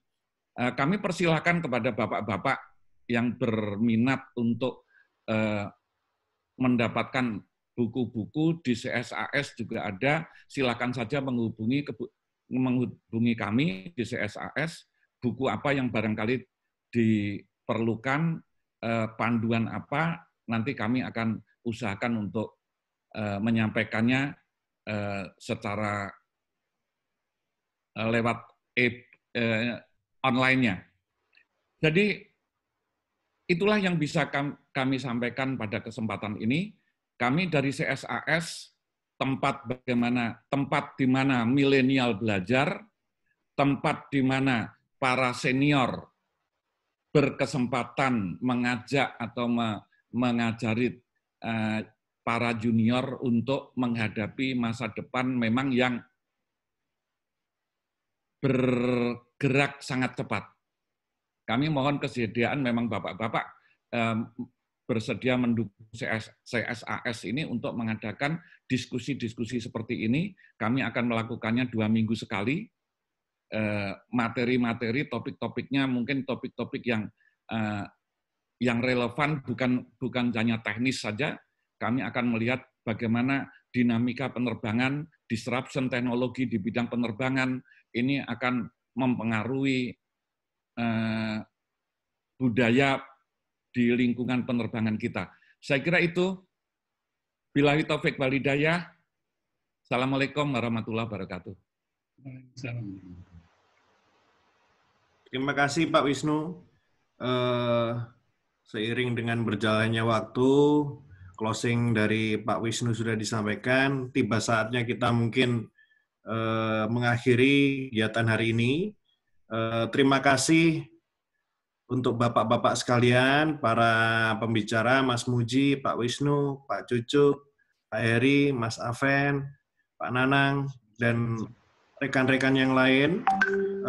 E, kami persilahkan kepada bapak-bapak yang berminat untuk eh, mendapatkan buku-buku di CSAS juga ada. Silakan saja menghubungi menghubungi kami di CSAS buku apa yang barangkali diperlukan, eh, panduan apa nanti kami akan usahakan untuk eh, menyampaikannya eh, secara eh, lewat e, eh, online-nya. Jadi itulah yang bisa kami, kami sampaikan pada kesempatan ini, kami dari CSAS tempat bagaimana tempat di mana milenial belajar, tempat di mana para senior berkesempatan mengajak atau mengajari eh, para junior untuk menghadapi masa depan memang yang bergerak sangat cepat. Kami mohon kesediaan memang bapak-bapak eh, bersedia mendukung CS, CSAS ini untuk mengadakan diskusi-diskusi seperti ini. Kami akan melakukannya dua minggu sekali. Eh, materi-materi, topik-topiknya mungkin topik-topik yang eh, yang relevan bukan bukan hanya teknis saja. Kami akan melihat bagaimana dinamika penerbangan, disruption teknologi di bidang penerbangan ini akan mempengaruhi eh, budaya di lingkungan penerbangan kita. Saya kira itu. Bila taufik balidaya. Assalamualaikum warahmatullahi wabarakatuh. Terima kasih Pak Wisnu. Uh, seiring dengan berjalannya waktu, closing dari Pak Wisnu sudah disampaikan. Tiba saatnya kita mungkin uh, mengakhiri kegiatan hari ini. Uh, terima kasih untuk bapak-bapak sekalian, para pembicara, Mas Muji, Pak Wisnu, Pak Cucuk, Pak Eri, Mas Aven, Pak Nanang, dan rekan-rekan yang lain.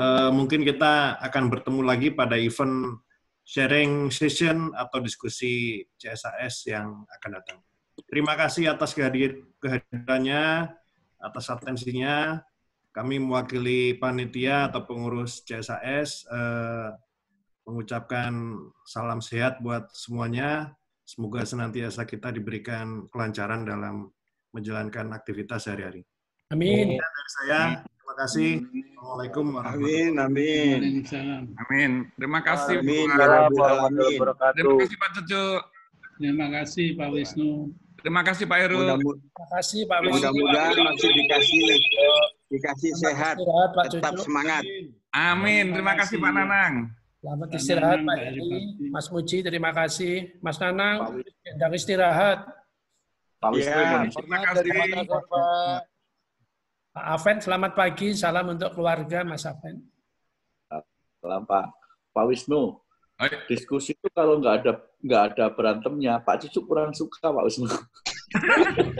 Uh, mungkin kita akan bertemu lagi pada event sharing session atau diskusi CSAS yang akan datang. Terima kasih atas kehadir kehadirannya, atas atensinya. Kami mewakili panitia atau pengurus CSAS. Uh, mengucapkan salam sehat buat semuanya. Semoga senantiasa kita diberikan kelancaran dalam menjalankan aktivitas sehari-hari. Amin. Dan dari saya, terima kasih. Assalamualaikum warahmatullahi wabarakatuh. Amin, amin. Amin. Terima kasih. Amin. Ya terima kasih Pak Cucu. Terima kasih Pak Wisnu. Terima kasih Pak Heru. Terima kasih Pak Wisnu. Mudah-mudahan masih dikasih dikasih sehat, tetap semangat. Amin. Terima kasih Pak Nanang. Selamat istirahat Pak Eri, Mas Muji terima kasih, Mas Nanang sedang istirahat. Pak Wisnu, ya, terima kasih. Pak. Aven, selamat pagi, salam untuk keluarga Mas Aven. Salam Pak. Pak Wisnu, Hai. diskusi itu kalau nggak ada nggak ada berantemnya, Pak Cucu kurang suka Pak Wisnu.